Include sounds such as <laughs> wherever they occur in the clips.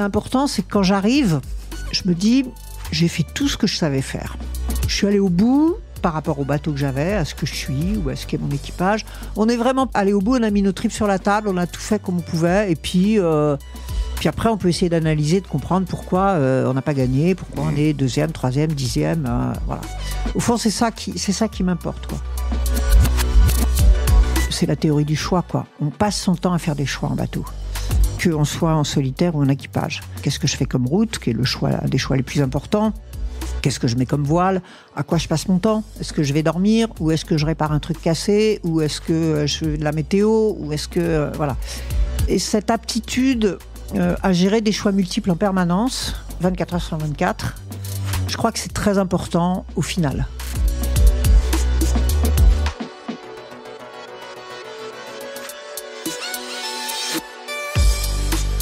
important, c'est que quand j'arrive, je me dis, j'ai fait tout ce que je savais faire. Je suis allé au bout par rapport au bateau que j'avais, à ce que je suis ou à ce qu'est mon équipage. On est vraiment allé au bout, on a mis nos tripes sur la table, on a tout fait comme on pouvait. Et puis, euh, puis après, on peut essayer d'analyser, de comprendre pourquoi euh, on n'a pas gagné, pourquoi on est deuxième, troisième, dixième. Euh, voilà. Au fond, c'est ça qui, c'est ça qui m'importe. c'est la théorie du choix, quoi. On passe son temps à faire des choix en bateau qu'on soit en solitaire ou en équipage. Qu'est-ce que je fais comme route, qui est le choix, des choix les plus importants Qu'est-ce que je mets comme voile À quoi je passe mon temps Est-ce que je vais dormir Ou est-ce que je répare un truc cassé Ou est-ce que euh, je fais de la météo Ou est-ce que... Euh, voilà. Et cette aptitude euh, à gérer des choix multiples en permanence, 24 heures sur 24, je crois que c'est très important au final.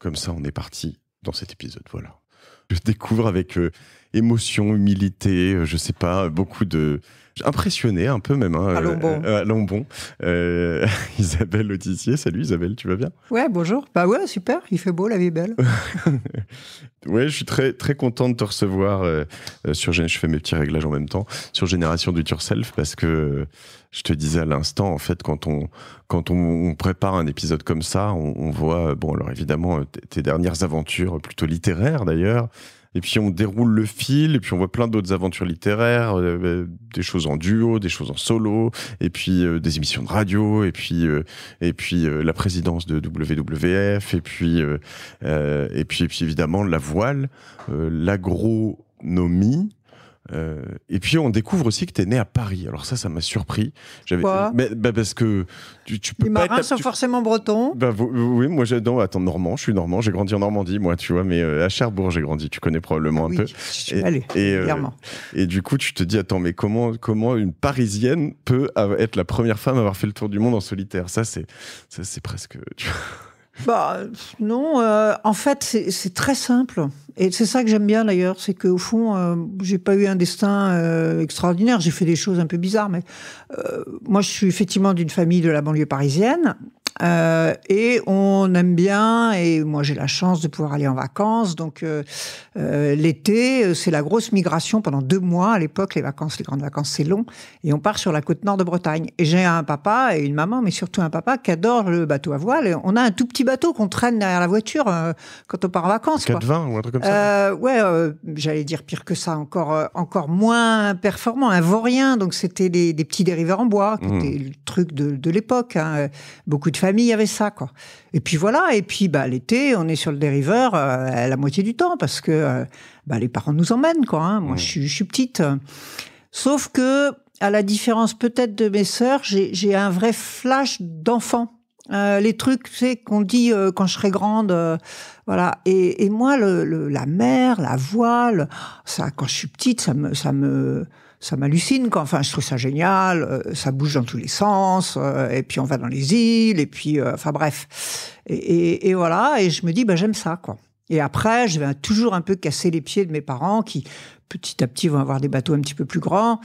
Comme ça, on est parti dans cet épisode. Voilà. Je découvre avec euh, émotion, humilité, euh, je sais pas, beaucoup de impressionné un peu même. Hein, à euh, euh, euh, <laughs> Isabelle Autissier, salut Isabelle, tu vas bien Ouais, bonjour. Bah ouais, super, il fait beau, la vie est belle. <laughs> ouais, je suis très, très content de te recevoir sur... Je fais mes petits réglages en même temps, sur Génération du Yourself, parce que je te disais à l'instant, en fait, quand on, quand on, prépare un épisode comme ça, on voit, bon, alors évidemment, tes dernières aventures, plutôt littéraires d'ailleurs, et puis on déroule le fil, et puis on voit plein d'autres aventures littéraires, euh, euh, des choses en duo, des choses en solo, et puis euh, des émissions de radio, et puis et puis la présidence de WWF, et puis et puis et puis évidemment la voile, l'agronomie, euh, et puis on découvre aussi que tu es né à Paris. Alors ça, ça m'a surpris. J'avais, mais, bah, parce que tu, peux Les marins sont forcément bretons. Bah, oui, moi j'adore. Attends, normand, je suis normand. J'ai grandi en Normandie, moi, tu vois. Mais euh, à Cherbourg, j'ai grandi. Tu connais probablement un peu. Je suis et, euh, et, du coup, tu te dis, attends, mais comment, comment une Parisienne peut être la première femme à avoir fait le tour du monde en solitaire Ça, c'est, c'est presque. Tu bah, Non, euh, en fait, c'est très simple. Et c'est ça que j'aime bien d'ailleurs, c'est que au fond, euh, j'ai pas eu un destin euh, extraordinaire. J'ai fait des choses un peu bizarres, mais euh, moi, je suis effectivement d'une famille de la banlieue parisienne. Euh, et on aime bien, et moi j'ai la chance de pouvoir aller en vacances. Donc euh, euh, l'été, c'est la grosse migration pendant deux mois. À l'époque, les vacances, les grandes vacances, c'est long. Et on part sur la côte nord de Bretagne. Et j'ai un papa et une maman, mais surtout un papa qui adore le bateau à voile. on a un tout petit bateau qu'on traîne derrière la voiture quand on part en vacances. 420 ou un truc comme ça Ouais, j'allais dire pire que ça, encore, encore moins performant, un vaurien. Donc c'était des, petits dériveurs en bois, qui mmh. le truc de, l'époque. Hein. Beaucoup de familles il y avait ça, quoi. Et puis voilà, et puis bah, l'été, on est sur le dériveur euh, à la moitié du temps, parce que euh, bah, les parents nous emmènent, quoi. Hein. Moi, je, suis petite. Sauf que, à la différence peut-être de mes sœurs, j'ai un vrai flash d'enfant. Euh, les trucs, c'est qu'on dit quand je serai grande, voilà. Et, moi, le, la mer, la voile, ça, quand je suis petite, ça me, ça me, ça m'hallucine. Enfin, je trouve ça génial. Euh, ça bouge dans tous les sens. Euh, et puis on va dans les îles. Et puis, euh, enfin bref. Et, voilà. Et je me dis, bah j'aime ça, quoi. Et après, je vais toujours un peu casser les pieds de mes parents qui petit à petit, vont avoir des bateaux un petit peu plus grands,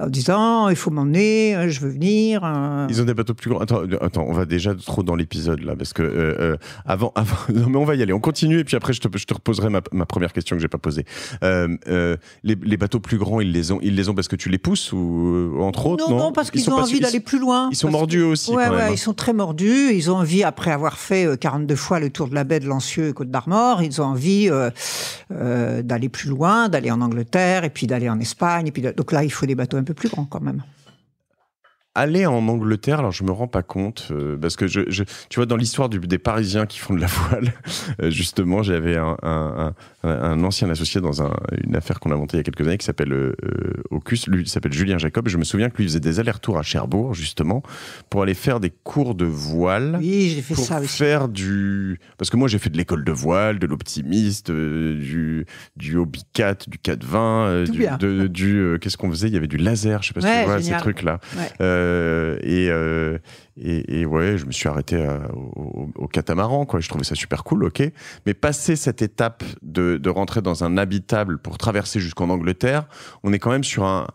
en disant oh, il faut m'emmener, euh, je veux venir. Euh. Ils ont des bateaux plus grands. Euh, attends, on va déjà trop dans l'épisode là, parce que <laughs> avant, non mais on va y aller. On continue et puis après je te, je te reposerai ma, première question que j'ai pas posée. les, bateaux plus grands, ils les ont, ils les ont parce que tu les pousses ou entre autres Non, parce qu'ils ont envie d'aller plus loin. Ils sont mordus aussi. Ouais, hein. ils sont très mordus. Ils ont envie après avoir fait 42 fois le tour de la baie de Lancieux et Côte d'Armor, ils ont envie d'aller plus loin, d'aller en Angleterre et puis d'aller en Espagne. Et puis Donc là, il faut des bateaux un peu plus grands quand même aller en Angleterre, alors je me rends pas compte, euh, parce que je, tu vois, dans l'histoire des Parisiens qui font de la <laughs> voile, euh, justement, j'avais un, ancien associé dans une affaire qu'on a montée il y a quelques années qui s'appelle euh, lui, il s'appelle Julien Jacob, je me souviens que lui faisait des allers-retours à Cherbourg, justement, pour aller faire des cours de voile. Oui, j'ai fait ça aussi. faire du... Parce que moi, j'ai fait de l'école de voile, de l'optimiste, du, du Hobby 4, du 420, du... du Qu'est-ce qu'on faisait Il y avait du laser, je sais pas ce si tu vois, ces trucs-là. Euh, euh, et, ouais, je me suis arrêté au, catamaran, quoi. Je trouvais ça super cool, ok. Mais passer cette étape de, rentrer dans un habitable pour traverser jusqu'en Angleterre, on est quand même sur un,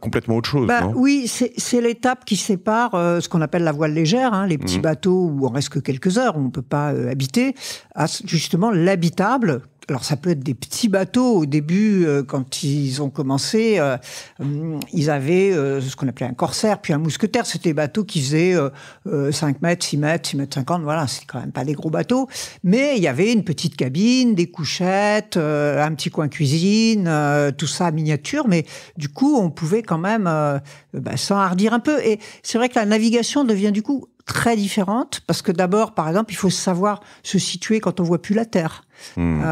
complètement autre chose. Bah, oui, c'est l'étape qui sépare euh, ce qu'on appelle la voile légère, hein, les petits mmh. bateaux où on reste que quelques heures, où on peut pas habiter, à justement l'habitable alors ça peut être des petits bateaux. Au début, euh, quand ils ont commencé, euh, hum, ils avaient euh, ce qu'on appelait un corsaire, puis un mousquetaire. C'était des bateaux qui faisaient 5 mètres, 6 mètres, 6 mètres 50. Voilà, c'est quand même pas des gros bateaux. Mais il y avait une petite cabine, des couchettes, un petit coin cuisine, tout ça miniature. Mais du coup, on pouvait quand même s'en bah, s'enhardir un peu. Et c'est vrai que la navigation devient du coup très différente parce que d'abord, par exemple, il faut savoir se situer quand on voit plus la Terre. Hmm.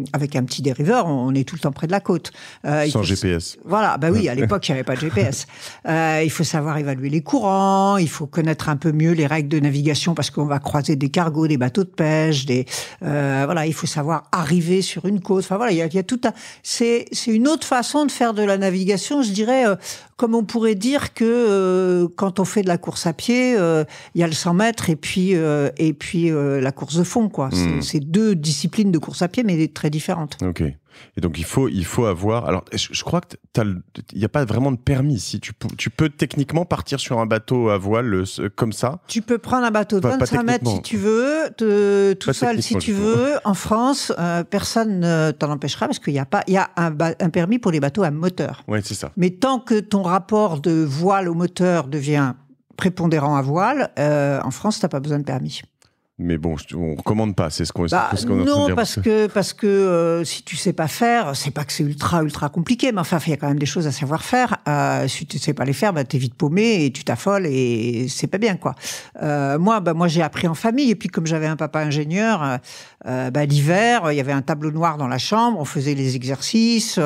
Euh, avec un petit dériveur, on est tout le temps près de la côte. Euh, Sans GPS. Voilà, bah oui, à l'époque, il n'y avait pas de GPS. <laughs> Euh, il faut savoir évaluer les courants, il faut connaître un peu mieux les règles de navigation parce qu'on va croiser des cargos, des bateaux de pêche, des voilà, il faut savoir arriver sur une côte. Enfin voilà, il y a, tout C'est c'est une autre façon de faire de la navigation, je dirais comme on pourrait dire que euh, quand on fait de la course à pied, il euh, y a le 100 mètres et puis euh, et puis la course de fond quoi. Hmm. C'est deux disciplines de course à pied mais très différentes. Ok. Et donc, il faut, il faut avoir. Alors, je, crois qu'il n'y a pas vraiment de permis. Si tu, tu peux techniquement partir sur un bateau à voile euh, comme ça. Tu peux prendre un bateau de 25 mètres si tu veux, tout seul si tu veux. En France, euh, personne ne t'en empêchera parce qu'il y a pas, il y a un, permis pour les bateaux à moteur. Oui, c'est ça. Mais tant que ton rapport de voile au moteur devient prépondérant à voile, euh, en France, tu n'as pas besoin de permis. Mais bon, on recommande pas, c'est ce qu'on bah, ce qu Non, parce que, parce que euh, si tu sais pas faire, c'est pas que c'est ultra, ultra compliqué, mais enfin, il y a quand même des choses à savoir faire. Euh, si tu sais pas les faire, bah, tu es vite paumé et tu t'affoles et c'est pas bien, quoi. Euh, moi, bah, moi j'ai appris en famille, et puis comme j'avais un papa ingénieur, euh, euh, bah, l'hiver, il y avait un tableau noir dans la chambre, on faisait les exercices,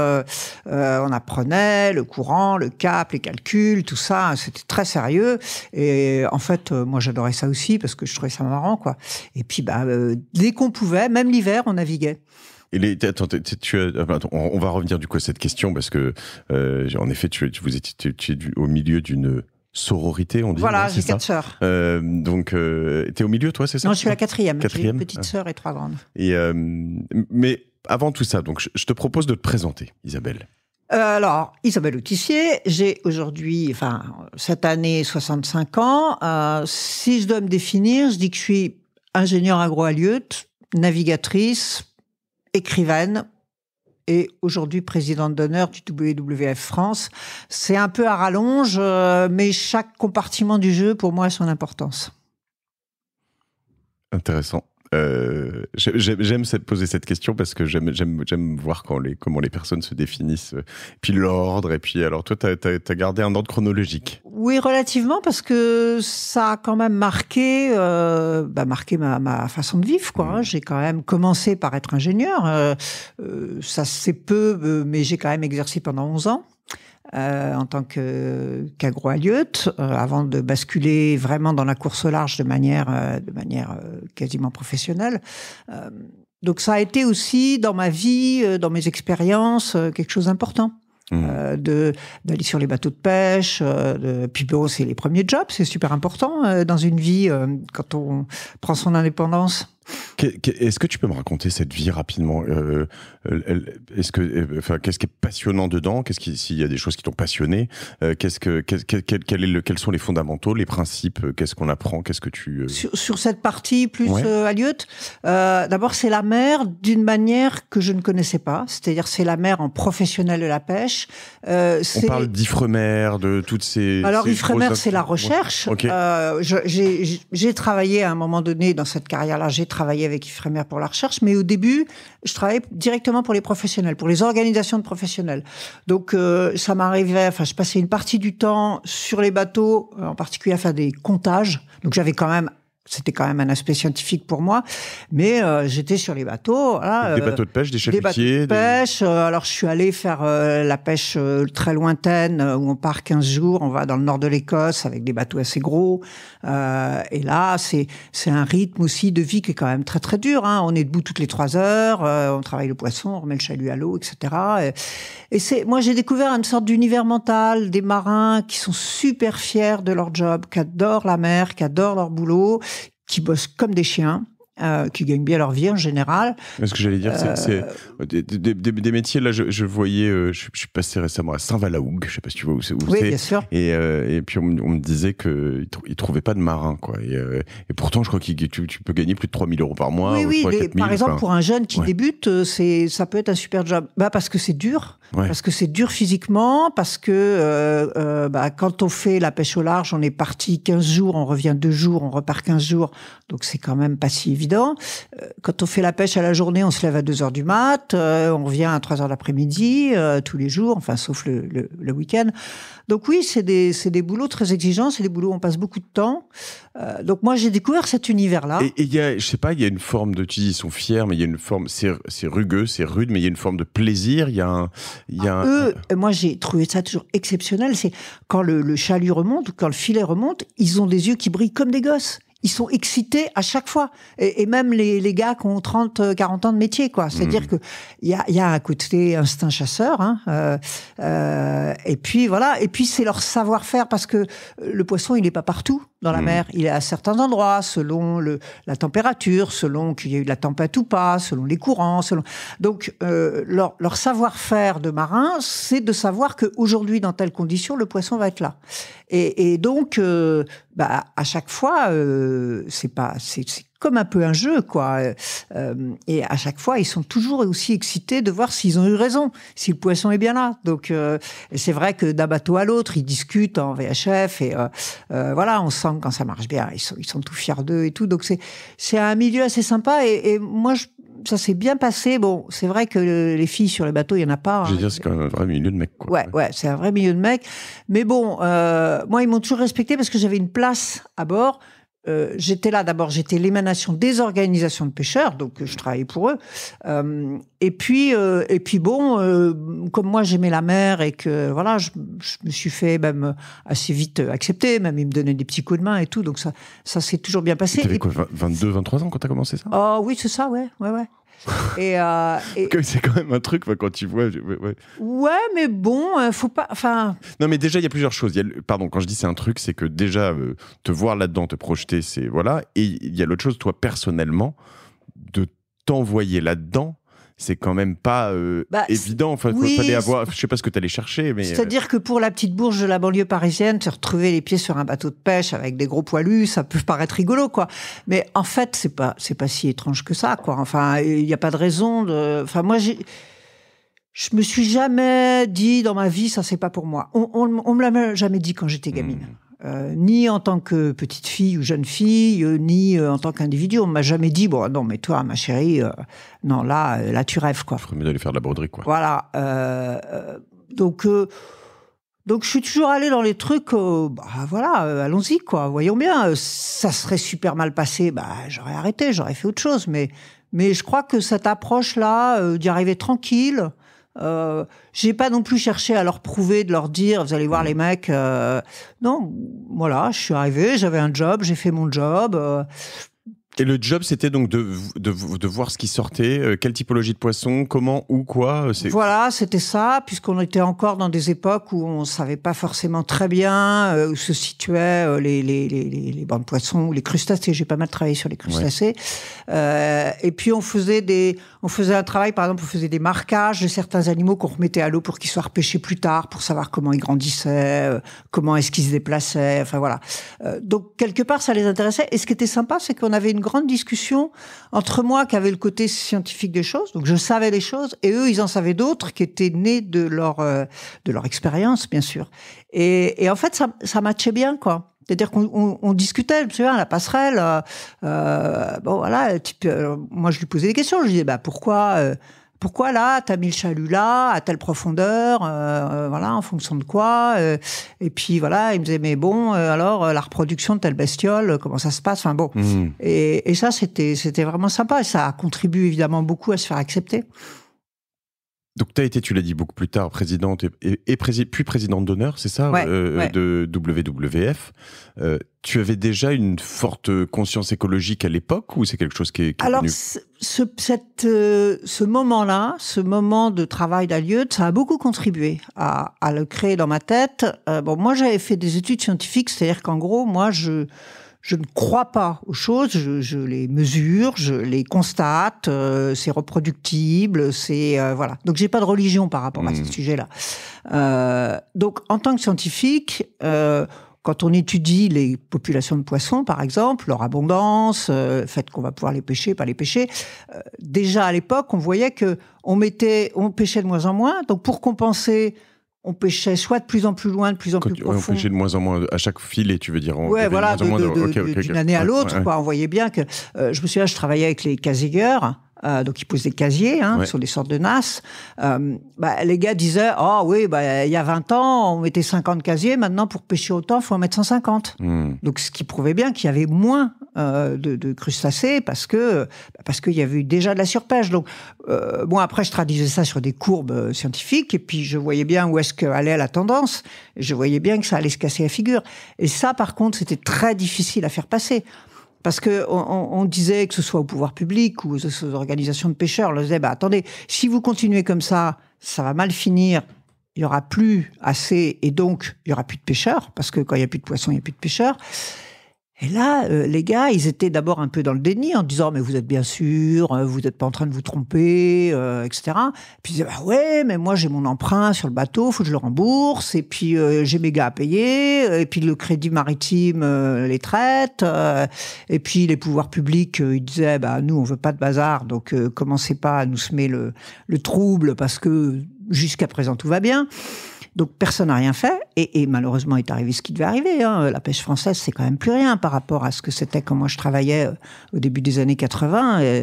on apprenait le courant, le cap, les calculs, tout ça, c'était très sérieux. Et en fait, moi, j'adorais ça aussi parce que je trouvais ça marrant, quoi. Et puis, bah, euh, dès qu'on pouvait, même l'hiver, on naviguait. on, va revenir du coup à cette question parce que, euh, en effet, tu, tu vous tu, es au milieu d'une sororité, on dit. Voilà, j'ai quatre sœurs. Euh, donc, tu es au milieu, toi, c'est ça Non, je suis la quatrième. J'ai une petite ah. sœur et trois grandes. Et, mais avant tout ça, donc, je, te propose de te présenter, Isabelle. Alors, Isabelle Autissier, j'ai aujourd'hui, enfin, cette année, 65 ans. si je dois me définir, je dis que je suis Ingénieur agro navigatrice, écrivaine et aujourd'hui présidente d'honneur du WWF France. C'est un peu à rallonge, euh, mais chaque compartiment du jeu, pour moi, a son importance. Intéressant. Euh, j'aime poser cette question parce que j'aime voir les, comment les personnes se définissent, euh, puis l'ordre, et puis alors toi, tu as, gardé un ordre chronologique. Oui, relativement, parce que ça a quand même marqué, euh, bah marqué ma, ma, façon de vivre. quoi. Hein. Mmh. J'ai quand même commencé par être ingénieur, euh, euh ça c'est peu, euh, mais j'ai quand même exercé pendant 11 ans. Euh, en tant que qu euh, avant de basculer vraiment dans la course au large de manière, euh, de manière quasiment professionnelle. donc ça a été aussi dans ma vie, dans mes expériences, quelque chose d'important. Mmh. de d'aller sur les bateaux de pêche. de, puis bon, c'est les premiers jobs, c'est super important dans une vie quand on prend son indépendance. Est-ce que tu peux me raconter cette vie rapidement euh, Est-ce que, euh, enfin, qu'est-ce qui est passionnant dedans Qu'est-ce s'il y a des choses qui t'ont passionné euh, Qu'est-ce que, quels sont les fondamentaux, les principes Qu'est-ce qu'on apprend Qu'est-ce que tu sur, cette partie plus ouais. D'abord, c'est la mer d'une manière que je ne connaissais pas. C'est-à-dire, c'est la mer en professionnel de la pêche. On parle d'Ifremer, de toutes ces. Alors, Ifremer, c'est la recherche. j'ai travaillé à un moment donné dans cette carrière-là. J'ai travaillé avec Ifremer pour la recherche, mais au début, je travaillais directement pour les professionnels, pour les organisations de professionnels. Donc, euh, ça m'arrivait, enfin, je passais une partie du temps sur les bateaux, en particulier à faire des comptages. Donc, j'avais quand même c'était quand même un aspect scientifique pour moi, mais euh, j'étais sur les bateaux. Voilà, hein, des euh, bateaux de pêche, des chalutiers. Des bateaux de pêche. Euh, alors je suis allé faire la pêche très lointaine, où on part 15 jours, on va dans le nord de l'Écosse avec des bateaux assez gros. et là, c'est c'est un rythme aussi de vie qui est quand même très très dur. Hein. On est debout toutes les trois heures, on travaille le poisson, on remet le chalut à l'eau, etc. Et, et c'est moi j'ai découvert une sorte d'univers mental des marins qui sont super fiers de leur job, qui adorent la mer, qui adorent leur boulot qui bossent comme des chiens euh, qui gagnent bien leur vie en général. Ce que j'allais dire, c'est euh, des, des, des, métiers. Là, je, voyais, euh, je, suis passé récemment à Saint-Valaoug, je sais pas si tu vois où c'est. Oui, bien sûr. Et, puis on, me disait qu'ils ne trouvaient pas de marins. quoi. Et, pourtant, je crois que tu, peux gagner plus de 000 euros par mois. Oui, oui, par exemple, pour un jeune qui débute, c'est ça peut être un super job. Bah, parce que c'est dur, parce que c'est dur physiquement, parce que bah, quand on fait la pêche au large, on est parti 15 jours, on revient 2 jours, on repart 15 jours. Donc c'est quand même pas si évident. Euh, quand on fait la pêche à la journée, on se lève à 2 heures du mat, euh, on revient à 3 heures l'après-midi euh, tous les jours, enfin sauf le, le, le week-end. Donc oui, c'est des, des boulots très exigeants, c'est des boulots où on passe beaucoup de temps. donc moi j'ai découvert cet univers-là. Et il y a, je sais pas, il y a une forme de, tu dis ils sont fiers, mais il y a une forme, c'est rugueux, c'est rude, mais il y a une forme de plaisir, il y a un... Y a ah, un... moi j'ai trouvé ça toujours exceptionnel, c'est quand le, le chalut remonte ou quand le filet remonte, ils ont des yeux qui brillent comme des gosses ils sont excités à chaque fois. Et, même les, les, gars qui ont 30, 40 euh, ans de métier, quoi. C'est-à-dire mhm. que y a, y a à côté instinct chasseur, hein, euh, euh, et puis voilà. Et puis c'est leur savoir-faire parce que le poisson, il n'est pas partout dans la hmm. mer. Il est à certains endroits, selon le, la température, selon qu'il y a eu de la tempête ou pas, selon les courants. Selon... Donc, euh, leur, leur savoir-faire de marin, c'est de savoir qu'aujourd'hui, dans telles conditions, le poisson va être là. Et, et donc, euh, bah, à chaque fois, euh, c'est pas, c'est comme un peu un jeu, quoi. Euh, euh, et à chaque fois, ils sont toujours aussi excités de voir s'ils ont eu raison, si le poisson est bien là. Donc, euh, c'est vrai que d'un bateau à l'autre, ils discutent en VHF et voilà, on sent quand ça marche bien, ils sont, ils tout fiers d'eux et tout. Donc, c'est c'est un milieu assez sympa et, moi, ça s'est bien passé. Bon, c'est vrai que les filles sur les bateaux, il y en a pas. Je hein. veux dire, c'est un vrai milieu de mecs. Quoi. Ouais, ouais, c'est un vrai milieu de mecs. Mais bon, moi, ils m'ont toujours respecté parce que j'avais une place à bord. Euh, j'étais là d'abord, j'étais l'émanation des organisations de pêcheurs, donc euh, je travaillais pour eux. Euh, et puis, et puis bon, comme moi j'aimais la mer et que voilà, je, me suis fait même assez vite accepter, même ils me donnaient des petits coups de main et tout, donc ça, ça s'est toujours bien passé. Tu avais quoi, 22, 23 ans quand tu as commencé ça Oh oui, c'est ça, ouais, ouais, ouais. Euh, c'est quand même un truc quand tu vois. Ouais, mais bon, euh, faut pas. Enfin. Non, mais déjà il y a plusieurs choses. Pardon, quand je dis c'est un truc, c'est que déjà euh, te voir là-dedans, te projeter, c'est voilà. Et il y a l'autre chose, toi personnellement, de t'envoyer là-dedans c'est quand même pas euh, bah, évident. Enfin, oui, avoir, je sais pas ce que tu allais chercher, mais euh. c'est-à-dire que pour la petite bourge de la banlieue parisienne, se retrouver les pieds sur un bateau de pêche avec des gros poilus, ça peut paraître rigolo, quoi. Mais en fait, c'est pas c'est pas si étrange que ça, quoi. Enfin, il n'y a pas de raison. De... Enfin, moi, je me suis jamais dit dans ma vie, ça c'est pas pour moi. On, on, me l'a jamais dit quand j'étais gamine. Hmm. Euh, ni en tant que petite fille ou jeune fille, euh, ni euh, en tant qu'individu. On m'a jamais dit, bon, non, mais toi, ma chérie, non, là, là, tu rêves, quoi. Il mieux d'aller faire de la broderie, quoi. Voilà. donc, donc, je suis toujours allée dans les trucs, bah, voilà, allons-y, quoi. Voyons bien, ça serait super mal passé, bah, j'aurais arrêté, j'aurais fait autre chose. Mais, mais je crois que cette approche-là, d'y arriver tranquille, euh, j'ai pas non plus cherché à leur prouver, de leur dire, vous allez voir mm. les mecs. Euh, non, voilà, je suis arrivé, j'avais un job, j'ai fait mon job. Euh. et le job, c'était donc de, de, voir ce qui sortait, quelle typologie de poisson, comment, où, quoi. Voilà, c'était ça, puisqu'on était encore dans des époques où on savait pas forcément très bien où se situaient les, les, les, les bancs de poissons ou les crustacés. J'ai pas mal travaillé sur les crustacés. et puis on faisait des, on faisait un travail, par exemple, on faisait des marquages de certains animaux qu'on remettait à l'eau pour qu'ils soient repêchés plus tard, pour savoir comment ils grandissaient, euh, comment est-ce qu'ils se déplaçaient, enfin voilà. Euh, donc quelque part, ça les intéressait. Et ce qui était sympa, c'est qu'on avait une grande discussion entre moi qui avait le côté scientifique des choses, donc je savais les choses, et eux, ils en savaient d'autres qui étaient nés de leur euh, de leur expérience, bien sûr. Et, en fait, ça, ça matchait bien, quoi. C'est-à-dire qu'on on, on discutait, je me souviens, la passerelle. Euh, euh bon, voilà, type, euh, moi, je lui posais des questions. Je lui disais, bah, pourquoi, euh, pourquoi là, t'as mis le chalut là, à telle profondeur, voilà, en fonction de quoi. et puis, voilà, il me disait, mais bon, alors, la reproduction de telle bestiole, comment ça se passe Enfin, bon. Mmh. Et, et, ça, c'était, c'était vraiment sympa. Et ça contribué évidemment beaucoup à se faire accepter. Donc, tu as été, tu l'as dit beaucoup plus tard, présidente et, puis présidente d'honneur, c'est ça, euh, de WWF. Euh, tu avais déjà une forte conscience écologique à l'époque ou c'est quelque chose qui est. Qui Alors, ce, cette, euh, ce moment-là, ce moment de travail d'Aliot, ça a beaucoup contribué à, à, le créer dans ma tête. bon, moi, j'avais fait des études scientifiques, c'est-à-dire qu'en gros, moi, je je ne crois pas aux choses, je, les mesure, je les constate, euh, c'est reproductible, c'est euh, voilà. Donc j'ai pas de religion par rapport à ce hmm. sujet-là. Euh, donc en tant que scientifique, quand on étudie les populations de poissons, par exemple, leur abondance, le fait qu'on va pouvoir les pêcher, pas les pêcher, déjà à l'époque, on voyait que on mettait, on pêchait de moins en moins. Donc pour compenser on pêchait soit de plus en plus loin, de plus en plus profond. on pêchait de moins en moins, à chaque filet, tu veux dire. Oui, voilà, d'une année à l'autre, On voyait bien que, euh, je me souviens, je travaillais avec les casiers. Euh, donc ils posent des casiers hein, sur des sortes de nasses. Euh, bah, les gars disaient ah oui bah il y a 20 ans on mettait 50 casiers maintenant pour pêcher autant faut en mettre 150. Hmm. Donc ce qui prouvait bien qu'il y avait moins euh, de, crustacés parce que parce qu'il y avait déjà de la surpêche. Donc euh, bon après je traduisais ça sur des courbes euh, scientifiques et puis je voyais bien où est-ce qu'allait la tendance. je voyais bien que ça allait se casser la figure. Et ça par contre c'était très difficile à faire passer. Parce que on, disait que ce soit au pouvoir public ou aux, organisations de pêcheurs, on leur disait bah attendez, si vous continuez comme ça, ça va mal finir. Il y aura plus assez et donc il y aura plus de pêcheurs parce que quand il y a plus de poissons, il y a plus de pêcheurs. Et là, euh, les gars, ils étaient d'abord un peu dans le déni en disant mais vous êtes bien sûr, euh, vous n'êtes pas en train de vous tromper, euh, etc. Puis ils disaient bah ouais, mais moi j'ai mon emprunt sur le bateau, faut que je le rembourse, et puis j'ai mes gars à payer, et puis le crédit maritime les traite, et puis les pouvoirs publics ils disaient bah nous on veut pas de bazar, donc commencez pas à nous semer le, le trouble parce que jusqu'à présent tout va bien. Donc personne n'a rien fait, et, et, malheureusement est arrivé ce qui devait arriver. Hein. La pêche française, c'est quand même plus rien par rapport à ce que c'était quand moi je travaillais euh, au début des années 80.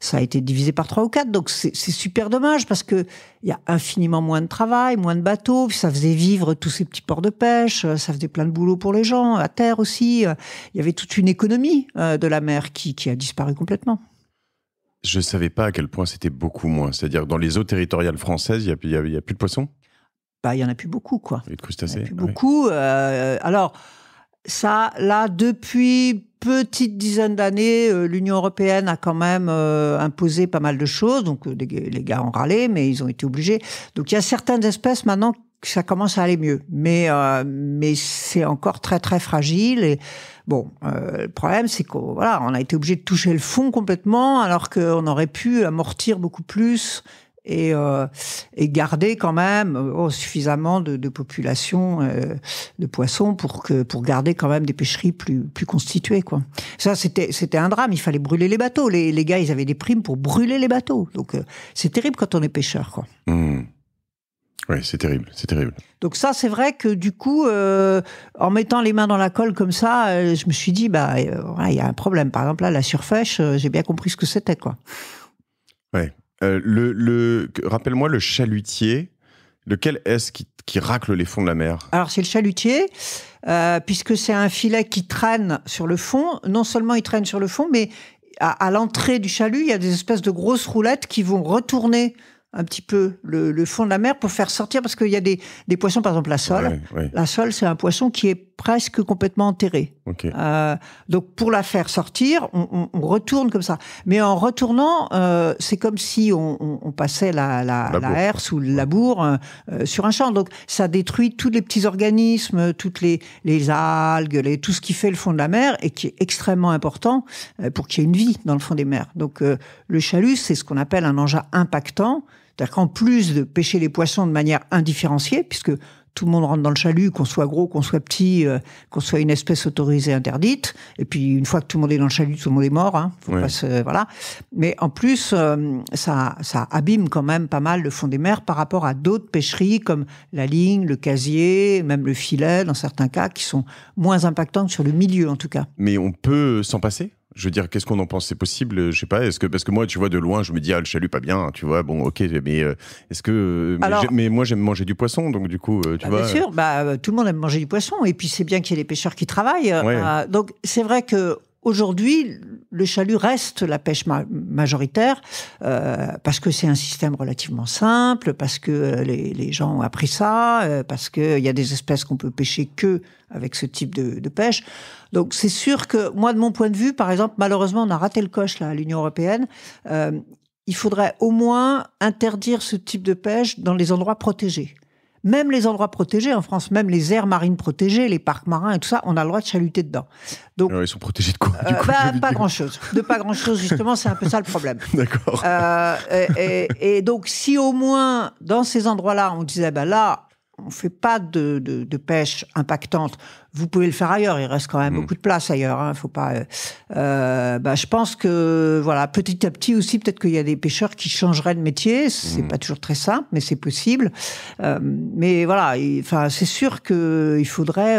ça a été divisé par 3 ou 4, donc c'est super dommage parce que il y a infiniment moins de travail, moins de bateaux, ça faisait vivre tous ces petits ports de pêche, euh, ça faisait plein de boulot pour les gens, à terre aussi. Euh, il y avait toute une économie de la mer qui, a disparu complètement. Je ne savais pas à quel point c'était beaucoup moins. C'est-à-dire, dans les eaux territoriales françaises, il n'y a, a, plus de poissons bah, il y en a plus beaucoup, quoi. Il n'y en a plus beaucoup. Euh, alors, ça, là, depuis petite dizaine d'années, euh, l'Union européenne a quand même euh, imposé pas mal de choses. Donc, les, gars ont râlé, mais ils ont été obligés. Donc, il y a certaines espèces maintenant que ça commence à aller mieux. Mais, mais c'est encore très, très fragile. Et bon, le problème, c'est qu'on voilà, on a été obligé de toucher le fond complètement, alors qu'on aurait pu amortir beaucoup plus et, euh, et garder quand même euh, oh, suffisamment de, de population euh, de poissons pour que pour garder quand même des pêcheries plus plus constituées quoi. Ça c'était c'était un drame. Il fallait brûler les bateaux. Les, les gars ils avaient des primes pour brûler les bateaux. Donc c'est terrible quand on est pêcheur quoi. Mmh. Oui, c'est terrible, c'est terrible. Donc ça, c'est vrai que du coup, en mettant les mains dans la colle comme ça, je me suis dit, bah, il y a un problème. Par exemple, là, la surfèche, j'ai bien compris ce que c'était, quoi. Ouais, euh, le, Rappelle-moi le chalutier. Lequel est-ce qui, qui, racle les fonds de la mer Alors c'est le chalutier, euh, puisque c'est un filet qui traîne sur le fond. Non seulement il traîne sur le fond, mais à, l'entrée du chalut, il y a des espèces de grosses roulettes qui vont retourner un petit peu le, fond de la mer pour faire sortir, parce qu'il y a des, poissons, par exemple la sole. La sole, c'est un poisson qui est presque complètement enterré. Euh, donc pour la faire sortir, on, retourne comme ça. Mais en retournant, euh, c'est comme si on, passait la, la, la, herse ou le labour euh, sur un champ. Donc ça détruit tous les petits organismes, toutes les, les algues, les, tout ce qui fait le fond de la mer et qui est extrêmement important pour qu'il y ait une vie dans le fond des mers. Donc le chalut, c'est ce qu'on appelle un engin impactant. C'est-à-dire qu'en plus de pêcher les poissons de manière indifférenciée, puisque tout le monde rentre dans le chalut, qu'on soit gros, qu'on soit petit, euh, qu'on soit une espèce autorisée, interdite. Et puis une fois que tout le monde est dans le chalut, tout le monde est mort. Hein. voilà. Mais en plus, euh, ça, ça abîme quand même pas mal le fond des mers par rapport à d'autres pêcheries comme la ligne, le casier, même le filet, dans certains cas, qui sont moins impactantes sur le milieu en tout cas. Mais on peut s'en passer je veux dire, qu'est-ce qu'on en pense C'est possible Je sais pas. Est-ce que parce que moi, tu vois, de loin, je me dis ah le chalut pas bien. Tu vois, bon, ok, mais euh, est-ce que mais, moi j'aime manger du poisson, donc du coup, euh, tu bah, vois. Bien euh. sûr, bah tout le monde aime manger du poisson, et puis c'est bien qu'il y ait les pêcheurs qui travaillent. donc c'est vrai que aujourd'hui, le chalut reste la pêche majoritaire, euh, parce que c'est un système relativement simple, parce que euh, les, gens ont appris ça, euh, parce qu'il y a des espèces qu'on peut pêcher que avec ce type de, pêche. Donc c'est sûr que moi, de mon point de vue, par exemple, malheureusement, on a raté le coche là à l'Union européenne. il faudrait au moins interdire ce type de pêche dans les endroits protégés. Même les endroits protégés en France, même les aires marines protégées, les parcs marins et tout ça, on a le droit de chaluter dedans. Donc, Alors, ils sont protégés de quoi euh, bah, Pas grand-chose. De pas grand-chose, justement, c'est un peu ça le problème. <laughs> D'accord. Euh, et, et, et donc, si au moins, dans ces endroits-là, on disait, ben là, on fait pas de, pêche impactante. Vous pouvez le faire ailleurs. Il reste quand même hmm. beaucoup de place ailleurs. Hein, faut pas. Euh, euh, bah, je pense que voilà, petit à petit aussi, peut-être qu'il y a des pêcheurs qui changeraient de métier. C'est n'est hmm. pas toujours très simple, mais c'est possible. Euh, mais voilà, enfin, c'est sûr qu'il faudrait,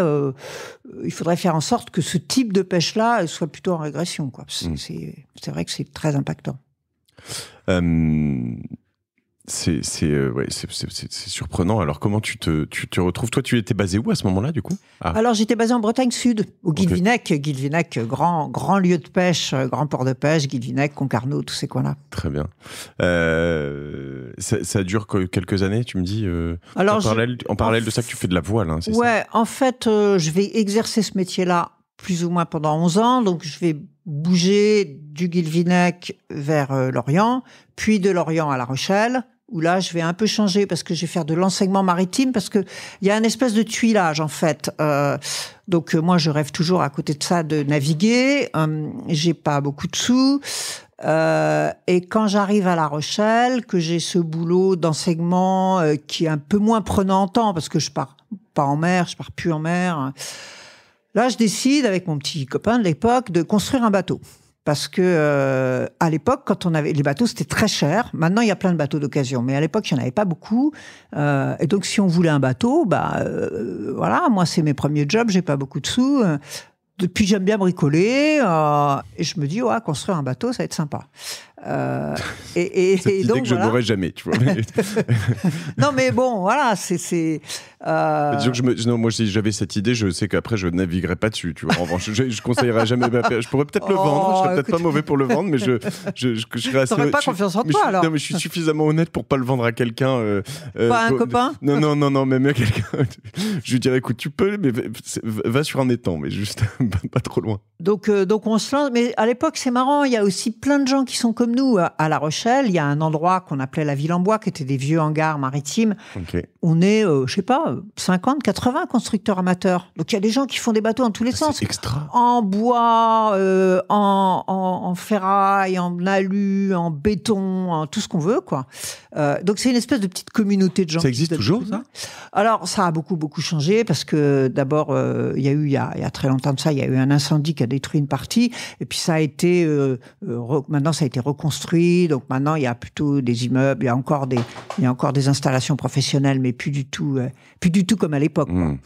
il faudrait faire en sorte que ce type de pêche-là soit plutôt en régression. Hmm. C'est, c'est vrai que c'est très impactant c'est c'est euh, ouais, surprenant. Alors comment tu te, tu te retrouves Toi, tu étais basé où à ce moment-là du coup ah. Alors j'étais basé en Bretagne Sud, au Guilvinec. Guilvinec, grand grand lieu de pêche, euh, grand port de pêche, Guilvinec, Concarneau, tous ces coins-là. Très bien. Euh, ça, ça, dure quelques années, tu me dis. Alors en parallèle, en de ça, que tu fais de la voile, hein, Ouais, en fait, je vais exercer ce métier-là plus ou moins pendant 11 ans, donc je vais bouger du Guilvinec vers l'Orient, puis de l'Orient à La Rochelle où là je vais un peu changer parce que je vais faire de l'enseignement maritime parce que il y a un espèce de tuilage en fait. Euh, donc euh, moi je rêve toujours à côté de ça de naviguer. Hum, j'ai pas beaucoup de sous. Euh, et quand j'arrive à La Rochelle, que j'ai ce boulot d'enseignement qui est un peu moins prenant en temps parce que je pars pas en mer, je pars plus en mer. Là, je décide avec mon petit copain de l'époque de construire un bateau parce que euh, à l'époque, quand on avait les bateaux, c'était très cher. Maintenant, il y a plein de bateaux d'occasion, mais à l'époque, il n'y en avait pas beaucoup. Euh, et donc, si on voulait un bateau, bah euh, voilà, moi, c'est mes premiers jobs, j'ai pas beaucoup de sous. Depuis, j'aime bien bricoler et je me dis, ouais, construire un bateau, ça va être sympa. Euh, <laughs> et, idée donc, que je voilà. n'aurai jamais, tu vois. <laughs> non, mais bon, voilà, c'est. Euh, non, moi, si j'avais cette idée, je sais qu'après, je naviguerai pas dessus. Tu vois. En revanche, je, conseillerais jamais. Je pourrais peut-être le vendre. Je serais peut-être pas oh, mauvais pour le vendre, mais je, <laughs> je, je, je serais pas confiance en toi, alors. Non, mais je suis suffisamment honnête pour pas le vendre à quelqu'un. Euh, euh pas un copain. Non, non, non, non, même à quelqu'un. je lui dirais, écoute, tu peux, mais va sur un étang, mais juste pas trop loin. Donc, donc on se lance. Mais à l'époque, c'est marrant. Il y a aussi plein de gens qui sont comme nous, à La Rochelle, il y a un endroit qu'on appelait la ville en bois, qui était des vieux hangars maritimes. On est, euh, je sais pas, 50, 80 constructeurs amateurs. Donc il y a des gens qui font des bateaux en tous les sens. Extra. En bois, euh, en, ferraille, en alu, en béton, en tout ce qu'on veut, quoi. Euh, donc c'est une espèce de petite communauté de gens. Ça existe toujours, ça Alors ça a beaucoup, beaucoup changé parce que d'abord, il y a eu, il y a, y a, très longtemps de ça, il y a eu un incendie qui a détruit une partie. Et puis ça a été, maintenant ça a été reconstruit construit Donc maintenant, il y a plutôt des immeubles, il y a encore des, il y a encore des installations professionnelles, mais plus du tout, euh, plus du tout comme à l'époque. Mmh,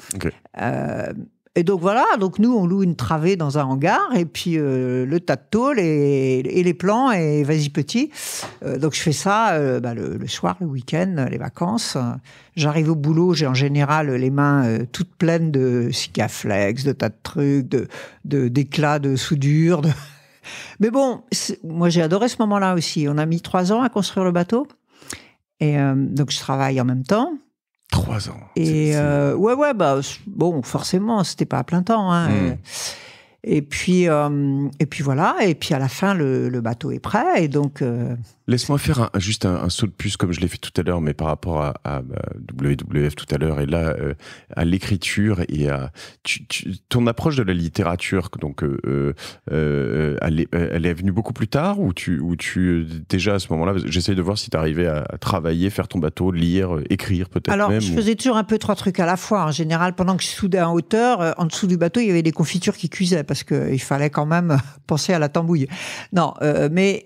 euh, et donc voilà, donc nous, on loue une travée dans un hangar, et puis euh, le tas de tôles et, les plans, et vas-y petit. donc je fais ça bah, le, soir, le week-end, les vacances. J'arrive au boulot, j'ai en général les mains toutes pleines de Sikaflex, de tas de trucs, d'éclats de, d'éclats de soudure, de... Mais bon, moi j'ai adoré ce moment-là aussi. On a mis trois ans à construire le bateau. Et euh, donc je travaille en même temps. Trois ans. Et euh, ouais, ouais, bah, bon, forcément, c'était pas à plein temps. Hein. Hmm. Et puis, euh, et puis voilà. Et puis à la fin, le, le bateau est prêt. Et donc, Laisse-moi faire un, juste un, saut de puce comme je l'ai fait tout à l'heure, mais par rapport à, euh, WWF tout à l'heure et là euh, à l'écriture et à ton approche de la littérature. Donc, euh, elle, est, venue beaucoup plus tard ou tu, ou tu déjà à ce moment-là, J'essaie de voir si tu arrivais à, travailler, faire ton bateau, lire, écrire peut-être. Alors, je faisais toujours un peu trois trucs à la fois. En général, pendant que je soudais en hauteur, en dessous du bateau, il y avait des confitures qui cuisaient parce qu'il fallait quand même <laughs> penser à la tambouille. Non, mais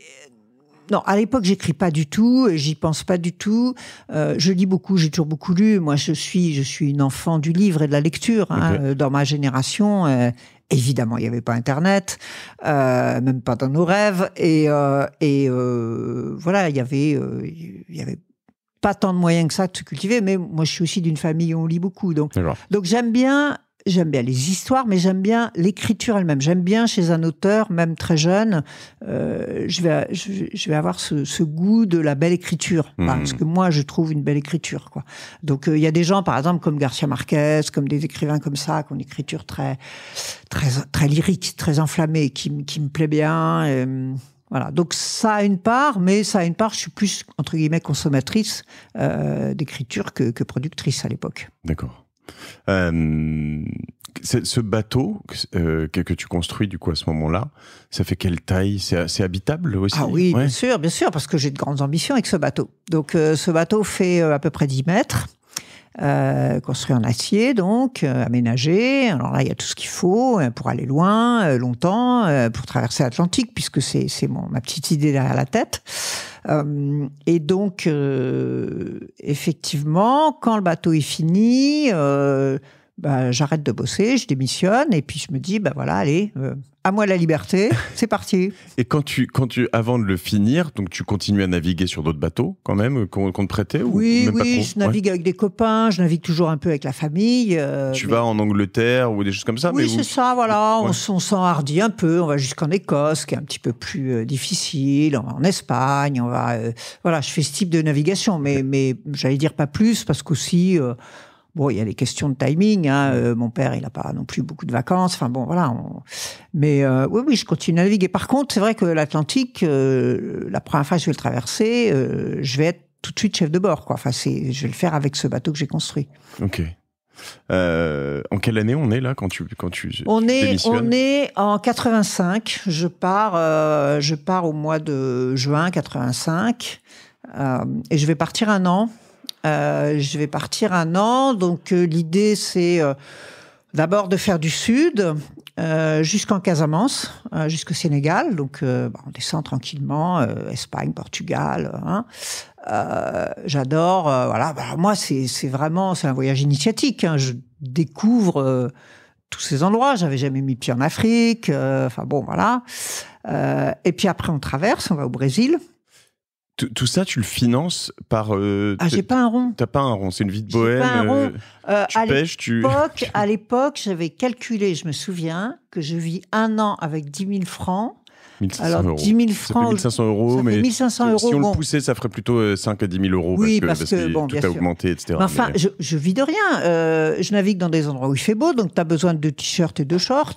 non, à l'époque, j'écris pas du tout, j'y pense pas du tout. Euh, je lis beaucoup, j'ai toujours beaucoup lu. Moi, je suis, je suis une enfant du livre et de la lecture. Hein, euh, dans ma génération, euh, évidemment, il n'y avait pas Internet, même pas dans nos rêves. Et, et voilà, il y avait, il y avait pas tant de moyens que ça de se cultiver. Mais moi, je suis aussi d'une famille où on lit beaucoup, donc, donc j'aime bien j'aime bien les histoires, mais j'aime bien l'écriture elle-même. J'aime bien chez un auteur, même très jeune, euh, je, vais, je, vais avoir ce, ce, goût de la belle écriture, mhm. parce que moi, je trouve une belle écriture. Quoi. Donc, euh, il y a des gens, par exemple, comme Garcia Marquez, comme des écrivains comme ça, qui ont une écriture très, très, très lyrique, très enflammée, qui, qui me plaît bien. Euh, voilà. Donc ça a une part, mais ça a une part, je suis plus, entre guillemets, consommatrice euh, d'écriture que, que productrice à l'époque. D'accord. Euh, ce bateau euh, que, tu construis du coup à ce moment-là, ça fait quelle taille C'est habitable aussi Ah oui, bien sûr, bien sûr, parce que j'ai de grandes ambitions avec ce bateau. Donc euh, ce bateau fait à peu près 10 mètres. Euh, construit en acier, donc euh, aménagé. Alors là, il y a tout ce qu'il faut euh, pour aller loin, longtemps, pour traverser l'Atlantique, puisque c'est ma petite idée derrière la tête. et donc, effectivement, quand le bateau est fini, bah, j'arrête de bosser, je démissionne, et puis je me dis, bah voilà, allez, euh, à moi la liberté, <laughs> c'est parti. et quand tu, quand tu, avant de le finir, donc tu continues à naviguer sur d'autres bateaux quand même, euh, qu'on te prêtait Oui, oui, je navigue avec des copains, je navigue toujours un peu avec la famille. Euh, tu vas en Angleterre ou des choses comme ça Oui, c'est ça, voilà, on, s'enhardit un peu, on va jusqu'en Écosse, qui est un petit peu plus difficile difficile, en, en Espagne, on va, voilà, je fais ce type de navigation, mais, mais j'allais dire pas plus, parce qu'aussi Bon, il y a des questions de timing. Hein, euh, mon père, il n'a pas non plus beaucoup de vacances. Enfin bon, voilà. Mais euh, oui, oui, je continue à naviguer. Par contre, c'est vrai que l'Atlantique, euh, la première fois que je vais le traverser, je vais être tout de suite chef de bord. Quoi. Enfin, je vais le faire avec ce bateau que j'ai construit. Ok. en quelle année on est là quand tu quand tu on est on est en 85 je pars je pars au mois de juin 85 et je vais partir un an euh, je vais partir un an, donc euh, l'idée c'est euh, d'abord de faire du sud jusqu'en Casamance, jusqu'au Sénégal. Donc, bah, on descend tranquillement, Espagne, Portugal. Hein. J'adore. voilà. Bah, moi, c'est vraiment c'est un voyage initiatique. Hein. Je découvre tous ces endroits. J'avais jamais mis pied en Afrique. Enfin bon, voilà. et puis après, on traverse. On va au Brésil. Tout ça, tu le finances par. Euh, ah, j'ai pas un rond. T'as pas un rond, c'est une vie de bohème. Pas euh, euh, à à l'époque, j'avais calculé, je me souviens, que je vis un an avec 10 000 francs. Alors, euros. 10 000 francs. Ça 1500 euros, mais 1500 euros, si on le poussait, ça ferait plutôt 5 à 10 000 euros oui, parce, que, parce que, tout a augmenté, etc. enfin, Je, vis de rien. je navigue dans des endroits où il fait beau, donc tu as besoin de t-shirts et de shorts.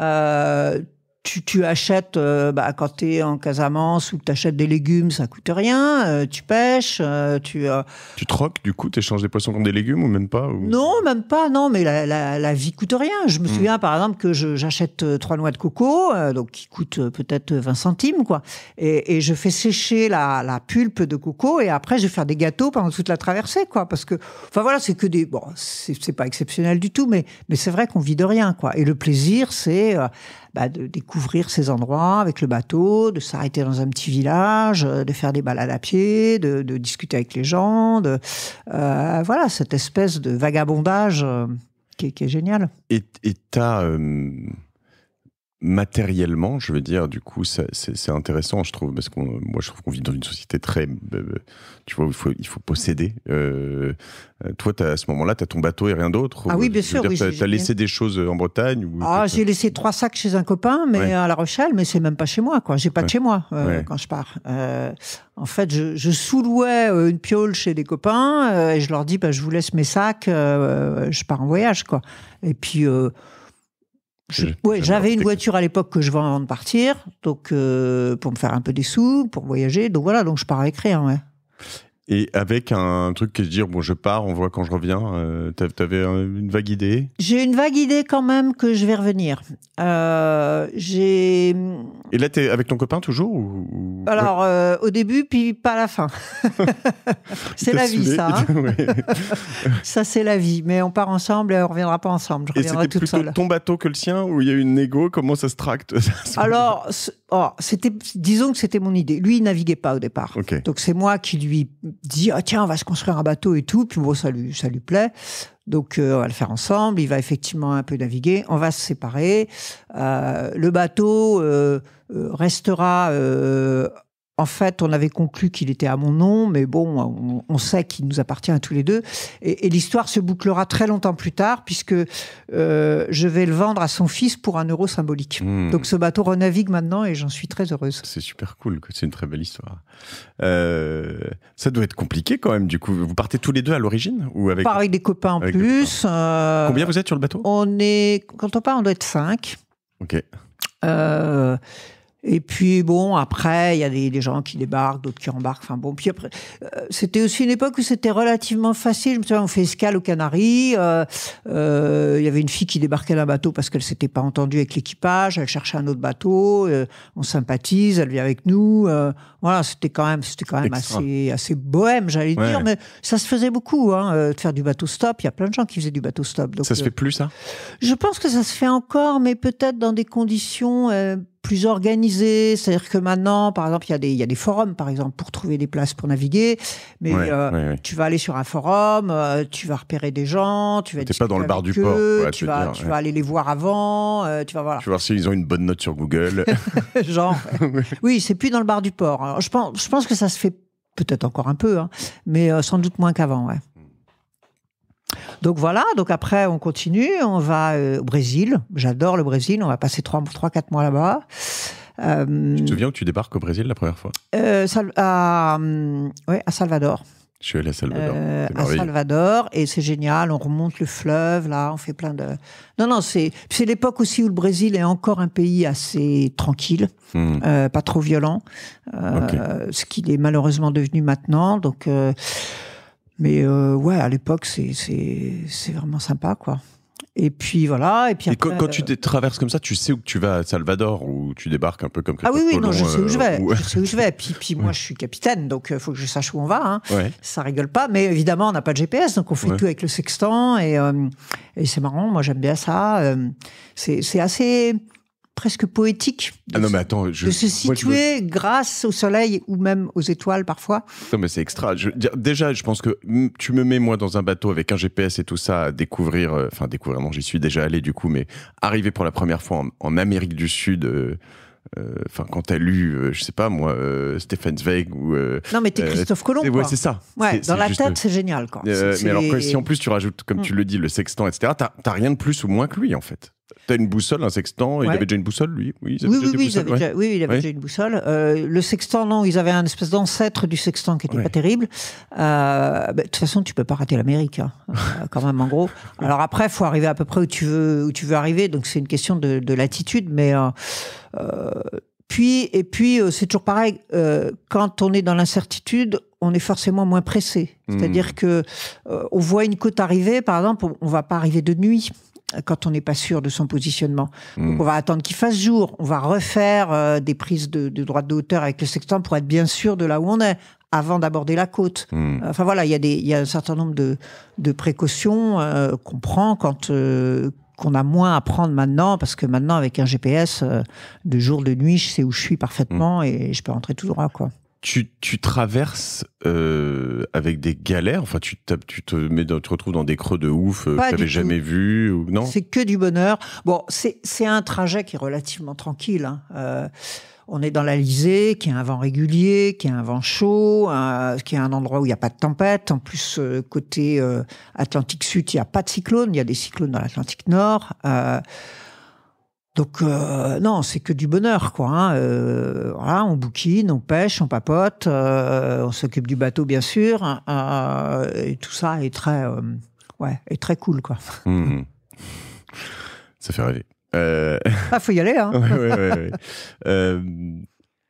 Euh, tu, tu, achètes, euh, bah, quand tu es en Casamance ou tu achètes des légumes, ça coûte rien, euh, tu pêches, euh, tu... Tu troques, du coup, tu échanges des poissons contre des légumes ou même pas ou... Non, même pas, non, mais la, la, la vie coûte rien. Je me hmm. souviens, par exemple, que j'achète trois noix de coco, donc qui coûtent peut-être 20 centimes, quoi, et, et je fais sécher la, la, pulpe de coco, et après, je vais faire des gâteaux pendant toute la traversée, quoi, parce que... Enfin, voilà, c'est que des... Bon, c'est pas exceptionnel du tout, mais, mais c'est vrai qu'on vit de rien, quoi. Et le plaisir, c'est bah, de découvrir ces endroits avec le bateau, de s'arrêter dans un petit village, euh, de faire des balades à pied, de, discuter avec les gens, de, euh, voilà cette espèce de vagabondage euh, qui, est génial. Et tu matériellement, je veux dire, du coup, c'est intéressant, je trouve, parce que moi, je trouve qu'on vit dans une société très. Euh, tu vois, il faut, il faut posséder. Euh, toi, as, à ce moment-là, tu as ton bateau et rien d'autre. Ah oui, bien sûr. tu as, laissé des choses en Bretagne Ah, j'ai laissé trois sacs chez un copain, mais à La Rochelle, mais c'est même pas chez moi, quoi. J'ai pas de chez moi euh, quand je pars. en fait, je, soulouais une piole chez des copains et je leur dis, bah, je vous laisse mes sacs, je pars en voyage, quoi. Et puis j'avais une voiture à l'époque que je vends avant de partir, donc euh, pour me faire un peu des sous, pour voyager. Donc voilà, donc je pars avec rien, et avec un truc qui est de dire, bon, je pars, on voit quand je reviens. Euh, tu T'avais une vague idée J'ai une vague idée quand même que je vais revenir. Euh, j'ai. Et là, es avec ton copain toujours Alors, euh, au début, puis pas à la fin. <laughs> c'est la vie, ça. Hein. <laughs> <laughs> ça, c'est la vie. Mais on part ensemble et on reviendra pas ensemble. Je et c'était plutôt ton bateau que le sien ou il y a eu une négo Comment ça se tracte Alors, oh, c'était, disons que c'était mon idée. Lui, il naviguait pas au départ. Donc, c'est moi qui lui dit ah tiens on va se construire un bateau et tout puis bon ça lui ça lui plaît donc euh, on va le faire ensemble il va effectivement un peu naviguer on va se séparer euh, le bateau euh, restera en fait, on avait conclu qu'il était à mon nom, mais bon, on, sait qu'il nous appartient à tous les deux. Et, l'histoire se bouclera très longtemps plus tard, puisque euh, je vais le vendre à son fils pour un euro symbolique. Hmm. Donc ce bateau renavigue maintenant et j'en suis très heureuse. C'est super cool, c'est une très belle histoire. Euh, ça doit être compliqué quand même, du coup. Vous partez tous les deux à l'origine ou avec... On avec des copains en plus. Euh, Combien vous êtes sur le bateau On est, quand on part, on doit être cinq. Ok. Et puis bon, après, il y a des, gens qui débarquent, d'autres qui embarquent. Enfin bon, puis après, euh, c'était aussi une époque où c'était relativement facile. Je me on fait escale aux Canaries. Euh, euh, il y avait une fille qui débarquait d'un bateau parce qu'elle s'était pas entendue avec l'équipage. Elle cherchait un autre bateau. on sympathise. Elle vient avec nous. Voilà, c'était quand même, c'était quand même assez, assez bohème, j'allais dire, mais ça se faisait beaucoup, hein, euh, de faire du bateau stop. Il y a plein de gens qui faisaient du bateau stop. Donc, ça se euh, fait plus, ça Je pense que ça se fait encore, mais peut-être dans des conditions euh, plus organisées. C'est-à-dire que maintenant, par exemple, il y, a des, il y a des forums, par exemple, pour trouver des places pour naviguer. Mais tu vas aller sur un forum, tu vas repérer des gens, tu vas. pas dans le bar du port. tu, vas, tu vas aller les voir avant. tu vas voir. Tu vas voir s'ils ont une bonne note sur Google. <laughs> Genre. <laughs> oui, c'est plus dans le bar du port. Hein je pense, que ça se fait peut-être encore un peu, hein, mais euh, sans doute moins qu'avant, Donc voilà, donc après on continue, on va euh, au Brésil. J'adore le Brésil, on va passer 3-4 mois là-bas. Euh, tu te souviens où tu débarques au Brésil la première fois euh, hum, à Salvador. Je suis à Salvador. Euh, à Salvador, et c'est génial. On remonte le fleuve, là, on fait plein de. Non, non, c'est l'époque aussi où le Brésil est encore un pays assez tranquille, hmm. euh, pas trop violent, euh, ce qu'il est malheureusement devenu maintenant. Donc, mais ouais, à l'époque, c'est vraiment sympa, quoi. Et puis voilà. Et puis après, et quand, tu tu euh, traverses comme ça, tu sais où tu vas à Salvador ou tu débarques un peu comme. Ah oui, oui, non, je sais où je euh, vais. Je sais où je vais. Puis, puis moi, <laughs> je suis capitaine, donc il euh, faut que je sache où on va. Hein. Ça rigole pas, mais évidemment, on n'a pas de GPS, donc on fait tout avec le sextant et, et c'est marrant. Moi, j'aime bien ça. c'est assez presque poétique de, ah je, se situer grâce au soleil ou même aux étoiles parfois. Non mais c'est extra. déjà, je pense que tu me mets moi dans un bateau avec un GPS et tout ça à découvrir, euh, enfin découvrir, non j'y suis déjà allé du coup, mais arriver pour la première fois en, Amérique du Sud. Euh, euh, enfin quand t'as lu je sais pas moi Stephen Zweig ou non mais t'es Christophe Colomb ouais c'est ça ouais, dans la tête c'est génial quoi mais alors si en plus tu rajoutes comme mm. tu le dis le sextant etc t'as rien de plus ou moins que lui en fait T'as une boussole, un sextant, il avait déjà une boussole, lui Oui, il avait, déjà, une boussole. Euh, le sextant, non, ils avaient un espèce d'ancêtre du sextant qui n'était pas terrible. Euh, bah, de toute façon, tu peux pas rater l'Amérique, hein, <laughs> euh, quand même, en gros. Alors après, faut arriver à peu près où tu veux, où tu veux arriver, donc c'est une question de, latitude, mais... puis, et puis, c'est toujours pareil, quand on est dans l'incertitude, on est forcément moins pressé. Hmm. C'est-à-dire que on voit une côte arriver, par exemple, on va pas arriver de nuit quand on n'est pas sûr de son positionnement. Donc hmm. on va attendre qu'il fasse jour, on va refaire euh, des prises de, de hauteur d'auteur avec le sextant pour être bien sûr de là où on est avant d'aborder la côte. Hmm. Enfin voilà, il y, a a un certain nombre de, précautions euh, qu'on prend quand euh, qu'on a moins à prendre maintenant, parce que maintenant, avec un GPS, euh, de jour, de nuit, je sais où je suis parfaitement hmm. et je peux rentrer tout droit, quoi tu, traverses euh, avec des galères, enfin tu, te retrouves dans des creux de ouf euh, que tu n'avais jamais vu ou non C'est que du bonheur. Bon, c'est un trajet qui est relativement tranquille. Hein. Euh, on est dans l'Alizé, qui a un vent régulier, qui a un vent chaud, qui est un endroit où il n'y a pas de tempête. En plus, côté Atlantique Sud, il n'y a pas de cyclone. Il y a des cyclones dans l'Atlantique Nord. Donc euh, non, c'est que du bonheur, quoi. Hein, euh, voilà, on bouquine, on pêche, on papote, euh, on s'occupe du bateau, bien sûr, hein, et tout ça est très, ouais, est très cool, quoi. Mmh. Ça fait rêver. Ah, faut y aller. Hein. <laughs>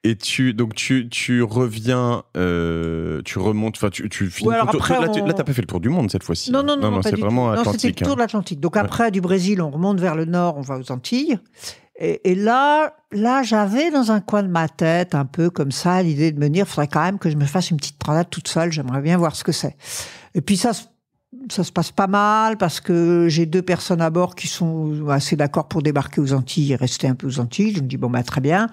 Et tu donc tu, reviens, euh, tu remontes, enfin tu, tu finis. Ouais, là, tu t'as pas fait le tour du monde cette fois-ci. Non non non, c'est vraiment c'était le tour hein. de l'Atlantique. Donc après du Brésil, on remonte vers le nord, on va aux Antilles. Et, là, là, j'avais dans un coin de ma tête, un peu comme ça, l'idée de me dire, faudrait quand même que je me fasse une petite promenade toute seule. J'aimerais bien voir ce que c'est. Et puis ça, ça se passe pas mal parce que j'ai deux personnes à bord qui sont assez d'accord pour débarquer aux Antilles et rester un peu aux Antilles. Je me dis bon ben très bien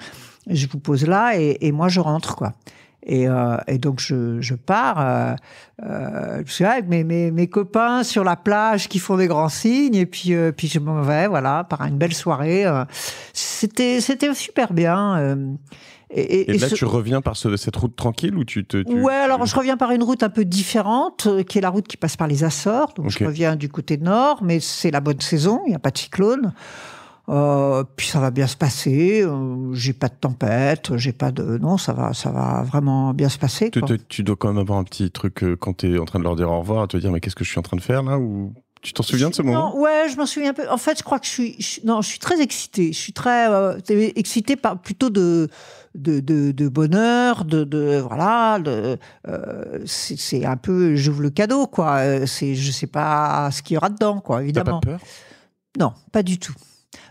je vous pose là et, moi je rentre quoi. Et, euh, donc je, pars, euh, euh, je suis avec mes, copains sur la plage qui font des grands signes et puis puis je m'en vais voilà par une belle soirée. c'était c'était super bien. Et, et, et, là, tu reviens par cette route tranquille ou tu te. Tu, ouais, alors je reviens par une route un peu différente, qui est la route qui passe par les Açores. Donc je reviens du côté nord, mais c'est la bonne saison, il n'y a pas de cyclone. Euh, puis ça va bien se passer. Euh, j'ai pas de tempête, j'ai pas de non, ça va, ça va vraiment bien se passer. Tu, dois quand même avoir un petit truc euh, quand tu es en train de leur dire au revoir, à te dire mais qu'est-ce que je suis en train de faire là ou tu t'en souviens de ce moment Ouais, je m'en souviens un peu. En fait, je crois que je suis, non, je suis très excitée. Je suis très excitée par plutôt de de, bonheur, de, de voilà, c'est un peu j'ouvre le cadeau quoi. C'est je sais pas ce qu'il y aura dedans quoi évidemment. pas peur Non, pas du tout.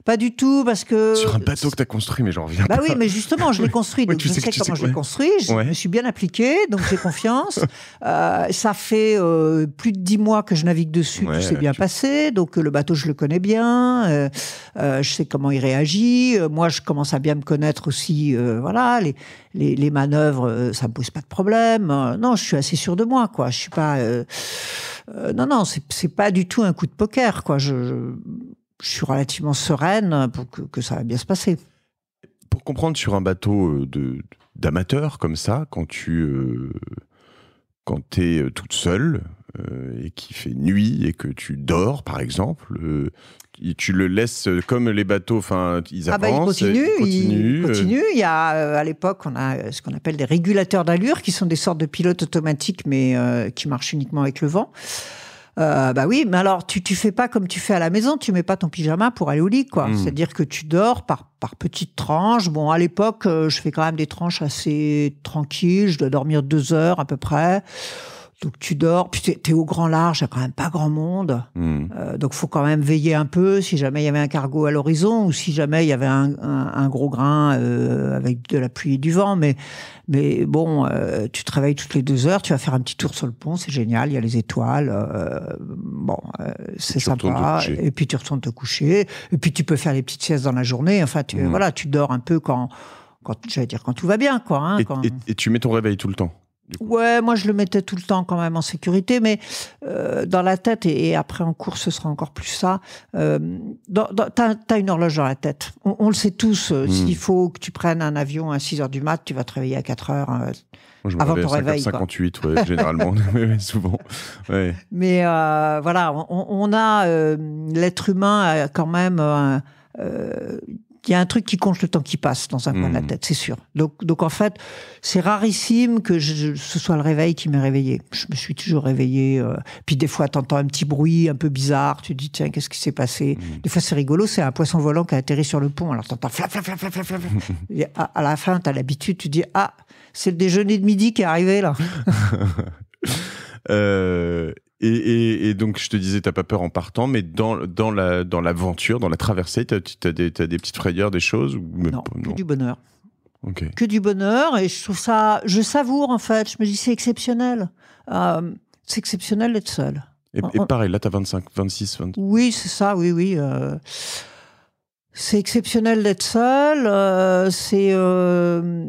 Pas du tout, parce que. Sur un bateau que tu as construit, mais j'en reviens bah oui, mais justement, je l'ai construit. <laughs> donc je sais, comment je l'ai construit. Je me suis bien appliqué, donc j'ai confiance. <laughs> Euh, ça fait euh, plus de dix mois que je navigue dessus, tout s'est bien passé. Donc euh, le bateau, je le connais bien. je sais comment il réagit. moi, je commence à bien me connaître aussi. voilà, les, les, manœuvres, ça me pose pas de problème. non, je suis assez sûr de moi, quoi. Je suis pas. non, non, c'est pas du tout un coup de poker, quoi. je je suis relativement sereine pour que, ça va bien se passer. Pour comprendre sur un bateau euh, de comme ça, quand tu euh, quand es euh, toute seule et qu'il fait nuit et que tu dors par exemple, tu le laisses comme les bateaux, enfin ils avancent, ah bah ils continuent, ils continuent. Il y a à l'époque on a ce qu'on appelle des régulateurs d'allure qui sont des sortes de pilotes automatiques mais qui marchent uniquement avec le vent euh, bah oui, mais alors tu tu fais pas comme tu fais à la maison, tu mets pas ton pyjama pour aller au lit, quoi. Hmm. C'est-à-dire que tu dors par par petites tranches. Bon, à l'époque, euh, je fais quand même des tranches assez tranquilles. Je dois dormir deux heures à peu près. Donc tu dors, puis t'es au grand large, il n'y a quand même pas grand monde. Hmm. Euh, donc faut quand même veiller un peu si jamais il y avait un cargo à l'horizon ou si jamais il y avait un, gros grain euh, avec de la pluie et du vent. Mais, mais bon, euh, tu travailles toutes les deux heures, tu vas faire un petit tour sur le pont, c'est génial, il y a les étoiles. bon, c'est sympa. Et puis tu retournes te coucher. Et puis tu peux faire les petites siestes dans la journée. Enfin, tu, hmm. voilà, tu dors un peu quand, quand, dire, quand tout va bien. Quoi, hein, et tu mets ton réveil tout le temps Ouais, moi je le mettais tout le temps quand même en sécurité, mais euh, dans la tête, et, après en cours ce sera encore plus ça, euh, t'as as une horloge dans la tête. On, on le sait tous, euh, hmm. s'il faut que tu prennes un avion à 6h du mat, tu vas te réveiller à 4h. Euh, moi, je me avant ton réveil. 58, ouais, généralement, mais <laughs> souvent. Ouais. Mais euh, voilà, on, on a euh, l'être humain quand même. Euh, il y a un truc qui compte le temps qui passe dans un coin de la mmh. tête, c'est sûr. Donc, donc en fait, c'est rarissime que je, ce soit le réveil qui m'ait réveillé. Je me suis toujours réveillé. Euh, puis des fois, entends un petit bruit un peu bizarre. Tu dis tiens, qu'est-ce qui s'est passé mmh. Des fois, c'est rigolo. C'est un poisson volant qui a atterri sur le pont. Alors entends flap flap flap flap flap. <laughs> Et à, à, la fin, as l'habitude. Tu dis ah, c'est le déjeuner de midi qui est arrivé là. <laughs> Euh, et, donc, je te disais, t'as pas peur en partant, mais dans, dans la dans l'aventure, dans la traversée, t'as des, des petites frayeurs, des choses ou... non, Que du bonheur. Que du bonheur, et je trouve ça, je savoure en fait. Je me dis, c'est exceptionnel. Euh, c'est exceptionnel d'être seul. Et, pareil, là, t'as 25, 26, 26. Oui, c'est ça, oui, oui. Euh, c'est exceptionnel d'être seul, euh, c'est euh,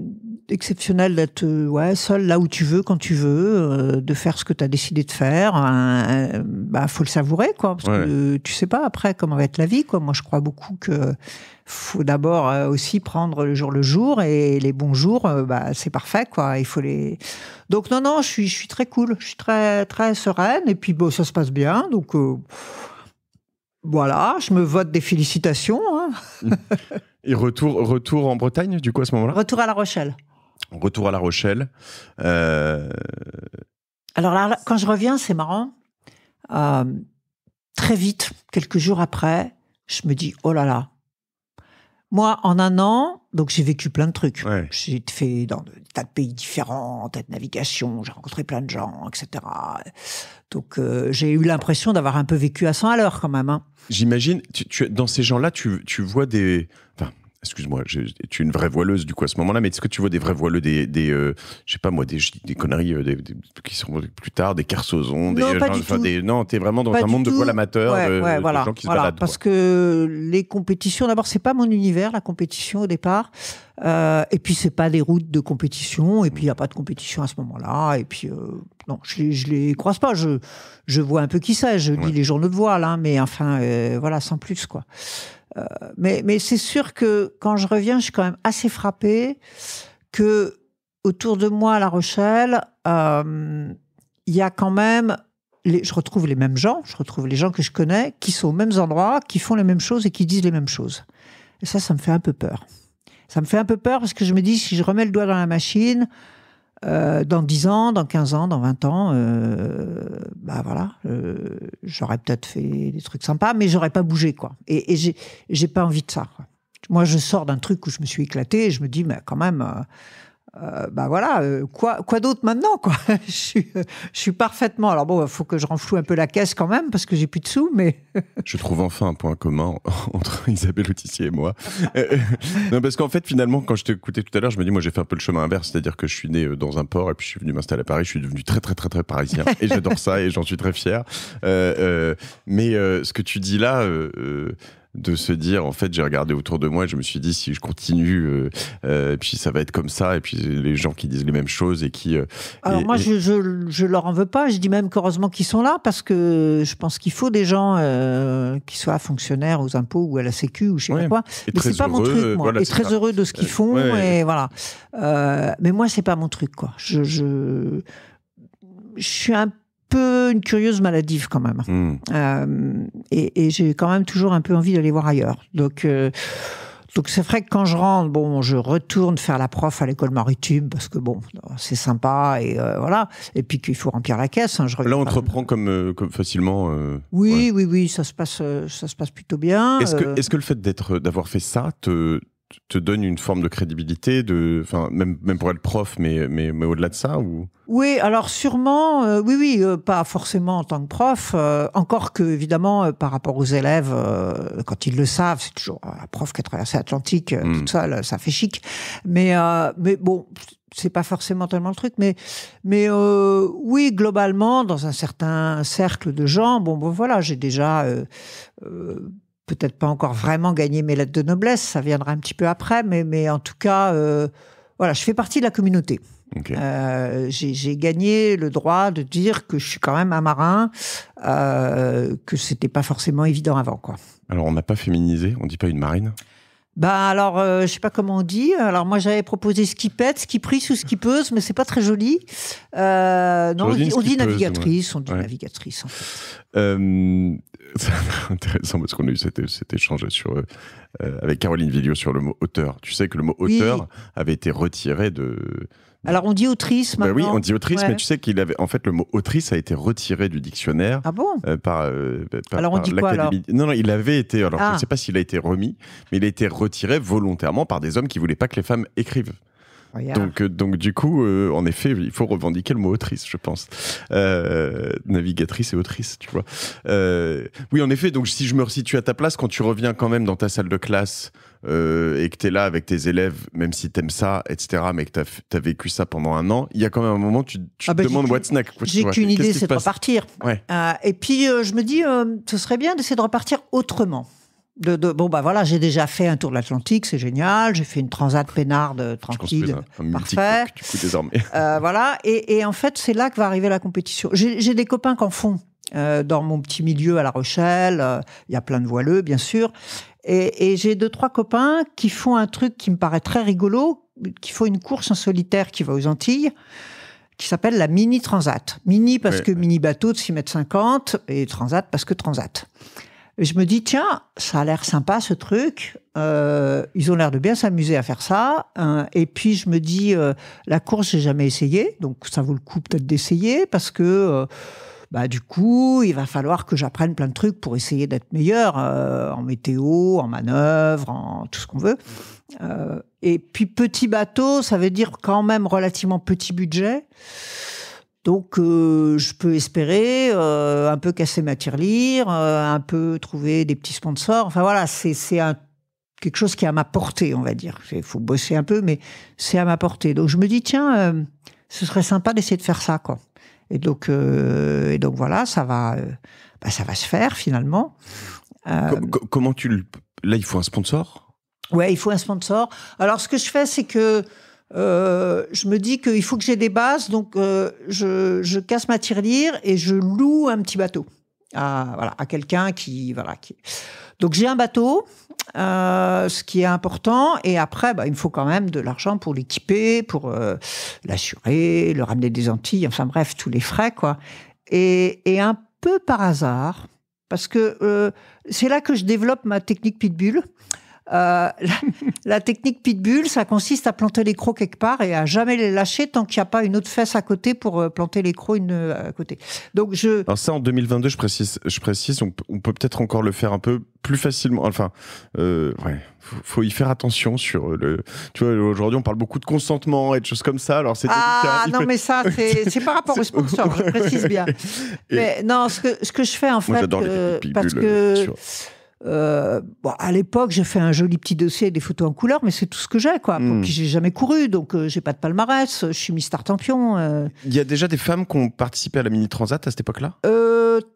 exceptionnel d'être euh, ouais, seul là où tu veux, quand tu veux, de faire ce que tu as décidé de faire. Il hein, bah, faut le savourer, quoi, parce que tu sais pas après comment va être la vie. Quoi. Moi, je crois beaucoup que faut d'abord aussi prendre le jour le jour et les bons jours, bah, c'est parfait, quoi. Il faut les. Donc non, non, je suis, je suis très cool, je suis très, très sereine et puis bon, ça se passe bien, donc voilà, je me vote des félicitations. Hein. <laughs> Et retour, retour en Bretagne, du coup, à ce moment-là Retour à La Rochelle. Retour à La Rochelle. Euh, Alors là, quand je reviens, c'est marrant. Euh, très vite, quelques jours après, je me dis, oh là là. Moi, en un an, donc j'ai vécu plein de trucs. J'ai fait dans des tas de pays différents, des tas de navigations, j'ai rencontré plein de gens, etc. Donc euh, j'ai eu l'impression d'avoir un peu vécu à 100 à l'heure quand même. Hein. J'imagine, dans ces gens-là, tu, vois des... Excuse-moi, tu es une vraie voileuse du coup à ce moment-là, mais est-ce que tu vois des vrais voileux, des, des euh, je sais pas moi, des, des conneries euh, des, qui seront plus tard, des carsozons, des, non, pas du es vraiment dans un monde de voile amateur, voilà, gens qui Parce que les compétitions, d'abord, c'est pas mon univers la compétition au départ, euh, et puis c'est pas des routes de compétition, et puis il y a pas de compétition à ce moment-là, et puis non, je, je les croise pas, je je vois un peu qui c'est, je lis les journaux de voile, hein, mais enfin voilà, sans plus quoi. Euh, mais, c'est sûr que quand je reviens, je suis quand même assez frappée que autour de moi à La Rochelle, euh, il y a quand même je retrouve les mêmes gens, je retrouve les gens que je connais, qui sont aux mêmes endroits, qui font les mêmes choses et qui disent les mêmes choses. Et ça, ça me fait un peu peur. Ça me fait un peu peur parce que je me dis, si je remets le doigt dans la machine, euh, dans 10 ans, dans 15 ans, dans 20 ans, euh, bah voilà, euh, j'aurais peut-être fait des trucs sympas, mais j'aurais pas bougé, quoi. Et, et j'ai pas envie de ça. Moi, je sors d'un truc où je me suis éclaté, et je me dis, mais quand même, euh, euh, bah voilà, euh, quoi, quoi d'autre maintenant quoi <laughs> je, suis, euh, je suis parfaitement. Alors bon, il faut que je renfloue un peu la caisse quand même parce que j'ai plus de sous, mais. <laughs> je trouve enfin un point commun <laughs> entre Isabelle Autissier et moi. Euh, non, parce qu'en fait, finalement, quand je t'écoutais tout à l'heure, je me dis, moi, j'ai fait un peu le chemin inverse, c'est-à-dire que je suis né dans un port et puis je suis venu m'installer à Paris. Je suis devenu très, très, très, très parisien et j'adore ça et j'en suis très fier. mais ce que tu dis là de se dire, en fait, j'ai regardé autour de moi, et je me suis dit, si je continue, euh, euh, puis ça va être comme ça, et puis les gens qui disent les mêmes choses et qui. Euh, Alors moi, Je, je, je, leur en veux pas. Je dis même qu'heureusement qu'ils sont là parce que je pense qu'il faut des gens qui soient fonctionnaires aux impôts ou à la Sécu ou je sais pas quoi. mais c'est pas mon truc, moi. et très heureux de ce qu'ils font, et voilà. mais moi, c'est pas mon truc, quoi. Je, je, je suis un peu peu une curieuse maladive quand même. Hmm. Euh, et, j'ai quand même toujours un peu envie d'aller voir ailleurs. Donc. Euh, donc c'est vrai que quand je rentre, bon, je retourne faire la prof à l'école maritime parce que bon, c'est sympa et euh, voilà. Et puis qu'il faut remplir la caisse. Hein, Là, on reprend comme, comme facilement. oui, oui, oui, ça se passe, ça se passe plutôt bien. Est-ce que, est-ce que le fait d'être, d'avoir fait ça te te donne une forme de crédibilité, de, enfin, même, même pour être prof, mais, mais, mais au-delà de ça ou... Oui, alors sûrement, euh, oui, oui, euh, pas forcément en tant que prof, euh, encore que, évidemment, par rapport aux élèves, quand ils le savent, c'est toujours un prof qui a traversé l'Atlantique, tout ça, hmm. ça fait chic. Mais, mais bon, c'est pas forcément tellement le truc, mais mais oui, globalement, dans un certain cercle de gens, bon, voilà, j'ai déjà peut-être pas encore vraiment gagné mes lettres de noblesse, ça viendra un petit peu après, mais, mais en tout cas, euh, voilà, je fais partie de la communauté. Euh, j'ai gagné le droit de dire que je suis quand même un marin, euh, que c'était pas forcément évident avant, quoi. Alors on n'a pas féminisé, on dit pas une marine. Bah alors, euh, je sais pas comment on dit. Alors moi j'avais proposé skipette, skiprice ou skippeuse, mais c'est pas très joli. non, on dit, navigatrice, on dit navigatrice en c'est intéressant parce qu'on a eu cet, échange sur, euh, avec Caroline Villiot sur le mot auteur. Tu sais que le mot auteur avait été retiré de. Alors on dit autrice bah maintenant. oui, on dit autrice, mais tu sais qu'il avait en fait le mot autrice a été retiré du dictionnaire. Ah bon euh, par, l'Académie... Euh, alors on dit quoi Non non, il avait été. Alors je ne ah. sais pas s'il a été remis, mais il a été retiré volontairement par des hommes qui voulaient pas que les femmes écrivent. Donc, euh, donc du coup, euh, en effet, il faut revendiquer le mot autrice, je pense. Euh, navigatrice et autrice, tu vois. oui, en effet, donc si je me resitue à ta place, quand tu reviens quand même dans ta salle de classe et que tu es là avec tes élèves, même si t'aimes ça, etc., mais que tu as, vécu ça pendant un an, il y a quand même un moment, tu, tu ah te bah, demandes what's next. J'ai qu'une idée, c'est de repartir. et puis, je me dis, ce serait bien d'essayer de repartir autrement bon, bah voilà, j'ai déjà fait un tour de l'Atlantique, c'est génial. J'ai fait une transat peinarde euh, tranquille, un, un parfait. Du coup, désormais. Euh, voilà, et, en fait, c'est là que va arriver la compétition. J'ai des copains qui en font. Euh, dans mon petit milieu à La Rochelle, il y a plein de voileux, bien sûr. Et, j'ai deux, trois copains qui font un truc qui me paraît très rigolo, qui font une course en solitaire qui va aux Antilles qui s'appelle la mini transat. Mini parce que mini bateau de 6 mètres 50 et transat parce que transat je me dis, tiens, ça a l'air sympa ce truc. Euh, ils ont l'air de bien s'amuser à faire ça. Hein. Et puis je me dis, euh, la course, j'ai jamais essayé, donc ça vaut le coup peut-être d'essayer parce que euh, bah, du coup, il va falloir que j'apprenne plein de trucs pour essayer d'être meilleur en météo, en manœuvre, en tout ce qu'on veut. et puis petit bateau, ça veut dire quand même relativement petit budget. Donc, euh, je peux espérer euh, un peu casser ma tirelire, euh, un peu trouver des petits sponsors. Enfin voilà, c'est quelque chose qui est à ma portée, on va dire. Il faut bosser un peu, mais c'est à ma portée. Donc, je me dis, tiens, ce serait sympa d'essayer de faire ça, quoi. Et donc, et donc voilà, ça va, bah, ça va se faire finalement. comment tu Là, il faut un sponsor Ouais, il faut un sponsor. Alors, ce que je fais, c'est que euh, je me dis qu'il faut que j'ai des bases, donc euh, je, casse ma tirelire et je loue un petit bateau à, voilà, à quelqu'un qui, voilà, Donc j'ai un bateau, euh, ce qui est important, et après, bah, il me faut quand même de l'argent pour l'équiper, pour l'assurer, le ramener des Antilles, enfin bref, tous les frais, quoi. Et, et un peu par hasard, parce que c'est là que je développe ma technique pitbull. Euh, la, technique pitbull, ça consiste à planter les crocs quelque part et à jamais les lâcher tant qu'il n'y a pas une autre fesse à côté pour euh, planter les crocs une euh, à côté. Donc je. Alors ça en 2022, je précise, je précise, on, peut peut-être encore le faire un peu plus facilement. Enfin, euh, ouais, faut, y faire attention sur le. Tu vois, aujourd'hui, on parle beaucoup de consentement et de choses comme ça. Alors c'est ah non, mais ça c'est par rapport au sponsor, je précise bien. <laughs> mais non, ce que ce que je fais en fait, parce que. Euh, bon, à l'époque, j'ai fait un joli petit dossier des photos en couleur, mais c'est tout ce que j'ai, quoi. Hmm. j'ai jamais couru, donc euh, j'ai pas de palmarès. Je suis Miss Tartampion. Euh. Il y a déjà des femmes qui ont participé à la Mini Transat à cette époque-là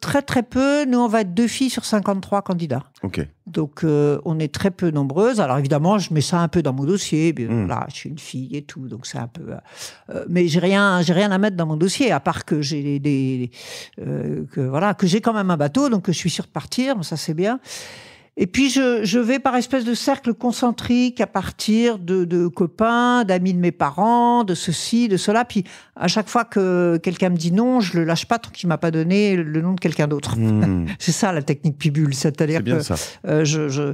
très très peu. Nous, on va être deux filles sur 53 candidats. Donc, euh, on est très peu nombreuses. Alors, évidemment, je mets ça un peu dans mon dossier. Hmm. Là, je suis une fille et tout, donc c'est un peu. Euh, euh, mais j'ai rien, j'ai rien à mettre dans mon dossier, à part que j'ai des, que voilà, que j'ai quand même un bateau, donc je suis sûre de partir. Ça, c'est bien. Et puis je, je vais par espèce de cercle concentrique à partir de, de copains, d'amis de mes parents, de ceci, de cela. Puis à chaque fois que quelqu'un me dit non, je le lâche pas tant qu'il m'a pas donné le nom de quelqu'un d'autre. Hmm. <laughs> c'est ça la technique Pibule, c'est-à-dire que euh, je, je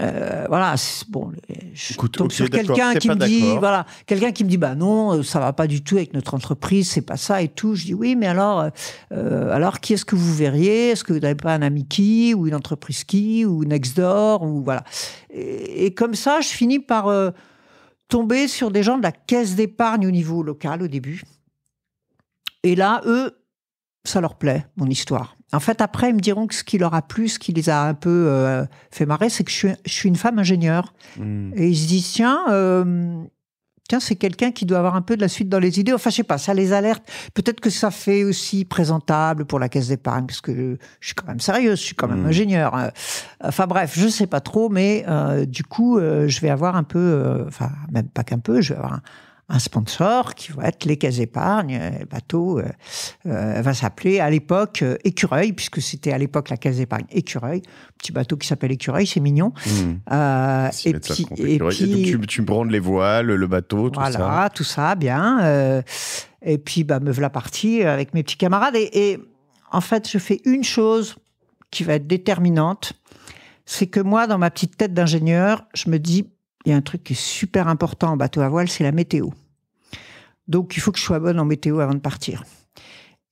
euh, voilà, bon, je Écoute, tombe sur quelqu'un qui me dit voilà, quelqu'un qui me dit bah non, euh, ça va pas du tout avec notre entreprise, c'est pas ça et tout. Je dis oui, mais alors alors qui est-ce que vous verriez Est-ce que vous n'avez pas un ami qui ou une entreprise qui ou Nextdoor ou voilà. Et, comme ça, je finis par euh, tomber sur des gens de la caisse d'épargne au niveau local au début. Et là, eux, ça leur plaît, mon histoire. En fait, après, ils me diront que ce qui leur a plu, ce qui les a un peu euh, fait marrer, c'est que je suis, une femme ingénieure. Mmh. Et ils se disent, tiens, euh, tiens, c'est quelqu'un qui doit avoir un peu de la suite dans les idées. Enfin, je sais pas, ça les alerte. Peut-être que ça fait aussi présentable pour la caisse d'épargne, parce que je suis quand même sérieuse, je suis quand même mmh. ingénieur. Hein. Enfin bref, je sais pas trop, mais euh, du coup, euh, je vais avoir un peu, euh, enfin, même pas qu'un peu, je vais avoir un, un sponsor qui va être les caisses d'épargne. Euh, le bateau euh, euh, va s'appeler à l'époque Écureuil, puisque c'était à l'époque la caisse épargne Écureuil. Petit bateau qui s'appelle Écureuil, c'est mignon. Mmh. et, puis, tu, me les voiles, le bateau, tout ça. Voilà, tout ça, bien. et puis, bah, me voilà parti avec mes petits camarades. et en fait, je fais une chose qui va être déterminante. C'est que moi, dans ma petite tête d'ingénieur, je me dis il y a un truc qui est super important en bateau à voile, c'est la météo. Donc il faut que je sois bonne en météo avant de partir.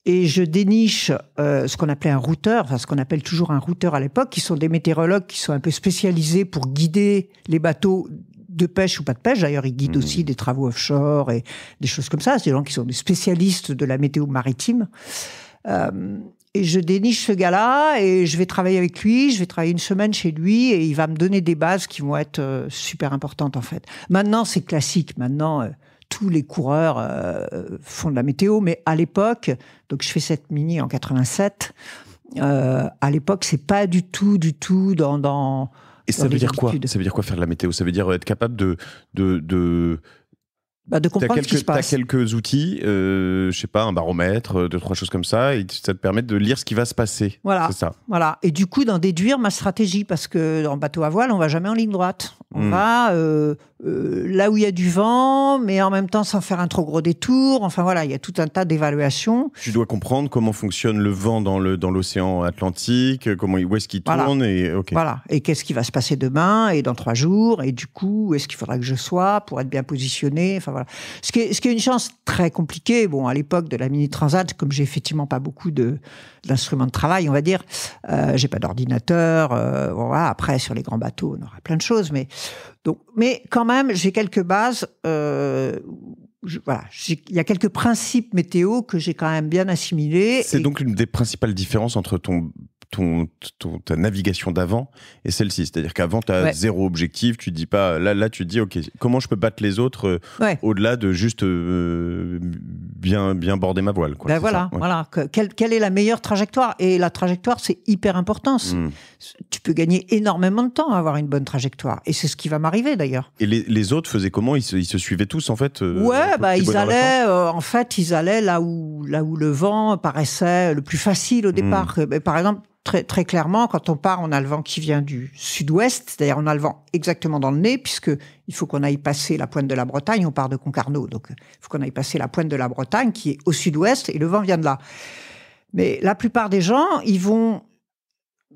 Et je déniche euh, ce qu'on appelait un routeur, enfin ce qu'on appelle toujours un routeur à l'époque, qui sont des météorologues qui sont un peu spécialisés pour guider les bateaux de pêche ou pas de pêche. D'ailleurs, ils guident mmh. aussi des travaux offshore et des choses comme ça. C'est des gens qui sont des spécialistes de la météo maritime. Euh, et je déniche ce gars-là et je vais travailler avec lui, je vais travailler une semaine chez lui et il va me donner des bases qui vont être euh, super importantes en fait. Maintenant, c'est classique. Maintenant, euh, tous les coureurs euh, font de la météo, mais à l'époque, donc je fais cette mini en 87. à l'époque, c'est pas du tout, du tout dans. dans et ça veut dire quoi Ça veut dire quoi faire de la météo Ça veut dire être capable de, de, de bah, de comprendre ce qui se passe. Tu as quelques outils, euh, je sais pas, un baromètre, euh, deux, trois choses comme ça, et ça te permet de lire ce qui va se passer. Voilà. ça. Voilà. Et du coup, d'en déduire ma stratégie, parce que en bateau à voile, on va jamais en ligne droite. On hmm. va euh, euh, là où il y a du vent, mais en même temps sans faire un trop gros détour. Enfin voilà, il y a tout un tas d'évaluations. Tu dois comprendre comment fonctionne le vent dans le dans l'océan Atlantique, comment où est-ce qu'il tourne et voilà et qu'est-ce qui va se passer demain et dans trois jours et du coup est-ce qu'il faudra que je sois pour être bien positionné. Enfin voilà, ce qui est, ce qui est une chance très compliquée. Bon à l'époque de la mini transat, comme j'ai effectivement pas beaucoup de l'instrument de travail, on va dire. Euh, j'ai pas d'ordinateur. Euh, voilà. Après, sur les grands bateaux, on aura plein de choses, mais donc, mais quand même, j'ai quelques bases. Euh, voilà, il y a quelques principes météo que j'ai quand même bien assimilés. C'est donc une des principales différences entre ton ton, ta navigation d'avant et celle-ci. C'est-à-dire qu'avant, tu as zéro objectif, tu dis pas, là, là, tu dis, OK, comment je peux battre les autres euh, au-delà de juste euh, bien, bien border ma voile. Ben voilà, voilà. quelle, est la meilleure trajectoire Et la trajectoire, c'est hyper important. Hmm. Tu peux gagner énormément de temps à avoir une bonne trajectoire. Et c'est ce qui va m'arriver d'ailleurs. Et les, autres faisaient comment ils se, suivaient tous en fait euh, Ouais, bah, ils allaient, en fait, ils allaient là où, là où le vent paraissait le plus facile au hmm. départ. Ben, par exemple, Très, clairement, quand on part, on a le vent qui vient du sud-ouest, c'est-à-dire on a le vent exactement dans le nez, puisque il faut qu'on aille passer la pointe de la Bretagne, on part de Concarneau, donc il faut qu'on aille passer la pointe de la Bretagne qui est au sud-ouest, et le vent vient de là. Mais la plupart des gens, ils vont,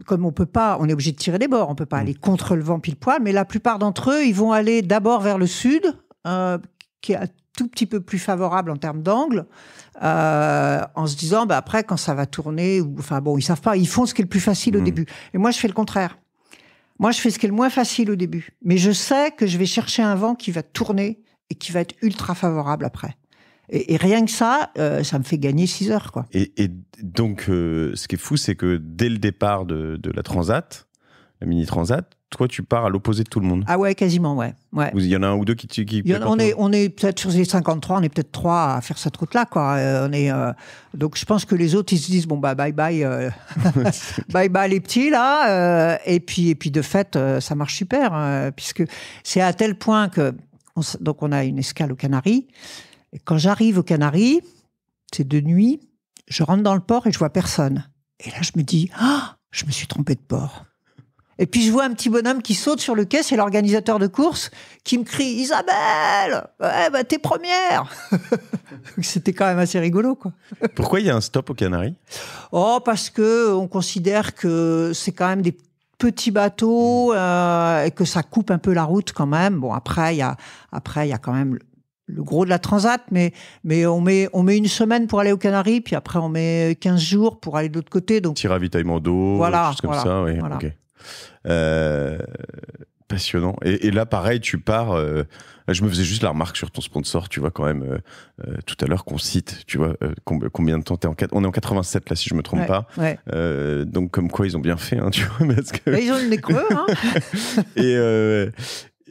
comme on peut pas, on est obligé de tirer des bords, on peut pas mm. aller contre le vent pile poil, mais la plupart d'entre eux, ils vont aller d'abord vers le sud, euh, qui est tout petit peu plus favorable en termes d'angle, euh, en se disant, bah, après, quand ça va tourner, ou, enfin bon, ils savent pas, ils font ce qui est le plus facile au hmm. début. Et moi, je fais le contraire. Moi, je fais ce qui est le moins facile au début. Mais je sais que je vais chercher un vent qui va tourner et qui va être ultra favorable après. Et, rien que ça, euh, ça me fait gagner 6 heures. Quoi. Et, donc, euh, ce qui est fou, c'est que dès le départ de la Transat, la mini Transat, toi, tu pars à l'opposé de tout le monde. Ah ouais, quasiment, ouais. Il y en a un ou deux qui... on, est, on est peut-être sur les 53, on est peut-être trois à faire cette route-là, quoi. Euh, on est, euh, donc je pense que les autres, ils se disent, bon, bah, bye bye, euh, <laughs> <laughs> bye bye les petits, là. et, puis, et puis, de fait, ça marche super, hein, puisque c'est à tel point que... donc on a une escale aux Canaries. quand j'arrive aux Canaries, c'est de nuit, je rentre dans le port et je vois personne. Et là, je me dis, ah, je me suis trompé de port. Et puis je vois un petit bonhomme qui saute sur le quai, c'est l'organisateur de course, qui me crie Isabelle, ouais, bah, t'es première <laughs> C'était quand même assez rigolo. quoi. Pourquoi il y a un stop aux Canaries Oh, parce que on considère que c'est quand même des petits bateaux euh, et que ça coupe un peu la route quand même. Bon, après, il y a, après, il y a quand même le gros de la transat, mais, mais on, met, on met une semaine pour aller aux Canaries, puis après on met 15 jours pour aller de l'autre côté. Donc... Petit ravitaillement d'eau, des choses comme ça. Oui. Euh, passionnant. Et, là, pareil, tu pars. Euh, je me faisais juste la remarque sur ton sponsor, tu vois, quand même, euh, tout à l'heure qu'on cite, tu vois, combien de temps t'es en. On est en 87, là, si je me trompe pas. donc, comme quoi, ils ont bien fait, hein, tu vois, <laughs> parce que... Ils ont le hein. <laughs> Et,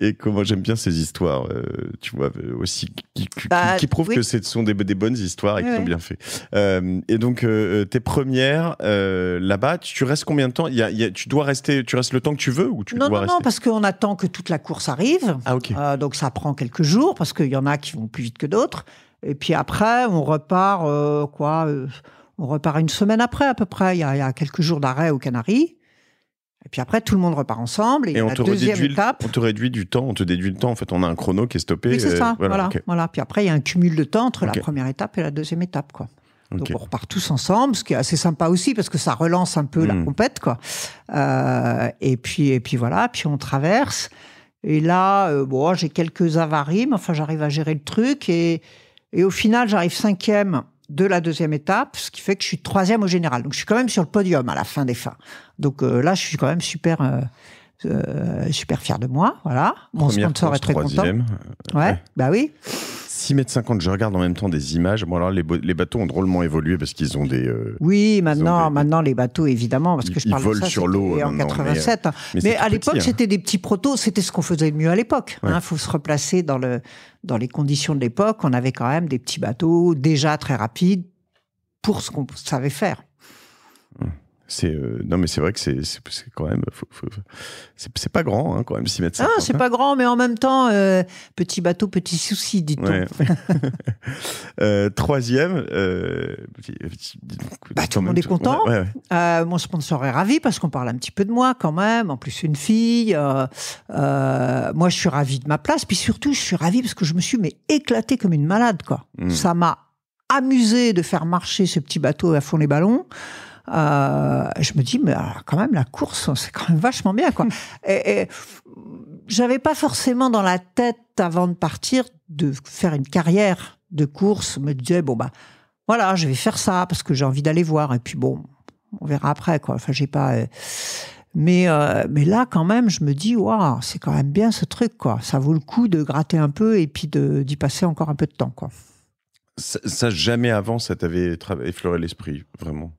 et comment j'aime bien ces histoires, euh, tu vois, euh, aussi, qui, qui, bah, prouvent que ce sont des, des, bonnes histoires et qui sont bien faites. Euh, et donc, tes premières, là-bas, tu restes combien de temps y y a, Tu dois rester, tu restes le temps que tu veux ou tu Non, dois non, rester non, parce qu'on attend que toute la course arrive. Ah, donc, ça prend quelques jours parce qu'il y en a qui vont plus vite que d'autres. Et puis après, on repart, quoi on repart une semaine après à peu près. Il y a, il y a quelques jours d'arrêt aux Canaries. Et puis après, tout le monde repart ensemble. Et, on, la te deuxième réduit, on te réduit du temps, on te déduit le temps. En fait, on a un chrono qui est stoppé. c'est ça. Voilà, voilà, Puis après, il y a un cumul de temps entre la première étape et la deuxième étape. Quoi. Donc on repart tous ensemble, ce qui est assez sympa aussi parce que ça relance un peu la hmm. compète, quoi. Euh, et puis et puis voilà, puis on traverse. Et là, euh, bon, j'ai quelques avaries, mais enfin j'arrive à gérer le truc et, et au final j'arrive cinquième de la deuxième étape, ce qui fait que je suis troisième au général. Donc je suis quand même sur le podium à la fin des fins. Donc euh, là, je suis quand même super, euh, euh, super fier de moi. Voilà. Mon sponsor est très content. ouais, bah oui. 6 mètres, 50 je regarde en même temps des images. Bon, alors les, bateaux ont drôlement évolué parce qu'ils ont des. Euh, oui, maintenant, maintenant les bateaux, évidemment, parce que je parle de ça, sur l'eau en 87. Euh, mais, euh, à l'époque, hein. c'était des petits protos, c'était ce qu'on faisait de mieux à l'époque. Il hein. faut se replacer dans, le, dans les conditions de l'époque. On avait quand même des petits bateaux déjà très rapides pour ce qu'on savait faire. Hum. Euh, non mais c'est vrai que c'est quand même c'est pas grand hein, quand même 6 mètres. Ah, c'est hein. pas grand mais en même temps euh, petit bateau petit souci dit-on. <laughs> Euh, troisième. Bah, tout le monde est content. mon sponsor est ravi parce qu'on parle un petit peu de moi quand même. En plus une fille. moi je suis ravi de ma place puis surtout je suis ravi parce que je me suis mais éclaté comme une malade quoi. Hmm. Ça m'a amusé de faire marcher ce petit bateau à fond les ballons. Euh, je me dis, mais quand même, la course, c'est quand même vachement bien, quoi. <laughs> et, j'avais pas forcément dans la tête, avant de partir, de faire une carrière de course. Je me disais, bon, bah, voilà, je vais faire ça parce que j'ai envie d'aller voir. Et puis, bon, on verra après, quoi. Enfin, j'ai pas. Euh, mais, euh, mais là, quand même, je me dis, waouh, c'est quand même bien ce truc, quoi. Ça vaut le coup de gratter un peu et puis d'y passer encore un peu de temps, quoi. ça jamais avant, ça t'avait effleuré l'esprit, vraiment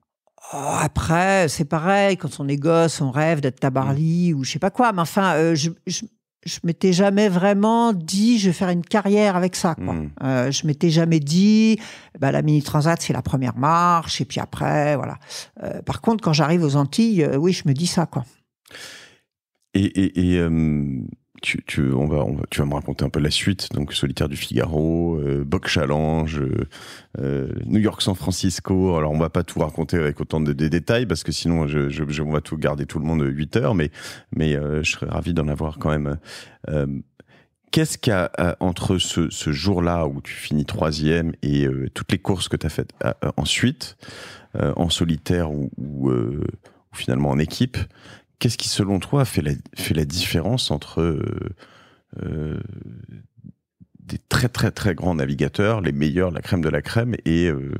Oh, après, c'est pareil, quand on est gosse, on rêve d'être tabarly mm. ou je sais pas quoi. Mais enfin, euh, je, je, je m'étais jamais vraiment dit je vais faire une carrière avec ça. Quoi. Mm. Euh, je m'étais jamais dit bah, la mini transat c'est la première marche et puis après voilà. Euh, par contre, quand j'arrive aux Antilles, oui, je me dis ça quoi. et tu, vas me raconter un peu la suite, donc Solitaire du Figaro, euh, box Challenge, euh, euh, New York San Francisco. Alors on va pas tout raconter avec autant de, détails parce que sinon je, on va tout garder tout le monde 8 heures, mais, je serais ravi d'en avoir quand même. Qu'est-ce qu'il y a entre ce, jour-là où tu finis troisième et toutes les courses que tu as faites ensuite, en solitaire ou finalement en équipe Qu'est-ce qui, selon toi, fait la, fait la différence entre euh, euh, des très très très grands navigateurs, les meilleurs, la crème de la crème, et, euh,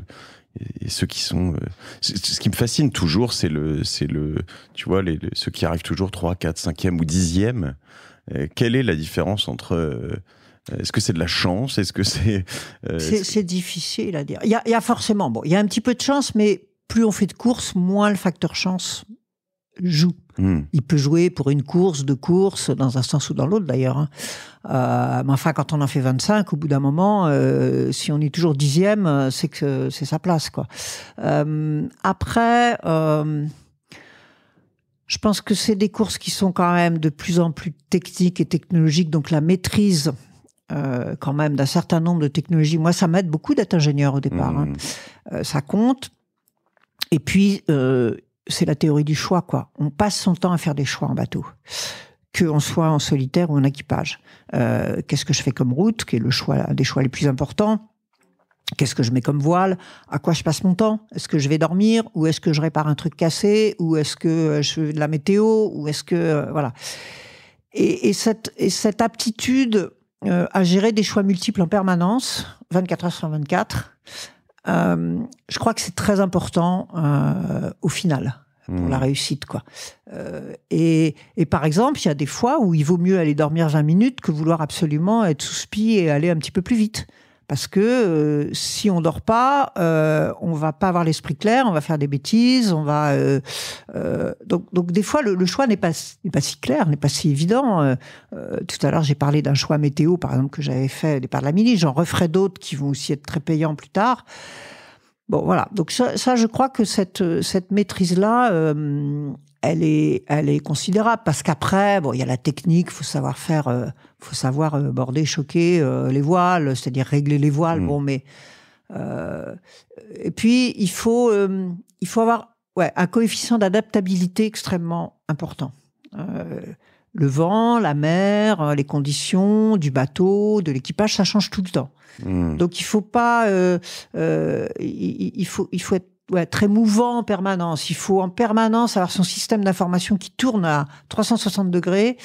ceux qui sont. ce qui me fascine toujours, c'est le, c'est le, tu vois, les, ceux qui arrivent toujours 3, 4, 5e ou 10e. quelle est la différence entre est-ce que c'est de la chance Est-ce que c'est C'est difficile à dire. Il y a, y a, forcément, bon, il y a un petit peu de chance, mais plus on fait de courses, moins le facteur chance joue. Hmm. Il peut jouer pour une course, deux courses, dans un sens ou dans l'autre d'ailleurs. Hein. Euh, mais enfin, quand on en fait 25, au bout d'un moment, euh, si on est toujours dixième, euh, c'est que c'est sa place. Quoi. après, je pense que c'est des courses qui sont quand même de plus en plus techniques et technologiques, donc la maîtrise quand même d'un certain nombre de technologies. Moi, ça m'aide beaucoup d'être ingénieur au départ. Hmm. Hein. ça compte. Et puis, c'est la théorie du choix, quoi. On passe son temps à faire des choix en bateau. Qu'on soit en solitaire ou en équipage. Euh, qu'est-ce que je fais comme route, qui est le choix, un des choix les plus importants Qu'est-ce que je mets comme voile À quoi je passe mon temps Est-ce que je vais dormir Ou est-ce que je répare un truc cassé Ou est-ce que euh, je fais de la météo Ou est-ce que... Euh, voilà. Et, cette, aptitude à gérer des choix multiples en permanence, 24 heures sur 24, euh, je crois que c'est très important euh, au final pour la mmh. réussite. quoi. Euh, et, et, par exemple, il y a des fois où il vaut mieux aller dormir 20 minutes que vouloir absolument être sous spi et aller un petit peu plus vite. Parce que euh, si on dort pas, on euh, on va pas avoir l'esprit clair, on va faire des bêtises, on va euh, donc donc des fois le, choix n'est pas n'est pas si clair, n'est pas si évident. tout à l'heure j'ai parlé d'un choix météo par exemple que j'avais fait au départ de la mini, j'en referai d'autres qui vont aussi être très payants plus tard. Bon voilà, donc ça, ça je crois que cette cette maîtrise là elle est, elle est considérable parce qu'après, bon, il y a la technique, faut savoir faire, euh, faut savoir euh, border, choquer euh, les voiles, c'est-à-dire régler les voiles. Mmh. Bon, mais euh, et puis il faut, il faut avoir, ouais, un coefficient d'adaptabilité extrêmement important. le vent, la mer, les conditions du bateau, de l'équipage, ça change tout le temps. Mmh. Donc il faut pas, il, faut, il faut être ouais, très mouvant en permanence. Il faut en permanence avoir son système d'information qui tourne à 360 degrés,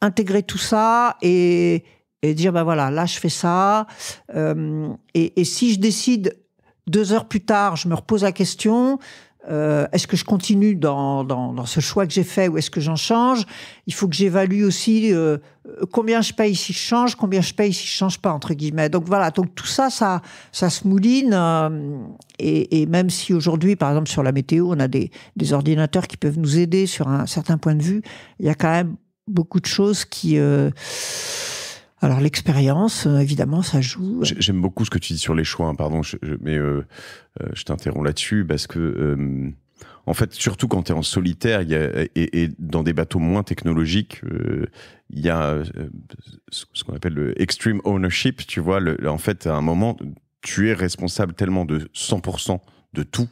intégrer tout ça et, et dire ben voilà, là je fais ça. Euh, et, et si je décide deux heures plus tard, je me repose la question. Euh, est-ce que je continue dans, dans, ce choix que j'ai fait ou est-ce que j'en change Il faut que j'évalue aussi euh, combien je paye si je change, combien je paye si je change pas entre guillemets. Donc voilà, donc tout ça, ça, ça se mouline. Euh, et, et, même si aujourd'hui, par exemple sur la météo, on a des, des ordinateurs qui peuvent nous aider sur un certain point de vue, il y a quand même beaucoup de choses qui alors l'expérience, euh, évidemment, ça joue. Euh. J'aime beaucoup ce que tu dis sur les choix, hein, pardon, mais euh, je t'interromps là-dessus parce que, en fait, surtout quand tu es en solitaire et, dans des bateaux moins technologiques, il y a ce qu'on appelle le extreme ownership, tu vois, en fait, à un moment, tu es responsable tellement de 100% de tout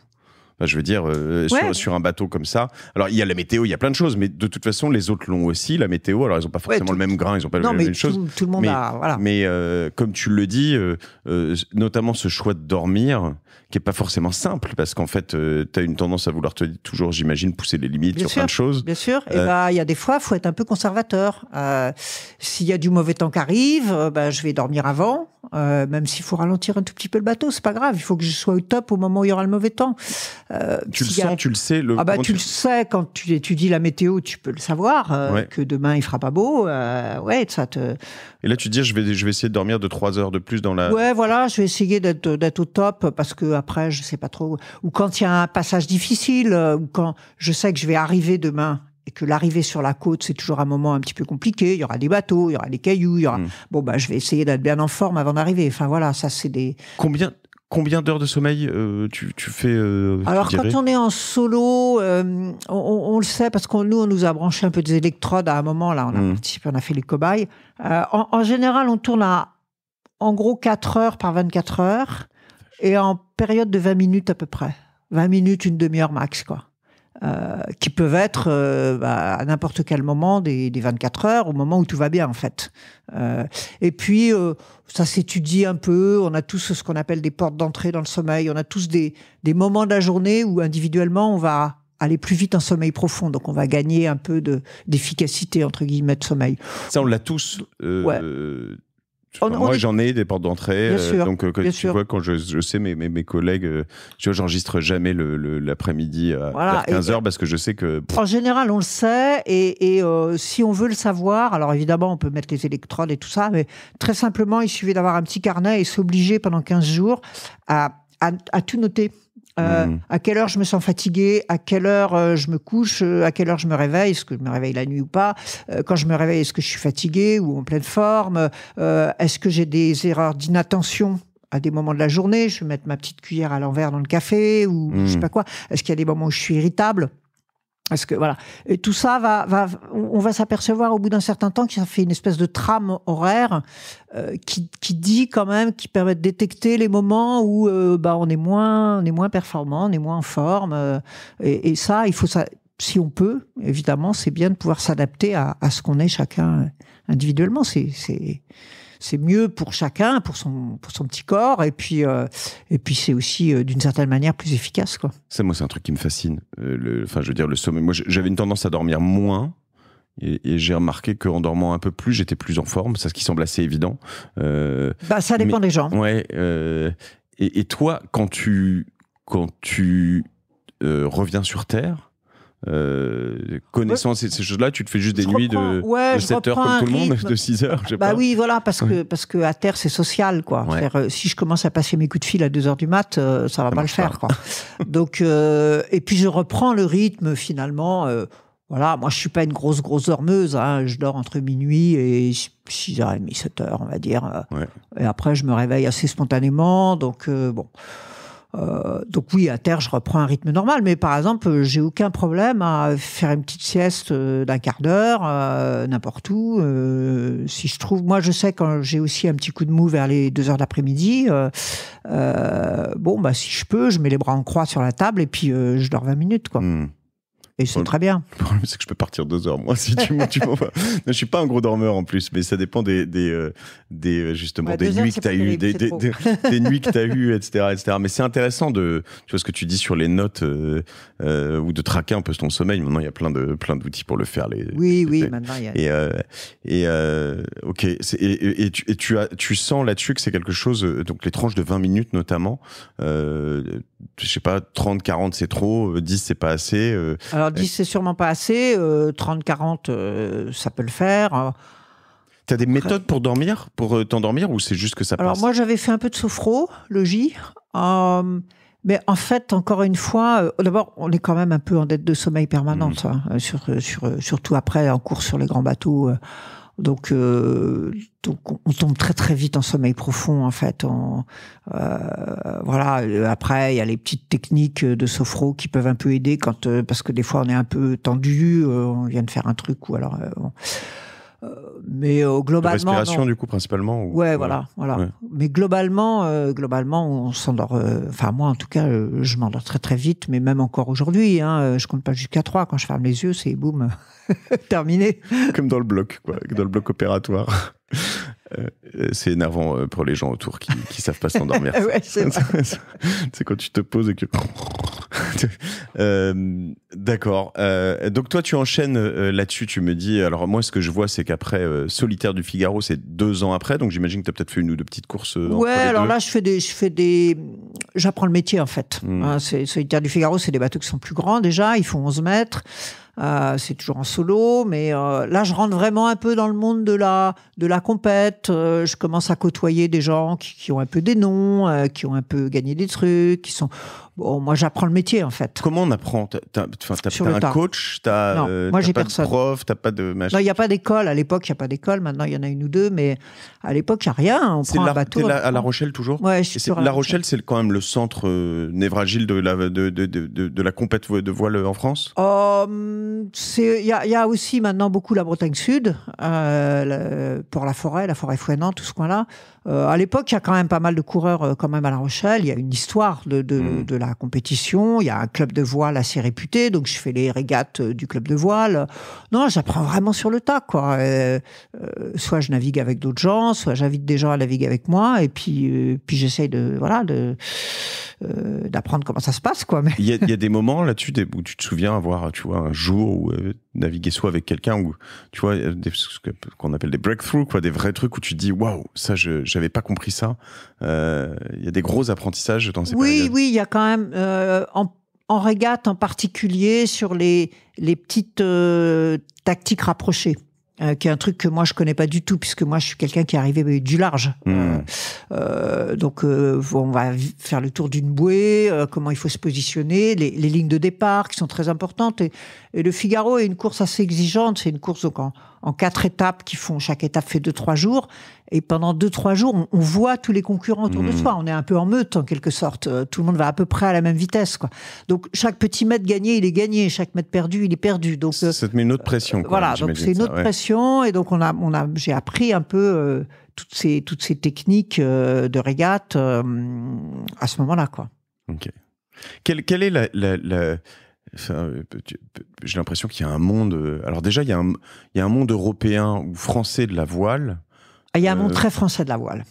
je veux dire, euh, sur, un bateau comme ça. Alors, il y a la météo, il y a plein de choses, mais de toute façon, les autres l'ont aussi, la météo. Alors, ils n'ont pas forcément le même grain, ils n'ont pas le même chose. Tout le monde mais, euh, comme tu le dis, euh, notamment ce choix de dormir, qui n'est pas forcément simple, parce qu'en fait, tu as une tendance à vouloir te, toujours, j'imagine, pousser les limites sur plein de choses. Bien sûr. Et bah, il y a des fois, il faut être un peu conservateur. S'il y a du mauvais temps qui arrive, bah, je vais dormir avant, même s'il faut ralentir un tout petit peu le bateau, c'est pas grave. Il faut que je sois au top au moment où il y aura le mauvais temps. Euh, tu le sens, tu le sais. Le... Ah bah, tu, le sais quand tu étudies la météo, tu peux le savoir euh, que demain il fera pas beau. Euh, ouais, ça te. Et là, tu dis, je vais, je vais essayer de dormir de trois heures de plus dans la. Ouais, voilà, je vais essayer d'être au top parce que après, je sais pas trop. Ou quand il y a un passage difficile, ou quand je sais que je vais arriver demain et que l'arrivée sur la côte, c'est toujours un moment un petit peu compliqué. Il y aura des bateaux, il y aura des cailloux, il y aura... Hmm. Bon, bah, je vais essayer d'être bien en forme avant d'arriver. Enfin, voilà, ça, c'est des... Combien combien d'heures de sommeil euh, tu, fais euh, Alors, quand on est en solo, euh, on, le sait parce qu'on nous, on nous a branché un peu des électrodes à un moment. Là, on a hmm. participé, on a fait les cobayes. En, en, général, on tourne à en gros 4 heures par 24 heures et en période de 20 minutes à peu près. 20 minutes, une demi-heure max, quoi. Euh, qui peuvent être euh, bah, à n'importe quel moment des, des, 24 heures, au moment où tout va bien en fait. Euh, et puis euh, ça s'étudie un peu. On a tous ce qu'on appelle des portes d'entrée dans le sommeil. On a tous des, des moments de la journée où individuellement on va aller plus vite en sommeil profond. Donc, on va gagner un peu de, d'efficacité, entre guillemets, de sommeil. Ça, on l'a tous euh, moi, j'en ai des portes d'entrée. Euh, donc, euh, tu vois, quand je, sais, mes, mes, collègues, euh, tu vois, j'enregistre jamais l'après-midi à 15h parce que je sais que. En général, on le sait. Et, si on veut le savoir, alors évidemment, on peut mettre les électrodes et tout ça, mais très simplement, il suffit d'avoir un petit carnet et s'obliger pendant 15 jours à, à tout noter. Euh, hmm. À quelle heure je me sens fatigué À quelle heure euh, je me couche euh, À quelle heure je me réveille Est-ce que je me réveille la nuit ou pas Quand je me réveille, est-ce que je suis fatigué ou en pleine forme Est-ce que j'ai des erreurs d'inattention à des moments de la journée Je vais mettre ma petite cuillère à l'envers dans le café ou je hmm. sais pas quoi. Est-ce qu'il y a des moments où je suis irritable parce que voilà, et tout ça va, va on va s'apercevoir au bout d'un certain temps qu'il fait une espèce de trame horaire euh, qui, qui, dit quand même, qui permet de détecter les moments où euh, bah on est moins, on est moins performant, on est moins en forme, euh, et, et, ça, il faut ça, si on peut, évidemment, c'est bien de pouvoir s'adapter à, à, ce qu'on est chacun individuellement. C'est c'est mieux pour chacun, pour son, pour son petit corps, et puis, euh, et puis c'est aussi euh, d'une certaine manière plus efficace. Quoi. Ça, moi, c'est un truc qui me fascine. Euh, enfin, je veux dire, le sommeil. Moi, j'avais une tendance à dormir moins. Et, j'ai remarqué qu'en dormant un peu plus, j'étais plus en forme, ça ce qui semble assez évident. bah, ça dépend des gens. Ouais. Et, et, toi, quand tu, quand tu reviens sur Terre, euh, connaissance et ces choses-là, tu te fais juste des nuits de, 7 heures comme tout le monde, <laughs> de 6 heures. Bah pas. oui, voilà, parce que, parce que à terre, c'est social, quoi. Euh, si je commence à passer mes coups de fil à 2 heures du mat, euh, ça va pas le faire, quoi. <laughs> Donc, et puis je reprends le rythme finalement. voilà, moi je suis pas une grosse, grosse dormeuse, hein, je dors entre minuit et 6h30, 7h, on va dire. Et après, je me réveille assez spontanément, donc bon. Euh, donc oui, à terre, je reprends un rythme normal, mais par exemple, euh, j'ai aucun problème à faire une petite sieste euh, d'un quart d'heure, n'importe où. si je trouve, moi, je sais quand j'ai aussi un petit coup de mou vers les deux heures d'après-midi. bon, bah si je peux, je mets les bras en croix sur la table et puis je dors 20 minutes, quoi. Mmh. Et c'est très bien. Le problème, c'est que je peux partir deux heures, moi, <laughs> si tu m'envoies. je suis pas un gros dormeur en plus, mais ça dépend des, des, euh, des euh, justement, bah, des nuits que tu as eues, des, des, des, nuits que tu as eues, etc., etc. Mais c'est intéressant de, tu vois, ce que tu dis sur les notes, euh, euh, ou de traquer un peu ton sommeil. Maintenant, il y a plein de, plein d'outils pour le faire. Les, oui, oui, maintenant, il y a. Et, et ok. Et, tu, et tu, as, tu sens là-dessus que c'est quelque chose, donc les tranches de 20 minutes notamment, je sais pas, 30, 40, c'est trop, 10, c'est pas assez. 10, c'est sûrement pas assez. 30, euh, 40, euh, ça peut le faire. Euh. T'as des méthodes pour dormir, pour t'endormir, ou c'est juste que ça passe Alors moi, j'avais fait un peu de sophrologie. Euh, mais en fait, encore une fois, d'abord, on est quand même un peu en dette de sommeil permanente, mmh. hein, sur, sur, surtout après en course sur les grands bateaux. Donc, euh, on tombe très très vite en sommeil profond en fait. En, euh, voilà. Euh, après, il y a les petites techniques de sophro qui peuvent un peu aider quand parce que des fois on est un peu tendu, on vient de faire un truc ou alors mais euh, globalement. De respiration, du coup, principalement Ouais, voilà. voilà. Mais globalement, euh, globalement on s'endort. Euh, enfin, moi, en tout cas, je m'endors très, très vite, mais même encore aujourd'hui. Hein, je compte pas jusqu'à 3. Quand je ferme les yeux, c'est boum, <laughs> terminé. Comme dans le bloc, quoi. Dans le bloc opératoire. Euh, euh, c'est énervant euh, pour les gens autour qui, qui savent pas s'endormir. <laughs> <laughs> c'est quand tu te poses et que. <laughs> D'accord. donc toi, tu enchaînes là-dessus. Tu me dis. Alors moi, ce que je vois, c'est qu'après Solitaire du Figaro, c'est deux ans après. Donc j'imagine que tu as peut-être fait une ou deux petites courses. ouais. alors là, je fais des, je fais des, j'apprends le métier en fait. Hmm. Hein, Solitaire du Figaro, c'est des bateaux qui sont plus grands déjà. Ils font 11 mètres. Euh, c'est toujours en solo, mais euh, là, je rentre vraiment un peu dans le monde de la, de la compète. Euh, je commence à côtoyer des gens qui, qui ont un peu des noms, qui ont un peu gagné des trucs, qui sont Bon, moi, j'apprends le métier, en fait. Comment on apprend T'as un coach as, non, euh, Moi, j'ai personne. Pas de prof, t'as pas de Non, il n'y a pas d'école. À l'époque, il n'y a pas d'école. Maintenant, il y en a une ou deux, mais à l'époque, il n'y a rien. On prend la, un bateau. La, à La Rochelle, toujours La Rochelle, c'est quand même le centre euh, névragile de la, de, de, de, la compète de voile en France euh, Il y, a, aussi maintenant beaucoup la Bretagne Sud, pour la forêt, la forêt fouenant, tout ce coin-là. à l'époque, il y a quand même pas mal de coureurs quand même à La Rochelle. Il y a une histoire de, de mmh. la la compétition. Il y a un club de voile assez réputé, donc je fais les régates euh, du club de voile. Non, j'apprends vraiment sur le tas, quoi. Euh, euh, soit je navigue avec d'autres gens, soit j'invite des gens à naviguer avec moi, et puis, puis j'essaye de, voilà, de euh, d'apprendre comment ça se passe, quoi. Mais il y a, des moments là-dessus où tu te souviens avoir, tu vois, un jour où euh, naviguer soit avec quelqu'un ou tu vois, euh, ce qu'on appelle des breakthroughs, quoi, des vrais trucs où tu dis, waouh, ça, je j'avais pas compris ça. Il y a des gros apprentissages dans ces. Oui, oui, il y a quand même en, en, régate en particulier sur les petites tactiques rapprochées. Euh, qui est un truc que moi je connais pas du tout puisque moi je suis quelqu'un qui est arrivé du large hmm. euh, euh, donc on va faire le tour d'une bouée comment il faut se positionner les, les, lignes de départ qui sont très importantes et et le Figaro est une course assez exigeante. C'est une course en, quatre étapes qui font, chaque étape fait deux, trois jours. Et pendant deux, trois jours, on, voit tous les concurrents autour de mmh. soi. On est un peu en meute, en quelque sorte. Euh, tout le monde va à peu près à la même vitesse, quoi. Donc, chaque petit mètre gagné, il est gagné. Chaque mètre perdu, il est perdu. Donc, ça te une autre pression. voilà. Donc, c'est une autre pression. Euh, Et donc, on a, j'ai appris un peu, euh, toutes ces, techniques de régate à ce moment-là, Ok. Quelle, est la euh, j'ai l'impression qu'il y a un monde. Euh, alors déjà, il y, a un, il y a un monde européen ou français de la voile. Ah, il y a un monde euh, très français de la voile.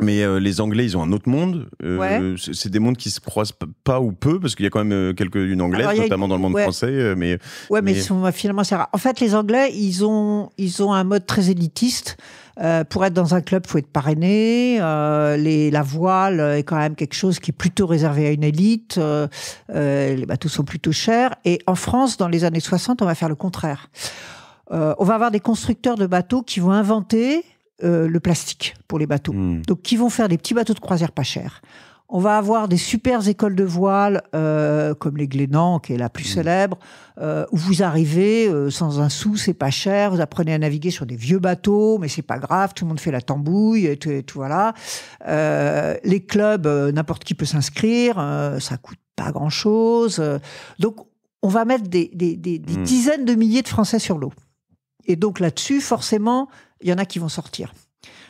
Mais euh, les Anglais, ils ont un autre monde. Euh, c'est des mondes qui se croisent pas ou peu, parce qu'il y a quand même euh, quelques une anglaise notamment dans le monde français. Mais, ouais, mais, finalement, c'est En fait, les Anglais, ils ont, ils ont un mode très élitiste. pour être dans un club, faut être parrainé. les, la voile est quand même quelque chose qui est plutôt réservé à une élite. les bateaux sont plutôt chers. Et en France, dans les années 60, on va faire le contraire. on va avoir des constructeurs de bateaux qui vont inventer euh, le plastique pour les bateaux. Hmm. Donc, qui vont faire des petits bateaux de croisière pas chers. On va avoir des super écoles de voile, euh, comme les Glénans, qui est la plus hmm. célèbre, euh, où vous arrivez sans un sou, c'est pas cher, vous apprenez à naviguer sur des vieux bateaux, mais c'est pas grave, tout le monde fait la tambouille, et tout, voilà. les clubs, n'importe qui peut s'inscrire, ça coûte pas grand-chose. donc, on va mettre des, hmm. dizaines de milliers de Français sur l'eau. Et donc là-dessus, forcément, il y en a qui vont sortir.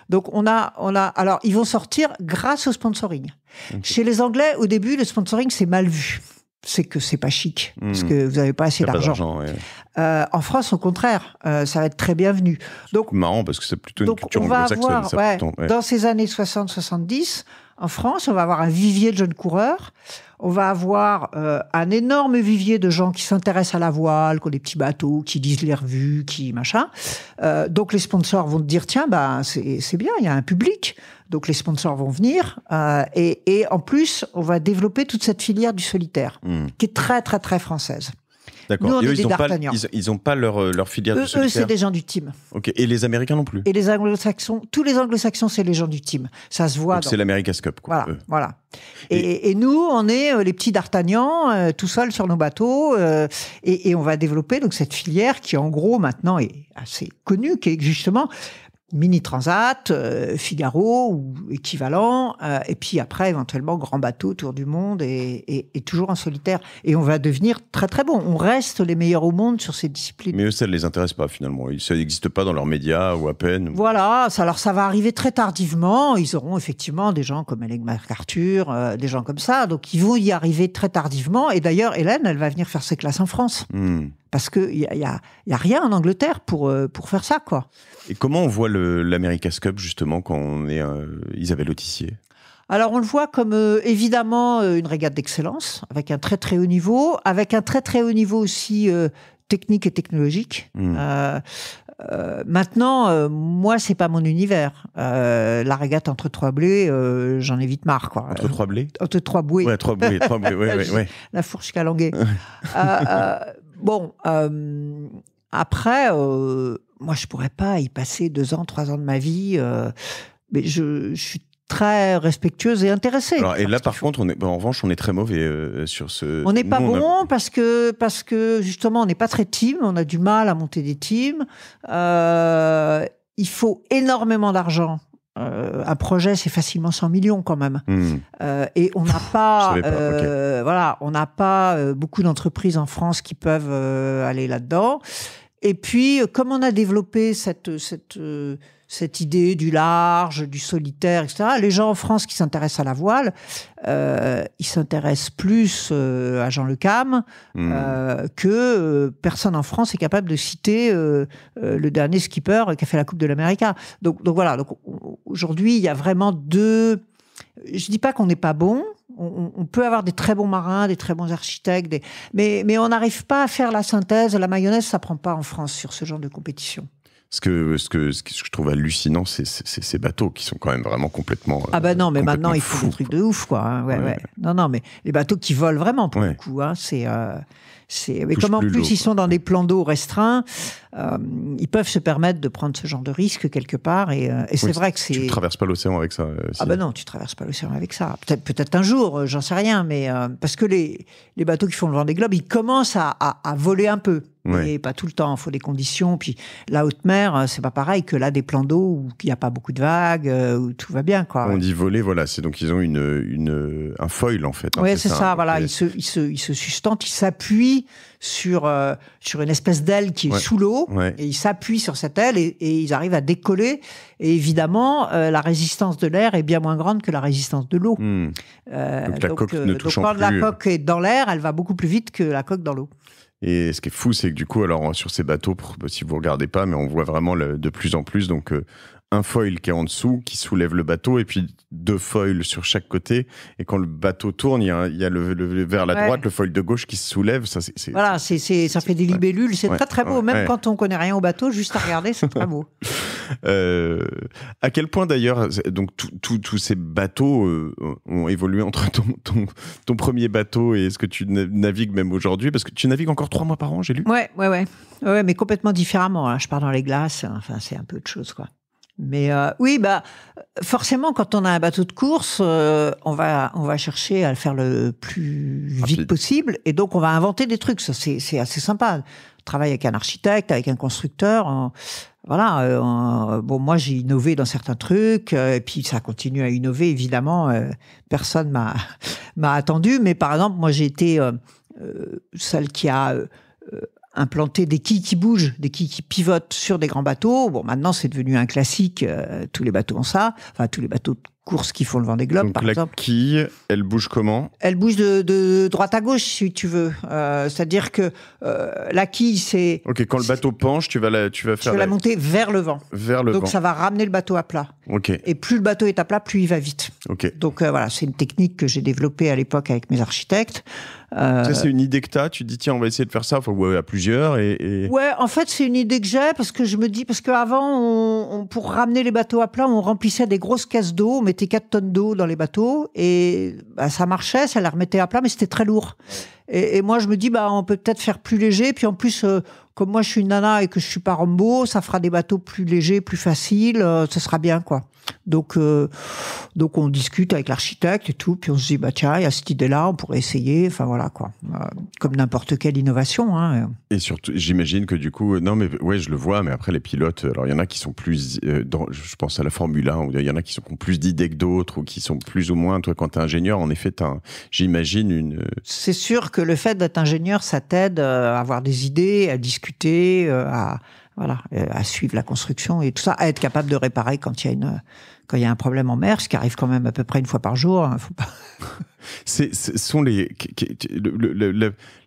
Donc on a, on a, alors ils vont sortir grâce au sponsoring. Chez les Anglais, au début, le sponsoring c'est mal vu. C'est que c'est pas chic, hmm. parce que vous n'avez pas assez d'argent. Euh, en France, au contraire, euh, ça va être très bienvenu. Donc marrant parce que c'est plutôt une donc culture anglo-saxonne. Dans ces années 60-70, en France, on va avoir un vivier de jeunes coureurs on va avoir euh, un énorme vivier de gens qui s'intéressent à la voile, qui ont des petits bateaux, qui lisent les revues, qui machin. Euh, donc les sponsors vont te dire tiens bah c'est bien, il y a un public. Donc les sponsors vont venir euh, et, et, en plus on va développer toute cette filière du solitaire hmm. qui est très très très française. D'accord. ils n'ont pas, ont pas leur, euh, filière eux, de Eux, c'est des gens du team. Ok. Et les Américains non plus. Et les Anglo-Saxons, tous les Anglo-Saxons, c'est les gens du team. Ça se voit. Donc c'est l'America's Cup. Quoi, voilà. Et, nous, on est euh, les petits d'Artagnan, euh, tout seuls sur nos bateaux, et, et, on va développer donc cette filière qui, en gros, maintenant est assez connue, qui est justement Mini Transat, euh, Figaro ou équivalent, euh, et puis après éventuellement grand bateau, autour du monde et, toujours en solitaire. Et on va devenir très très bon. On reste les meilleurs au monde sur ces disciplines. Mais eux, ça ne les intéresse pas finalement. Ça n'existe pas dans leurs médias ou à peine. Voilà, ça, alors ça va arriver très tardivement. Ils auront effectivement des gens comme Hélène MacArthur, euh, des gens comme ça. Donc ils vont y arriver très tardivement. Et d'ailleurs, Hélène, elle va venir faire ses classes en France. Hmm parce qu'il n'y a, y a, rien en Angleterre pour, euh, pour faire ça. quoi. Et comment on voit l'America's Cup, justement, quand on est euh, Isabelle Autissier alors on le voit comme euh, évidemment une régate d'excellence, avec un très très haut niveau, avec un très très haut niveau aussi technique et technologique. Hmm. maintenant, moi, c'est pas mon univers. la régate entre trois blés, j'en ai vite marre, quoi. Entre trois blés Entre trois bouées. Ouais, trois bouées, trois bouées, ouais, ouais, <laughs> La fourche calanguée. Bon, euh, après, euh, moi, je pourrais pas y passer deux ans, trois ans de ma vie. Euh, mais je, je suis très respectueuse et intéressée. Alors, et là, par contre, on est, en revanche, on est très mauvais euh, sur ce. On n'est pas bon parce que parce que justement, on n'est pas très team. On a du mal à monter des teams. Euh, il faut énormément d'argent euh, un projet, c'est facilement 100 millions quand même. Hmm. Euh, et on n'a <laughs> pas, euh, voilà, on n'a pas beaucoup d'entreprises en France qui peuvent aller là-dedans. Et puis, comme on a développé cette, cette cette idée du large, du solitaire, etc. Les gens en France qui s'intéressent à la voile, euh, ils s'intéressent plus euh, à Jean Le Cam euh, hmm. que euh, personne en France est capable de citer le dernier skipper qui a fait la Coupe de l'Amérique. Donc, donc, voilà, donc, aujourd'hui, il y a vraiment deux... Je dis pas qu'on n'est pas bon, on, peut avoir des très bons marins, des très bons architectes, des... mais, mais on n'arrive pas à faire la synthèse. La mayonnaise, ça prend pas en France sur ce genre de compétition ce que, ce que, ce que je trouve hallucinant, c'est ces bateaux qui sont quand même vraiment complètement. Ah bah non, mais maintenant ils font des trucs de ouf, quoi. Hein. Ouais, ouais. Non, non, mais les bateaux qui volent vraiment pour le coup, hein, c'est. Euh, c'est... Mais comme en plus, ils sont dans des mm. plans d'eau restreints, euh, ils peuvent se permettre de prendre ce genre de risque quelque part. Et, euh, c'est vrai que c'est. Tu traverses pas l'océan avec ça. Euh, ah ben non, tu traverses pas l'océan avec ça. Peut-être, peut-être un jour, j'en sais rien, mais parce que les, les bateaux qui font le vent des globes, ils commencent à, à, voler un peu. mais pas tout le temps, il faut des conditions. Puis la haute mer, c'est pas pareil que là des plans d'eau où il n'y a pas beaucoup de vagues, où tout va bien. Quoi. On dit voler, voilà, c'est donc ils ont une, une, un foil en fait. Hein, oui, c'est, ça, voilà, ils se, ils, se, ils se sustentent, ils s'appuient sur, euh, sur une espèce d'aile qui est sous l'eau, et ils s'appuient sur cette aile et, ils arrivent à décoller. Et évidemment, euh, la résistance de l'air est bien moins grande que la résistance de l'eau. Hmm. Euh, donc la coque ne la coque est dans l'air, elle va beaucoup plus vite que la coque dans l'eau. Et ce qui est fou, c'est que du coup, alors sur ces bateaux, si vous regardez pas, mais on voit vraiment de plus en plus donc un foil qui est en dessous, qui soulève le bateau, et puis deux foils sur chaque côté. Et quand le bateau tourne, il y a, le, vers la droite, le foil de gauche qui se soulève. Ça, c'est, voilà, c'est, ça fait des libellules. C'est très très beau. Même quand on connaît rien au bateau, juste à regarder, c'est très beau. <laughs> Euh, à quel point d'ailleurs, donc tous ces bateaux euh, ont évolué entre ton, premier bateau et ce que tu navigues même aujourd'hui Parce que tu navigues encore trois mois par an, j'ai lu. Ouais, ouais, ouais. ouais mais complètement différemment. Hein. Je pars dans les glaces. Hein. Enfin, c'est un peu autre chose quoi. Mais euh, oui, bah forcément, quand on a un bateau de course, euh, on va on va chercher à le faire le plus vite possible, et donc on va inventer des trucs. Ça c'est assez sympa. On travaille avec un architecte, avec un constructeur. voilà. Euh, bon, moi j'ai innové dans certains trucs, et puis ça continue à innover évidemment. personne m'a <laughs> m'a attendu, mais par exemple, moi j'ai été celle qui a implanter des quilles qui bougent, des quilles qui pivotent sur des grands bateaux. Bon, maintenant c'est devenu un classique, euh, tous les bateaux ont ça, enfin tous les bateaux courses qui font le vent des globes par la exemple. quille, elle bouge comment Elle bouge de, droite à gauche, si tu veux. Euh, c'est-à-dire que euh, la quille, c'est... Ok, quand le bateau penche, tu vas la, tu vas faire... Tu vas la... monter vers le vent. Vers le Donc ça va ramener le bateau à plat. Ok. Et plus le bateau est à plat, plus il va vite. Ok. Donc euh, voilà, c'est une technique que j'ai développée à l'époque avec mes architectes. Ça, c'est une idée que tu as Tu te dis, tiens, on va essayer de faire ça enfin, à plusieurs et, Ouais, en fait, c'est une idée que j'ai parce que je me dis... Parce qu'avant, on, on, pour ramener les bateaux à plat, on remplissait des grosses caisses d'eau, on 4 tonnes d'eau dans les bateaux et bah, ça marchait, ça la remettait à plat, mais c'était très lourd. Et, moi, je me dis, bah, on peut peut-être faire plus léger. Puis en plus, euh, comme moi je suis une nana et que je suis pas Rambo, ça fera des bateaux plus légers, plus faciles, ce euh, ça sera bien quoi. Donc euh, donc on discute avec l'architecte et tout, puis on se dit bah tiens il y a cette idée là, on pourrait essayer, enfin voilà quoi, euh, comme n'importe quelle innovation. Hein. Et surtout j'imagine que du coup non mais ouais je le vois, mais après les pilotes, alors il y en a qui sont plus, dans, je pense à la Formule 1, il y en a qui sont plus d'idées que d'autres ou qui sont plus ou moins toi quand es ingénieur en effet j'imagine une. C'est sûr que le fait d'être ingénieur ça t'aide à avoir des idées, à discuter euh, à voilà, euh, à suivre la construction et tout ça, à être capable de réparer quand il y a une quand il y a un problème en mer, ce qui arrive quand même à peu près une fois par jour. Hein, <laughs> ce sont les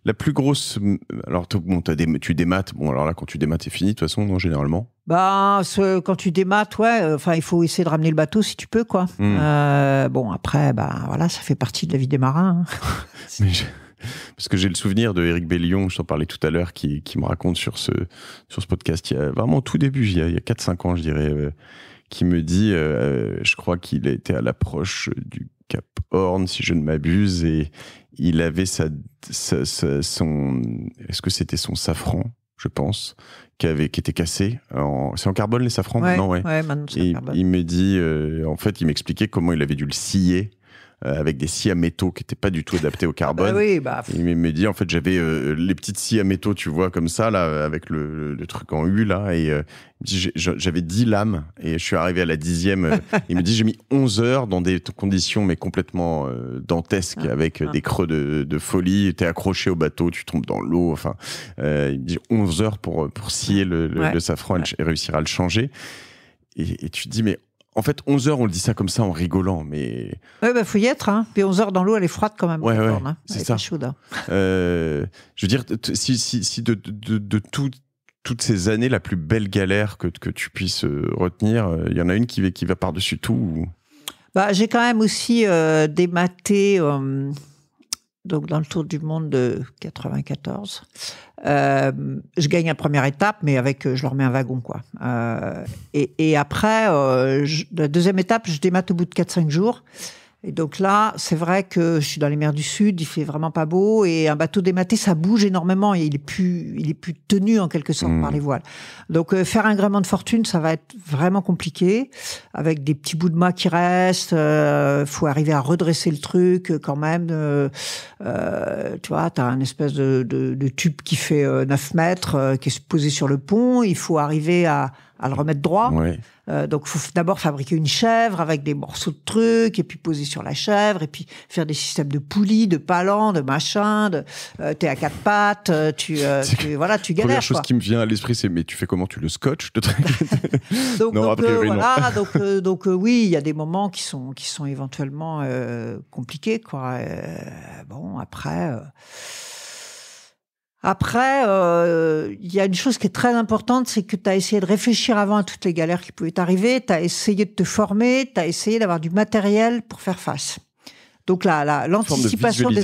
la plus grosse. Alors bon, as des, tu démates. Bon, alors là, quand tu démates, c'est fini de toute façon, non, généralement. Bah, quand tu démates, ouais. Euh, enfin, il faut essayer de ramener le bateau si tu peux, quoi. Hmm. bon, après, bah voilà, ça fait partie de la vie des marins. Hein. <laughs> Mais <laughs> Parce que j'ai le souvenir de Eric Bellion, je t'en parlais tout à l'heure, qui, me raconte sur ce, sur ce podcast, il y a vraiment tout début, il y a, 4-5 ans, je dirais, euh, qui me dit, euh, euh, je crois qu'il était à l'approche du Cap Horn, si je ne m'abuse, et il avait son, est-ce que c'était son safran, je pense, qui, avait, qui était cassé. C'est en carbone les safrans Non, ouais. et, il me dit, en fait, il m'expliquait comment il avait dû le scier euh, avec des scies à métaux qui n'étaient pas du tout adaptées au carbone. Ah oui, bah. Il me dit, en fait, j'avais euh, les petites scies à métaux, tu vois, comme ça, là, avec le, le truc en U, là, et euh, j'avais 10 lames et je suis arrivé à la dixième. <laughs> il me dit, j'ai mis 11 heures dans des conditions, mais complètement dantesques, ah. avec ah. des creux de, de folie. T'es accroché au bateau, tu tombes dans l'eau. Enfin, il me dit 11 heures pour, pour scier le, le, safran et réussir à le changer. Et, et, tu te dis, mais en fait, 11 heures, on le dit ça comme ça en rigolant, mais. Ouais, bah, faut y être, hein. Puis 11 heures dans l'eau, elle est froide quand même. Ouais, hein. c'est ça. Hein. Euh, je veux dire, si, si, si de, de, de toutes ces années, la plus belle galère que, que tu puisses euh, retenir, il euh, y en a une qui, qui va par-dessus tout bah, J'ai quand même aussi des dématé donc dans le Tour du Monde de 94. Euh, je gagne la première étape, mais avec, euh, je leur mets un wagon, quoi. Euh, et, après, la deuxième étape, je démate au bout de 4-5 jours. Et donc là, c'est vrai que je suis dans les mers du Sud, il fait vraiment pas beau et un bateau dématé, ça bouge énormément et il est plus, il est plus tenu en quelque sorte par hmm. les voiles. Donc euh, faire un gréement de fortune, ça va être vraiment compliqué avec des petits bouts de mât qui restent. Euh, faut arriver à redresser le truc euh, quand même. Euh, tu vois, tu as un espèce de, de, tube qui fait 9 mètres, qui est posé sur le pont. Il faut arriver à à le remettre droit. Donc, Euh, donc, faut d'abord fabriquer une chèvre avec des morceaux de trucs, et puis poser sur la chèvre, et puis faire des systèmes de poulies, de palans, de machin. De, euh, t'es à quatre pattes, euh, tu, euh, <laughs> tu voilà, tu galères. La première chose qui me vient à l'esprit, c'est mais tu fais comment Tu le scotches Donc, voilà, donc, oui, il y a des moments qui sont qui sont éventuellement compliqués, quoi. bon, après. Après, euh, il y a une chose qui est très importante, c'est que tu as essayé de réfléchir avant à toutes les galères qui pouvaient t'arriver, tu as essayé de te former, tu as essayé d'avoir du matériel pour faire face. Donc là, l'anticipation des,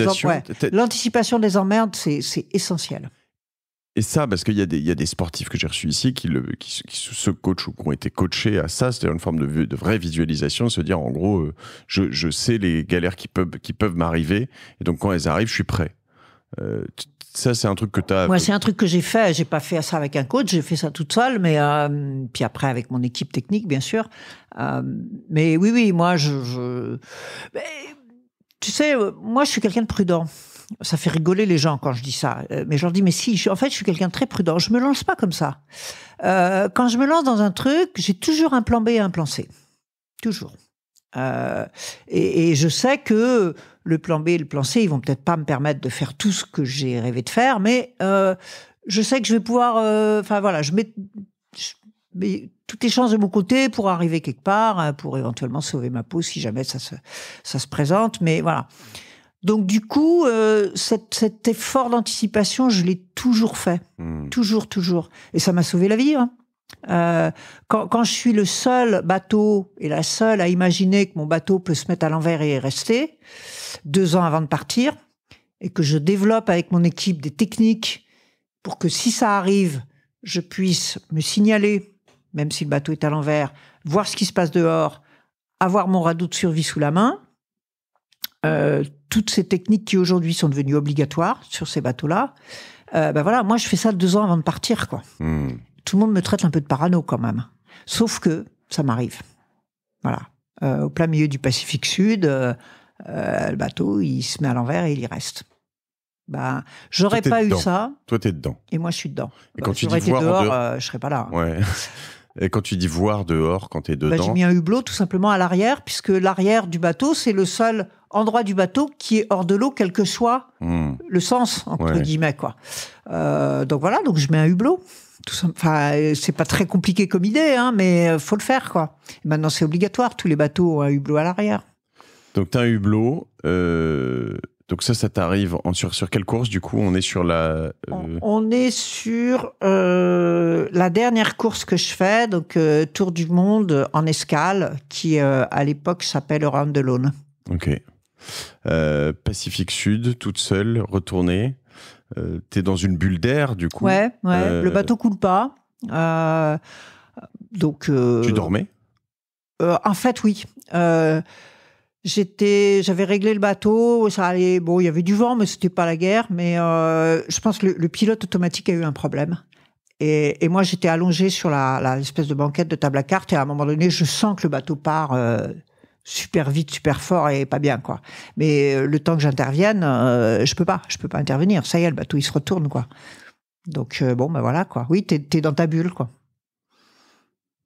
l'anticipation des emmerdes, c'est essentiel. Et ça, parce qu'il y, a des sportifs que j'ai reçus ici qui, le, qui, se coachent ou qui ont été coachés à ça, c'est-à-dire une forme de, de, vraie visualisation, se dire en gros, euh, je, sais les galères qui peuvent, qui peuvent m'arriver, et donc quand elles arrivent, je suis prêt. Euh, ça, c'est un truc que tu as. Moi, c'est un truc que j'ai fait. J'ai pas fait ça avec un coach, j'ai fait ça toute seule, mais euh, puis après avec mon équipe technique, bien sûr. Euh, mais oui, oui, moi, je, tu sais, euh, moi, je suis quelqu'un de prudent. Ça fait rigoler les gens quand je dis ça, mais je leur dis mais si, je, en fait, je suis quelqu'un de très prudent. Je me lance pas comme ça. quand je me lance dans un truc, j'ai toujours un plan B et un plan C, toujours. Et, et, je sais que le plan B et le plan C, ils vont peut-être pas me permettre de faire tout ce que j'ai rêvé de faire, mais euh, je sais que je vais pouvoir. Euh, enfin voilà, je mets, toutes les chances de mon côté pour arriver quelque part, hein, pour éventuellement sauver ma peau si jamais ça se, présente. Mais voilà. Donc du coup, euh, cet, effort d'anticipation, je l'ai toujours fait, hmm. toujours, toujours, et ça m'a sauvé la vie. Hein. quand, je suis le seul bateau et la seule à imaginer que mon bateau peut se mettre à l'envers et rester, deux ans avant de partir et que je développe avec mon équipe des techniques pour que si ça arrive, je puisse me signaler, même si le bateau est à l'envers, voir ce qui se passe dehors, avoir mon radeau de survie sous la main. Euh, toutes ces techniques qui aujourd'hui sont devenues obligatoires sur ces bateaux-là, euh, ben voilà, moi je fais ça deux ans avant de partir, quoi. Hmm. Tout le monde me traite un peu de parano quand même. Sauf que ça m'arrive. Voilà. Euh, au plein milieu du Pacifique Sud, euh, le bateau, il se met à l'envers et il y reste. Bah, j'aurais pas eu ça. Toi, t'es dedans. Et moi, je suis dedans. Et bah, quand tu dis voir dehors, euh, je serais pas là. Ouais. Et quand tu dis voir dehors, quand tu es bah, dedans. j'ai mis un hublot tout simplement à l'arrière, puisque l'arrière du bateau, c'est le seul endroit du bateau qui est hors de l'eau, quel que soit hmm. le sens, entre guillemets. Quoi. Euh, donc voilà, donc je mets un hublot. enfin, c'est pas très compliqué comme idée, hein, mais faut le faire, quoi. maintenant, c'est obligatoire. Tous les bateaux ont un hublot à l'arrière. Donc, tu as un hublot. Euh, donc, ça, ça t'arrive en, sur, quelle course Du coup, on est sur la. Euh on, est sur euh, la dernière course que je fais, donc Tour du Monde en escale, qui à l'époque s'appelle Round the l'aune Ok. Pacifique Sud, toute seule, retournée. Euh, t'es dans une bulle d'air, du coup. Ouais, le bateau coule pas. donc. Tu dormais En fait, oui. J'étais, j'avais réglé le bateau, ça allait. Bon, il y avait du vent, mais c'était pas la guerre. Mais euh, je pense que le, pilote automatique a eu un problème. Et, moi, j'étais allongée sur la, l'espèce de banquette de table à cartes. Et à un moment donné, je sens que le bateau part euh, super vite, super fort et pas bien, quoi. Mais euh, le temps que j'intervienne, je peux pas, je peux pas intervenir. Ça y est, le bateau il se retourne, quoi. Donc bon, ben voilà, quoi. Oui, tu es dans ta bulle, quoi.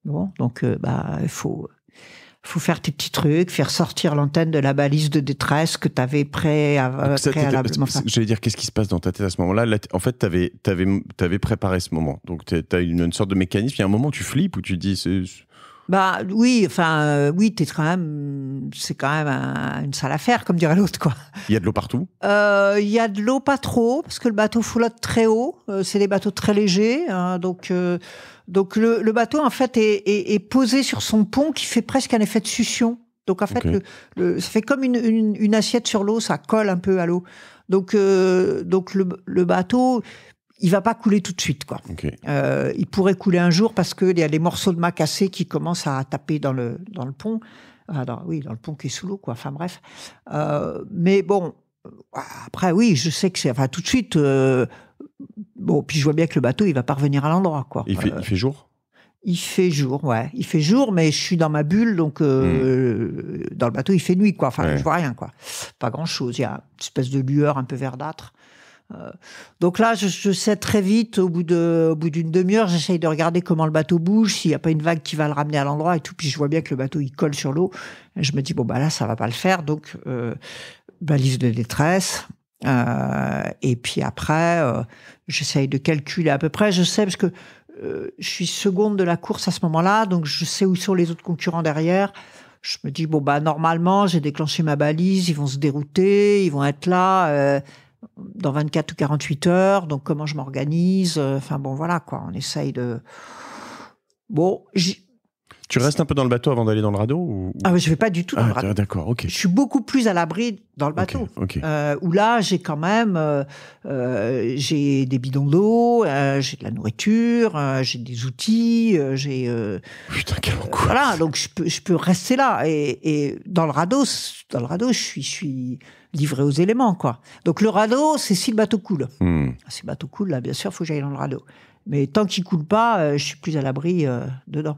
Bon, donc bah il faut faut faire tes petits trucs, faire sortir l'antenne de la balise de détresse que tu avais prêt à, je ah, J'allais dire, qu'est-ce qui se passe dans ta tête à ce moment-là En fait, tu avais, avais, avais, préparé ce moment. Donc, tu as une, sorte de mécanisme. Il y a un moment, tu flippes ou tu dis. Bah oui, enfin euh, oui, c'est quand même une sale affaire, comme dirait l'autre quoi. Il y a de l'eau partout. Euh, il y a de l'eau pas trop parce que le bateau flotte très haut. Euh, c'est des bateaux très légers, hein, donc donc le, bateau en fait est, posé sur son pont qui fait presque un effet de succion. Donc en fait, le, ça fait comme une, assiette sur l'eau, ça colle un peu à l'eau. Donc euh, donc le, bateau, il va pas couler tout de suite quoi. Euh, il pourrait couler un jour parce qu'il y a des morceaux de mât cassés qui commencent à taper dans le dans le pont. Ah, oui, dans le pont qui est sous l'eau quoi. Enfin bref. Euh, mais bon, après oui, je sais que c'est enfin tout de suite Bon, puis je vois bien que le bateau, il va pas revenir à l'endroit, quoi. Il fait, euh, jour Il fait jour, ouais. Il fait jour, mais je suis dans ma bulle, donc euh, hmm. dans le bateau, il fait nuit, quoi. Enfin, je vois rien, quoi. Pas grand-chose. Il y a une espèce de lueur un peu verdâtre. Euh, donc là, je, sais très vite, au bout de, d'une demi-heure, j'essaye de regarder comment le bateau bouge, s'il n'y a pas une vague qui va le ramener à l'endroit et tout. Puis je vois bien que le bateau il colle sur l'eau. Je me dis bon bah là, ça va pas le faire, donc balise de détresse. Euh, et puis après, euh, j'essaye de calculer à peu près. Je sais parce que euh, je suis seconde de la course à ce moment-là, donc je sais où sont les autres concurrents derrière. Je me dis bon bah normalement j'ai déclenché ma balise, ils vont se dérouter, ils vont être là euh, dans 24 ou 48 heures. Donc comment je m'organise Enfin bon voilà quoi, on essaye de. Bon, tu restes un peu dans le bateau avant d'aller dans le radeau ou... Ah, mais je vais pas du tout dans le ah, radeau. D'accord, ok. Je suis beaucoup plus à l'abri dans le bateau. Euh, où là, j'ai quand même, euh, euh, j'ai des bidons d'eau, j'ai de la nourriture, j'ai des outils, j'ai. Putain, quel Voilà, donc je peux, je peux rester là et, et dans le radeau, dans le radeau, je suis, suis livré aux éléments, quoi. Donc le radeau, c'est si le bateau coule. Hmm. Ah, si le bateau coule, là, bien sûr, faut que j'aille dans le radeau. Mais tant qu'il coule pas, je suis plus à l'abri dedans.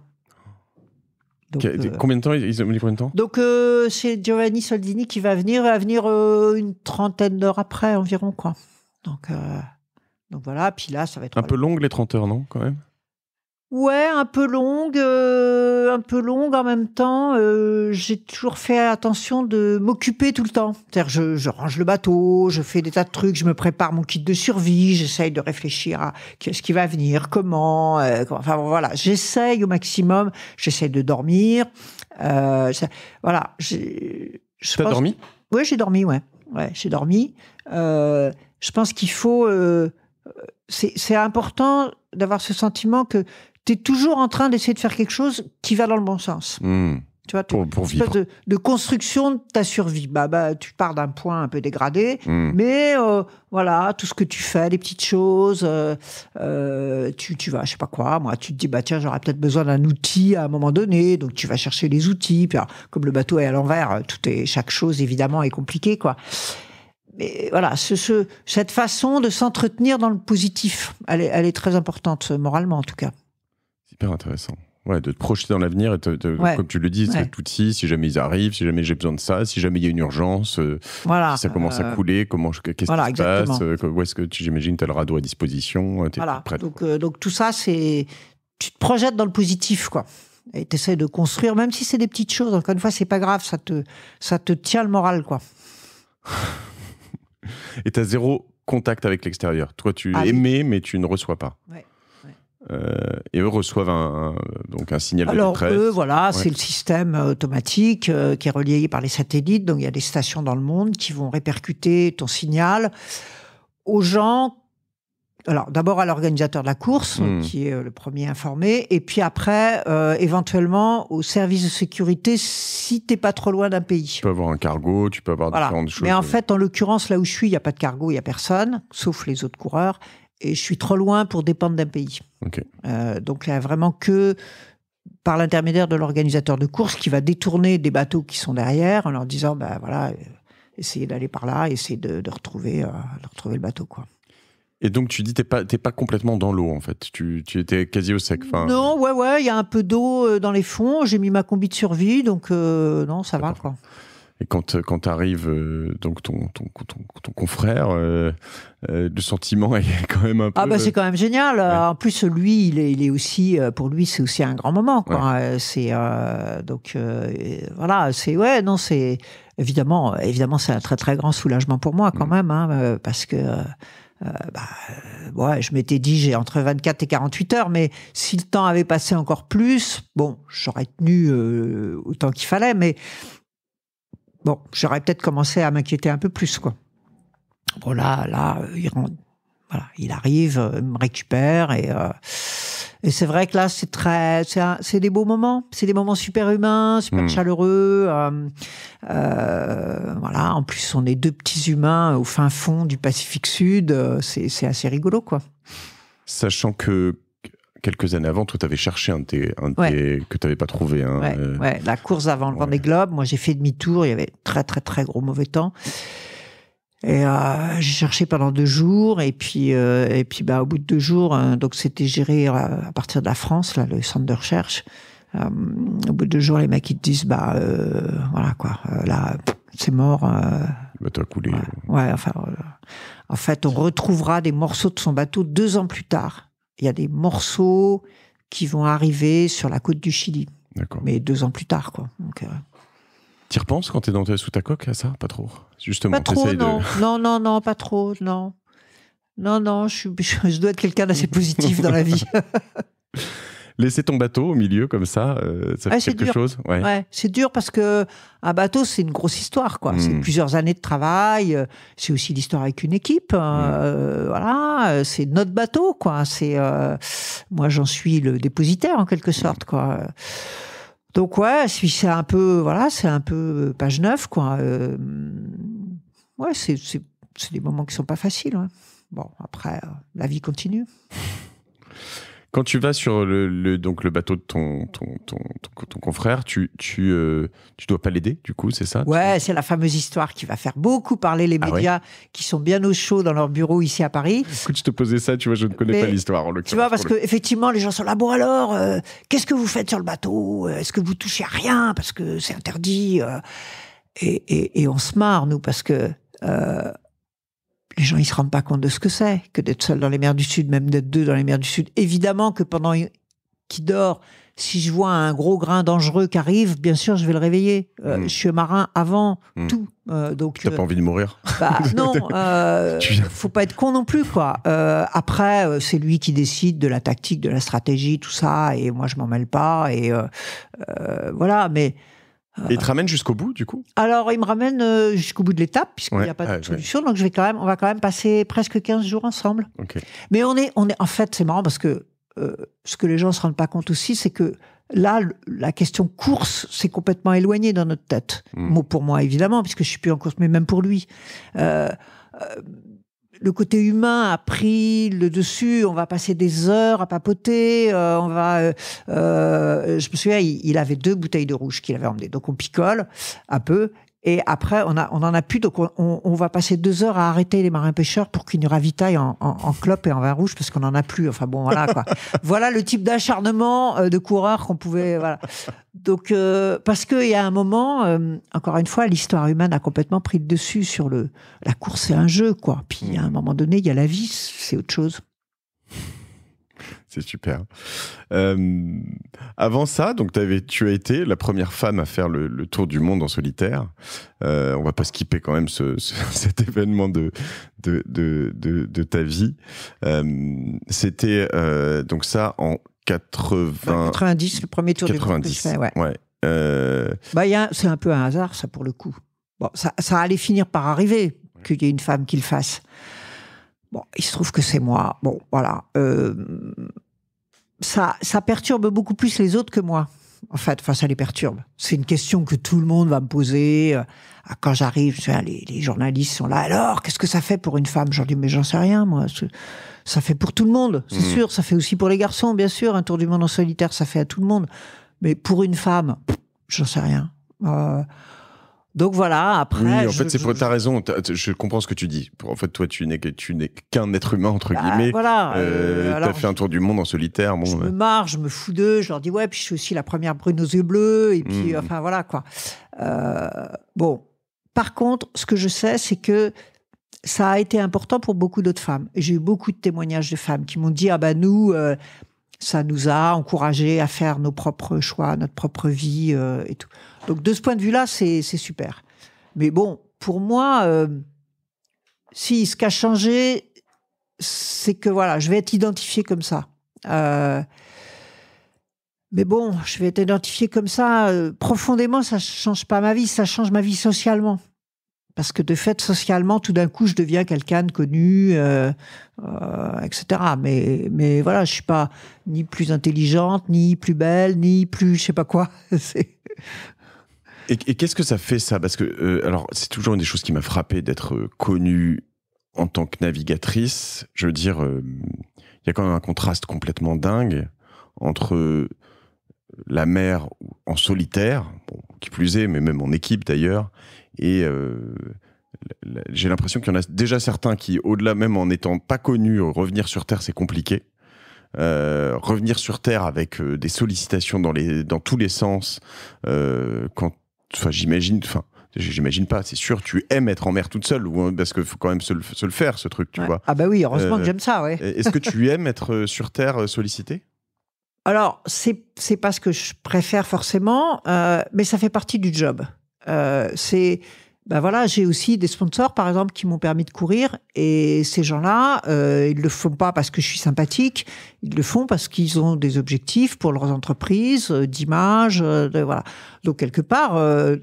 Donc, euh, combien de temps ils ont mis combien de temps Donc euh, c'est Giovanni Soldini qui va venir, va venir euh, une trentaine d'heures après environ quoi. Donc donc voilà, puis là ça va être un peu long les 30 heures non quand même Ouais, un peu longue, euh, un peu longue en même temps. Euh, j'ai toujours fait attention de m'occuper tout le temps. cest à je, range le bateau, je fais des tas de trucs, je me prépare mon kit de survie, j'essaye de réfléchir à ce qui va venir, comment. Euh, enfin voilà, j'essaye au maximum. J'essaye de dormir. Ça, voilà. J'ai, je dormi Oui, j'ai dormi. Ouais, ouais, j'ai dormi. je pense qu'il faut. C'est, c'est important d'avoir ce sentiment que tu es toujours en train d'essayer de faire quelque chose qui va dans le bon sens. Hmm. Tu vois, pour, pour de, construction de ta survie. Bah, bah, tu pars d'un point un peu dégradé, hmm. mais euh, voilà, tout ce que tu fais, les petites choses, euh, euh, tu, tu vas, je sais pas quoi, moi, tu te dis, bah tiens, j'aurais peut-être besoin d'un outil à un moment donné, donc tu vas chercher les outils. Puis comme le bateau est à l'envers, tout est, chaque chose évidemment est compliquée, quoi. Mais voilà, ce, ce cette façon de s'entretenir dans le positif, elle est, elle est très importante moralement en tout cas. Hyper intéressant. Ouais, de te projeter dans l'avenir et comme tu le dis, tout de outil, si jamais ils arrivent, si jamais j'ai besoin de ça, si jamais il y a une urgence, euh, voilà, si ça commence à euh, couler, comment qu'est-ce qui se passe, euh, où est-ce que tu j'imagine tu as le radeau à disposition, voilà. Donc, donc tout ça c'est tu te projettes dans le positif quoi. Et tu essaies de construire même si c'est des petites choses, encore une fois, c'est pas grave, ça te ça te tient le moral quoi. <laughs> et t'as zéro contact avec l'extérieur. Toi tu ah aimais mais tu ne reçois pas. Euh, et eux reçoivent un, donc un signal Alors, de détresse. Eux, voilà, c'est le système euh, automatique euh, qui est relié par les satellites. Donc il y a des stations dans le monde qui vont répercuter ton signal aux gens. Alors d'abord à l'organisateur de la course, hmm. qui est le premier informé, et puis après éventuellement au service de sécurité si t'es pas trop loin d'un pays. Tu peux avoir un cargo, tu peux avoir différentes choses. Mais en fait, en l'occurrence, là où je suis, il n'y a pas de cargo, il n'y a personne, sauf les autres coureurs et je suis trop loin pour dépendre d'un pays. Euh, donc a vraiment que par l'intermédiaire de l'organisateur de course qui va détourner des bateaux qui sont derrière en leur disant, ben voilà, euh, essayez d'aller par là, essayez de, retrouver, euh, de retrouver le bateau, quoi. Et donc tu dis t'es pas t'es pas complètement dans l'eau en fait. Tu, tu étais quasi au sec. Fin... Non ouais ouais il y a un peu d'eau euh, dans les fonds. J'ai mis ma combi de survie donc non ça va quoi quand, euh, quand arrive euh, donc ton, ton, ton, confrère, euh, le sentiment <laughs> est quand même un ah, peu. Ah, bah c'est quand même génial. En plus, lui, il est, aussi, pour lui, c'est aussi un grand moment. C'est, donc, voilà, c'est, ouais, non, c'est, évidemment, évidemment, c'est un très, très grand soulagement pour moi quand mm. même, hein, parce que. Bah, ouais, je m'étais dit j'ai entre 24 et 48 heures, mais si le temps avait passé encore plus, bon, j'aurais tenu autant qu'il fallait, mais Bon, j'aurais peut-être commencé à m'inquiéter un peu plus, quoi. Bon, là, là, euh, il, voilà, il arrive, euh, il me récupère et, euh, et c'est vrai que là, c'est très, c'est des beaux moments, c'est des moments super humains, super hmm. chaleureux. voilà, en plus, on est deux petits humains au fin fond du Pacifique Sud, c'est assez rigolo, quoi. Sachant que quelques années avant, toi, tu avais cherché un thé que tu n'avais pas trouvé. Hein, euh. la course avant le Vendée Globe. Moi, j'ai fait demi-tour. Il y avait très, très, très gros mauvais temps. Et euh, j'ai cherché pendant deux jours, et puis euh, et puis bah au bout de deux jours, donc c'était géré à, partir de la France, là, le centre de recherche. au bout de deux jours, les mecs ils te disent bah voilà quoi, là c'est mort. bateau a coulé. Ouais, enfin en fait on retrouvera des morceaux de son bateau deux ans plus tard il y a des morceaux qui vont arriver sur la côte du Chili. Mais deux ans plus tard, quoi. Donc, euh, repenses quand es dans sous ta coque à ça Pas trop, justement. Pas trop, non. non. Non, non, pas trop, non. Non, non, je, je dois être quelqu'un d'assez <laughs> positif dans la vie. <laughs> laisser ton bateau au milieu comme ça, euh, ça fait quelque chose. c'est dur parce que un bateau, c'est une grosse histoire, quoi. C'est hmm. plusieurs années de travail. Euh, c'est aussi l'histoire avec une équipe. Hein, hmm. euh, voilà, c'est notre bateau, quoi. C'est moi, j'en suis le dépositaire en quelque sorte, quoi. Donc ouais, c'est un peu, voilà, c'est un peu page neuf. quoi. Mm, ouais, c'est des moments qui sont pas faciles. Hein. Bon, après, la vie continue. Quand tu vas sur le, donc le bateau de ton, ton, ton, ton, confrère, tu tu, euh, tu dois pas l'aider, du coup, c'est ça Ouais, c'est la fameuse histoire qui va faire beaucoup parler les ah médias qui sont bien au chaud dans leur bureau ici à Paris. Écoute, je te posais ça, tu vois, je ne connais pas l'histoire en Tu vois, parce que effectivement, les gens sont là, bon alors, euh, qu'est-ce que vous faites sur le bateau euh, Est-ce que vous touchez à rien Parce que c'est interdit. Et, et, et, on se marre, nous, parce que les gens, ils se rendent pas compte de ce que c'est que d'être seul dans les mers du Sud, même d'être deux dans les mers du Sud. Évidemment que pendant qui dort, si je vois un gros grain dangereux qui arrive, bien sûr, je vais le réveiller. Euh, hmm. Je suis marin avant hmm. tout. Euh, donc, t'as euh, pas envie de mourir bah, <laughs> Non, euh, faut pas être con non plus, quoi. après, c'est lui qui décide de la tactique, de la stratégie, tout ça, et moi, je m'en mêle pas. Et voilà, mais et il te ramène jusqu'au bout, du coup Alors, il me ramène euh, jusqu'au bout de l'étape, puisqu'il n'y a pas ah, de solution. Donc, je vais quand même, on va quand même passer presque 15 jours ensemble. Mais on est, on est, en fait, c'est marrant parce que euh, ce que les gens ne se rendent pas compte aussi, c'est que là, la question course, c'est complètement éloigné dans notre tête. Hmm. pour moi, évidemment, puisque je suis plus en course, mais même pour lui. euh, euh le côté humain a pris le dessus. On va passer des heures à papoter. Euh, on va. Euh, euh, je me souviens, il, il, avait deux bouteilles de rouge qu'il avait emmenées. Donc on picole un peu. Et après, on, a, on en a plus, donc on, va passer deux heures à arrêter les marins pêcheurs pour qu'ils nous ravitaillent en, en, clope et en vin rouge parce qu'on en a plus. Enfin bon, voilà quoi. <laughs> voilà le type d'acharnement euh, de coureur qu'on pouvait. Voilà. Donc euh, parce qu'il y a un moment, euh, encore une fois, l'histoire humaine a complètement pris le dessus sur le. La course, c'est un jeu quoi. Puis à un mmh. moment donné, il y a la vie, c'est autre chose. <laughs> C'est super. Euh, avant ça, donc avais, tu as été la première femme à faire le, tour du monde en solitaire. Euh, on va pas skipper quand même <laughs> cet événement de, de, ta vie. Euh, c'était euh, donc ça en 80... 90, le premier tour du monde. ouais. Bah, C'est un peu un hasard, ça, pour le coup. Bon, ça, ça allait finir par arriver qu'il y ait une femme qui le fasse. Bon, il se trouve que c'est moi. Bon, voilà. Euh, ça, ça perturbe beaucoup plus les autres que moi. En fait, enfin, ça les perturbe. C'est une question que tout le monde va me poser. Euh, quand j'arrive, les, journalistes sont là. Alors, qu'est-ce que ça fait pour une femme J'en dis, mais j'en sais rien, moi. Ça fait pour tout le monde, c'est mmh. sûr. Ça fait aussi pour les garçons, bien sûr. Un tour du monde en solitaire, ça fait à tout le monde. Mais pour une femme, j'en sais rien. Euh, donc voilà, après. Oui, en fait, c'est pour ta raison. Je comprends ce que tu dis. En fait, toi, tu n'es qu'un être humain, entre bah, guillemets. voilà. Tu euh, euh, T'as fait un tour du monde en solitaire. Bon, je me marre, je me fous d'eux. Je leur dis, ouais, puis je suis aussi la première brune aux yeux bleus. Et puis, hmm. enfin, voilà, quoi. Euh, bon. Par contre, ce que je sais, c'est que ça a été important pour beaucoup d'autres femmes. J'ai eu beaucoup de témoignages de femmes qui m'ont dit, ah ben, nous, ça nous a encouragés à faire nos propres choix, notre propre vie et tout. Donc de ce point de vue-là, c'est super. Mais bon, pour moi, euh, si ce qu'a changé, c'est que voilà, je vais être identifié comme ça. Euh, mais bon, je vais être identifié comme ça. Euh, profondément, ça ne change pas ma vie, ça change ma vie socialement. Parce que de fait, socialement, tout d'un coup, je deviens quelqu'un de connu, etc. Mais, mais voilà, je suis pas ni plus intelligente, ni plus belle, ni plus je sais pas quoi. <laughs> Et, qu'est-ce que ça fait ça Parce que, euh, alors, c'est toujours une des choses qui m'a frappé d'être euh, connue en tant que navigatrice. Je veux dire, euh, il y a quand même un contraste complètement dingue entre la mer en solitaire, qui plus est, mais même en équipe d'ailleurs, et j'ai l'impression qu'il y en a déjà certains qui, au-delà même en n'étant pas connus, revenir sur Terre, c'est compliqué. Euh, revenir sur Terre avec des sollicitations dans, les, dans tous les sens, euh, quand enfin, j'imagine, enfin, J'imagine pas, c'est sûr, tu aimes être en mer toute seule, ou, hein, parce qu'il faut quand même se le, faire, ce truc, tu vois. Ah bah oui, heureusement euh, que j'aime ça, ouais. Euh, est-ce que tu <laughs> aimes être euh, sur Terre sollicité Alors, c'est, c'est pas ce que je préfère forcément, mais ça fait partie du job. c'est ben voilà, j'ai aussi des sponsors, par exemple, qui m'ont permis de courir. Et ces gens-là, euh, ils le font pas parce que je suis sympathique. Ils le font parce qu'ils ont des objectifs pour leurs entreprises, euh, d'image, euh, voilà. Donc quelque part. Euh,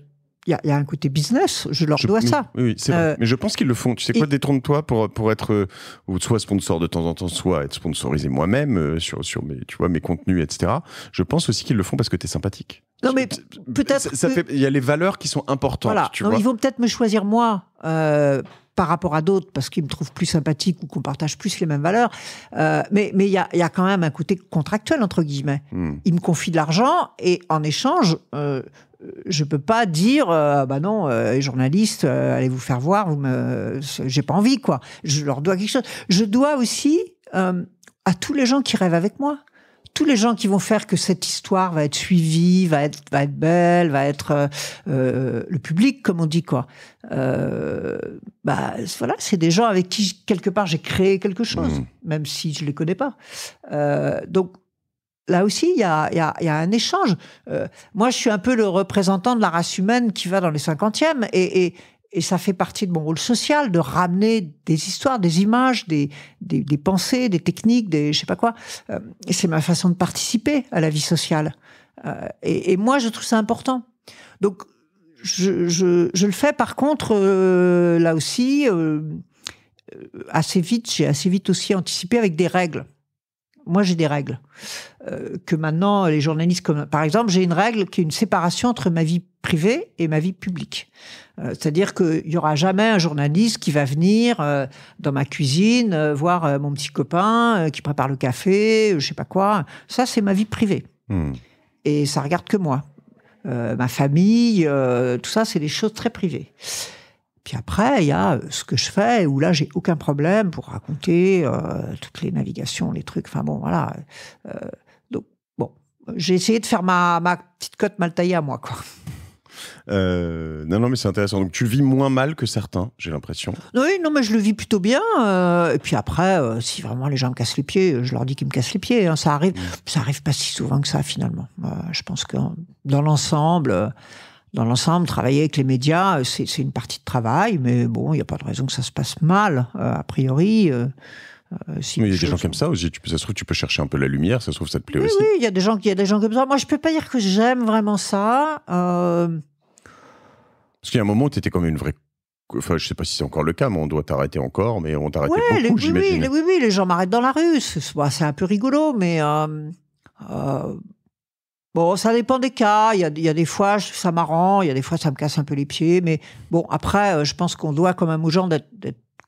il y, y, a un côté business, je leur dois ça. Oui, c'est vrai. Mais je pense qu'ils le font. Tu sais quoi, détourne toi pour, pour être ou soit sponsor de temps en temps, soit être sponsorisé moi-même sur, sur mes, tu vois, mes contenus, etc. Je pense aussi qu'ils le font parce que tu es sympathique. Non, mais peut-être. Il y a les valeurs qui sont importantes. Ils vont peut-être me choisir moi euh, par rapport à d'autres parce qu'ils me trouvent plus sympathique ou qu'on partage plus les mêmes valeurs. Euh, mais il y, a, y, a, quand même un côté contractuel, entre guillemets. Hmm. Ils me confient de l'argent et en échange, euh, je peux pas dire euh, ah bah non euh, journaliste euh, allez vous faire voir vous me j'ai pas envie quoi je leur dois quelque chose je dois aussi euh, à tous les gens qui rêvent avec moi tous les gens qui vont faire que cette histoire va être suivie, va être, va être belle, va être euh, euh, le public, comme on dit quoi. Euh, bah voilà, c'est des gens avec qui quelque part j'ai créé quelque chose, hmm. même si je les connais pas. Euh, donc là aussi, il y a, un échange. moi, je suis un peu le représentant de la race humaine qui va dans les cinquantièmes, et, et, et ça fait partie de mon rôle social de ramener des histoires, des images, des, des, des pensées, des techniques, des je sais pas quoi. Euh, et c'est ma façon de participer à la vie sociale. Euh, et, et, moi, je trouve ça important. Donc, je, je, je le fais. Par contre, euh, là aussi, assez vite, j'ai assez vite aussi anticipé avec des règles. Moi, j'ai des règles que maintenant les journalistes, comme par exemple, j'ai une règle qui est une séparation entre ma vie privée et ma vie publique. Euh, c'est-à-dire qu'il n'y aura jamais un journaliste qui va venir euh, dans ma cuisine euh, voir mon petit copain qui prépare le café, je sais pas quoi. Ça, c'est ma vie privée. Hmm. Et ça regarde que moi. ma famille, tout ça, c'est des choses très privées. Puis après, il y a ce que je fais, où là, j'ai aucun problème pour raconter toutes les navigations, les trucs. Enfin bon, voilà. donc, bon, j'ai essayé de faire ma, ma petite cote mal taillée à moi, quoi. Euh, non, non, mais c'est intéressant. Donc tu vis moins mal que certains, j'ai l'impression. Oui, non, mais je le vis plutôt bien. Euh, et puis après, euh, si vraiment les gens me cassent les pieds, je leur dis qu'ils me cassent les pieds. Hein, ça arrive, mm. ça arrive pas si souvent que ça finalement. je pense que dans l'ensemble. dans l'ensemble, travailler avec les médias, c'est une partie de travail, mais bon, il n'y a pas de raison que ça se passe mal, a priori. si mais il y a des gens comme ça aussi. Tu peux, ça se trouve, tu peux chercher un peu la lumière. Ça se trouve, ça te plaît aussi. Oui, il y a des gens, qui y a des gens comme ça. Moi, je peux pas dire que j'aime vraiment ça. Euh, parce qu'il y a un moment où tu étais comme une vraie enfin je sais pas si c'est encore le cas, mais on doit t'arrêter encore, mais on t'arrêtait beaucoup, oui, oui, oui, oui, les gens m'arrêtent dans la rue, bah, c'est un peu rigolo, mais euh, euh, bon, ça dépend des cas. Il y, y a, des fois ça m'arrange, il y a des fois ça me casse un peu les pieds, mais bon, après, euh, je pense qu'on doit quand même aux gens d'être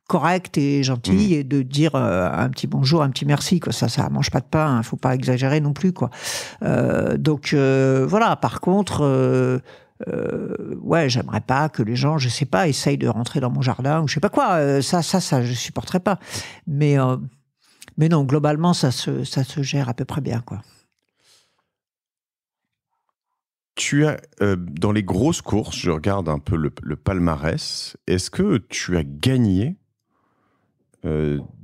correct et gentil mmh. et de dire un petit bonjour, un petit merci quoi. Ça, ça mange pas de pain. ne hein, Faut pas exagérer non plus quoi. donc voilà. Par contre euh, ouais, j'aimerais pas que les gens, je sais pas, essayent de rentrer dans mon jardin ou je sais pas quoi. Euh, ça, ça, ça, je supporterais pas. Mais, euh, mais non, globalement, ça se, ça se gère à peu près bien, quoi. Tu as, dans les grosses courses, je regarde un peu le palmarès. Est-ce que tu as gagné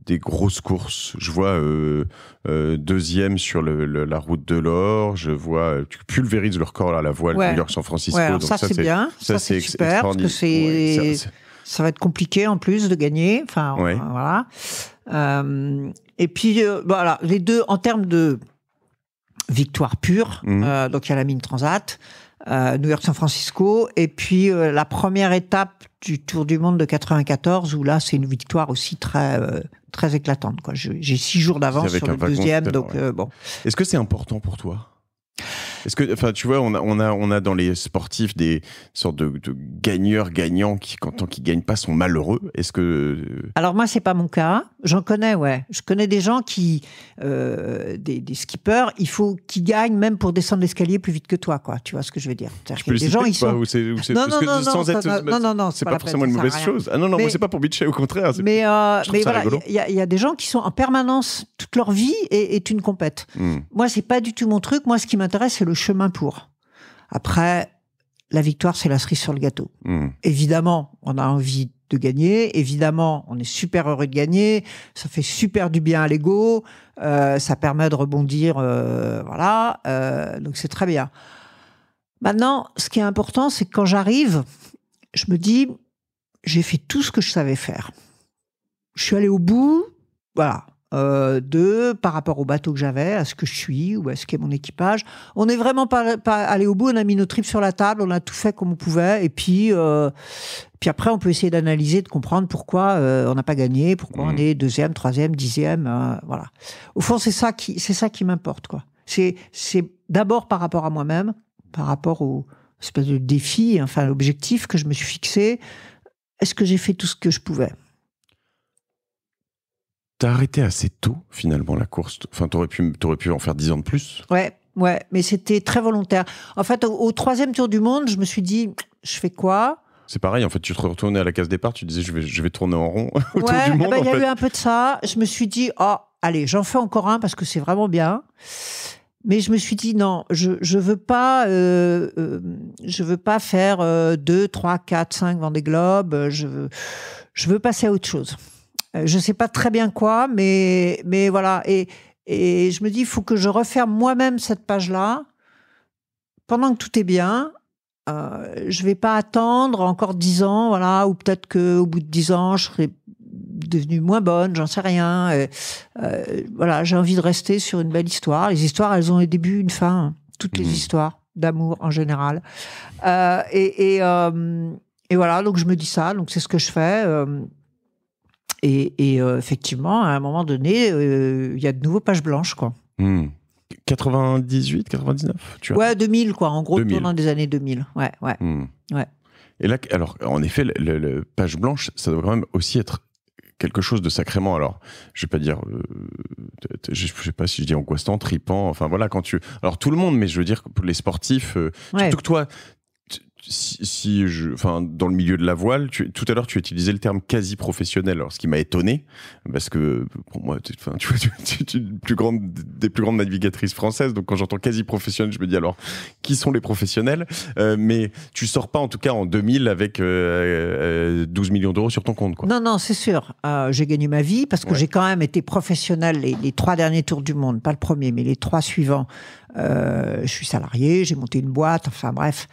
des grosses courses. Je vois euh, euh, deuxième sur la route de l'or. Je vois euh, tu pulvérises leur corps à la voile New York-San Francisco. ça, c'est bien. Ça, c'est super ça va être compliqué en plus de gagner. Enfin voilà. et puis voilà les deux en termes de victoire pure. Mhm. donc il y a la mine Transat. New York-San Francisco, et puis la première étape du Tour du Monde de 94, où là c'est une victoire aussi très très éclatante. Quoi. J'ai six jours d'avance sur le deuxième, donc euh, bon. Est-ce que c'est important pour toi est-ce que, enfin, tu vois, on a, on a, on a dans les sportifs des sortes de, de gagneurs, gagnants qui, quand tant qu'ils gagnent pas, sont malheureux. Est-ce que euh, Alors moi, c'est pas mon cas. J'en connais, ouais. Je connais des gens qui, euh, des, skippers, il faut qu'ils gagnent même pour descendre l'escalier plus vite que toi, quoi. Tu vois ce que je veux dire gens, ils sont. c'est, non, non, non, non, non, c'est pas, forcément une mauvaise chose. Ah non, non, c'est pas pour bitcher, au contraire. Mais, euh, mais voilà, il y, a des gens qui sont en permanence toute leur vie et, et une compète. Moi, hmm. Moi, c'est pas du tout mon truc. Moi, ce qui m'intéresse, c'est le chemin pour. Après, la victoire, c'est la cerise sur le gâteau. Hmm. Évidemment, on a envie de gagner. Évidemment, on est super heureux de gagner. Ça fait super du bien à l'ego. Euh, ça permet de rebondir. Euh, voilà. Euh, donc, c'est très bien. Maintenant, ce qui est important, c'est que quand j'arrive, je me dis, j'ai fait tout ce que je savais faire. Je suis allé au bout. Voilà. Euh, de par rapport au bateau que j'avais, à ce que je suis ou à ce qu'est mon équipage. On n'est vraiment pas, allé au bout. On a mis nos tripes sur la table, on a tout fait comme on pouvait, et puis euh, puis après on peut essayer d'analyser, de comprendre pourquoi euh, on n'a pas gagné, pourquoi on mmh. est deuxième, troisième, dixième, euh, voilà. Au fond, c'est ça qui c'est ça qui m'importe quoi. C'est c'est d'abord par rapport à moi-même, par rapport au espèce de défi, enfin l'objectif que je me suis fixé. Est-ce que j'ai fait tout ce que je pouvais? T'as arrêté assez tôt, finalement, la course. Enfin, t'aurais pu, pu en faire dix ans de plus. Ouais, ouais, mais c'était très volontaire. En fait, au, troisième tour du monde, je me suis dit, je fais quoi C'est pareil, en fait, tu te retournais à la case départ, tu disais, je vais, je vais tourner en rond <laughs> autour du eh monde. Ben, il y a eu un peu de ça. Je me suis dit, oh, allez, j'en fais encore un parce que c'est vraiment bien. Mais je me suis dit non, je je veux pas euh, euh, je veux pas faire euh, deux, trois, quatre, cinq Vendée Globe, je je veux passer à autre chose. Euh, je ne sais pas très bien quoi, mais, mais voilà. Et, et je me dis, il faut que je referme moi-même cette page-là pendant que tout est bien. Euh, je ne vais pas attendre encore dix ans, voilà, ou peut-être qu'au bout de dix ans, je serai devenue moins bonne, j'en sais rien. Euh, voilà, j'ai envie de rester sur une belle histoire. Les histoires, elles ont un début, une fin, hein. toutes les mmh. histoires d'amour en général. et, et, et, voilà, donc je me dis ça, donc c'est ce que je fais. Et, euh, effectivement, à un moment donné, euh, il y a de nouveaux pages blanches. quoi. 98, hmm. 99, tu vois. Ouais, 2000, quoi. En gros, pendant des années 2000. Ouais, ouais. Hmm. ouais. Et là, alors, en effet, le, page blanche, ça doit quand même aussi être quelque chose de sacrément. Alors, je vais pas dire, euh, Je je sais pas si je dis angoissant, tripant. Enfin voilà, quand tu, alors tout le monde, mais je veux dire les sportifs, surtout que toi, si, je, enfin, dans le milieu de la voile, tout à l'heure, tu utilisais le terme quasi professionnel, alors ce qui m'a étonné, parce que pour moi, tu, enfin, tu vois, tu, tu, plus grande, des plus grandes navigatrices françaises, donc quand j'entends quasi professionnel, je me dis alors, qui sont les professionnels euh, Mais tu sors pas, en tout cas, en 2000 avec 12 euh, euh, millions d'euros sur ton compte, quoi. Non, non, c'est sûr. j'ai gagné ma vie parce que j'ai quand même été professionnel les, trois derniers tours du monde, pas le premier, mais les trois suivants. je suis salarié, j'ai monté une boîte, enfin bref.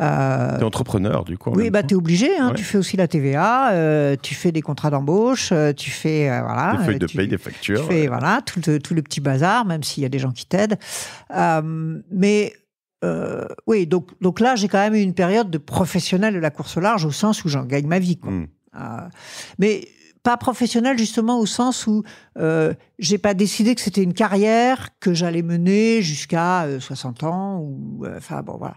Euh, t'es entrepreneur, du coup. Oui, bah, t'es es obligé. Hein, Tu fais aussi la TVA, euh, tu fais des contrats d'embauche, euh, tu fais. voilà, des feuilles de paye, des factures. Tu fais, voilà, tout le, tout le, petit bazar, même s'il y a des gens qui t'aident. mais. oui, donc, donc là, j'ai quand même eu une période de professionnel de la course large au sens où j'en gagne ma vie. Quoi. Mmh. mais pas professionnel justement au sens où euh, j'ai pas décidé que c'était une carrière que j'allais mener jusqu'à 60 euh, ans ou euh, enfin bon voilà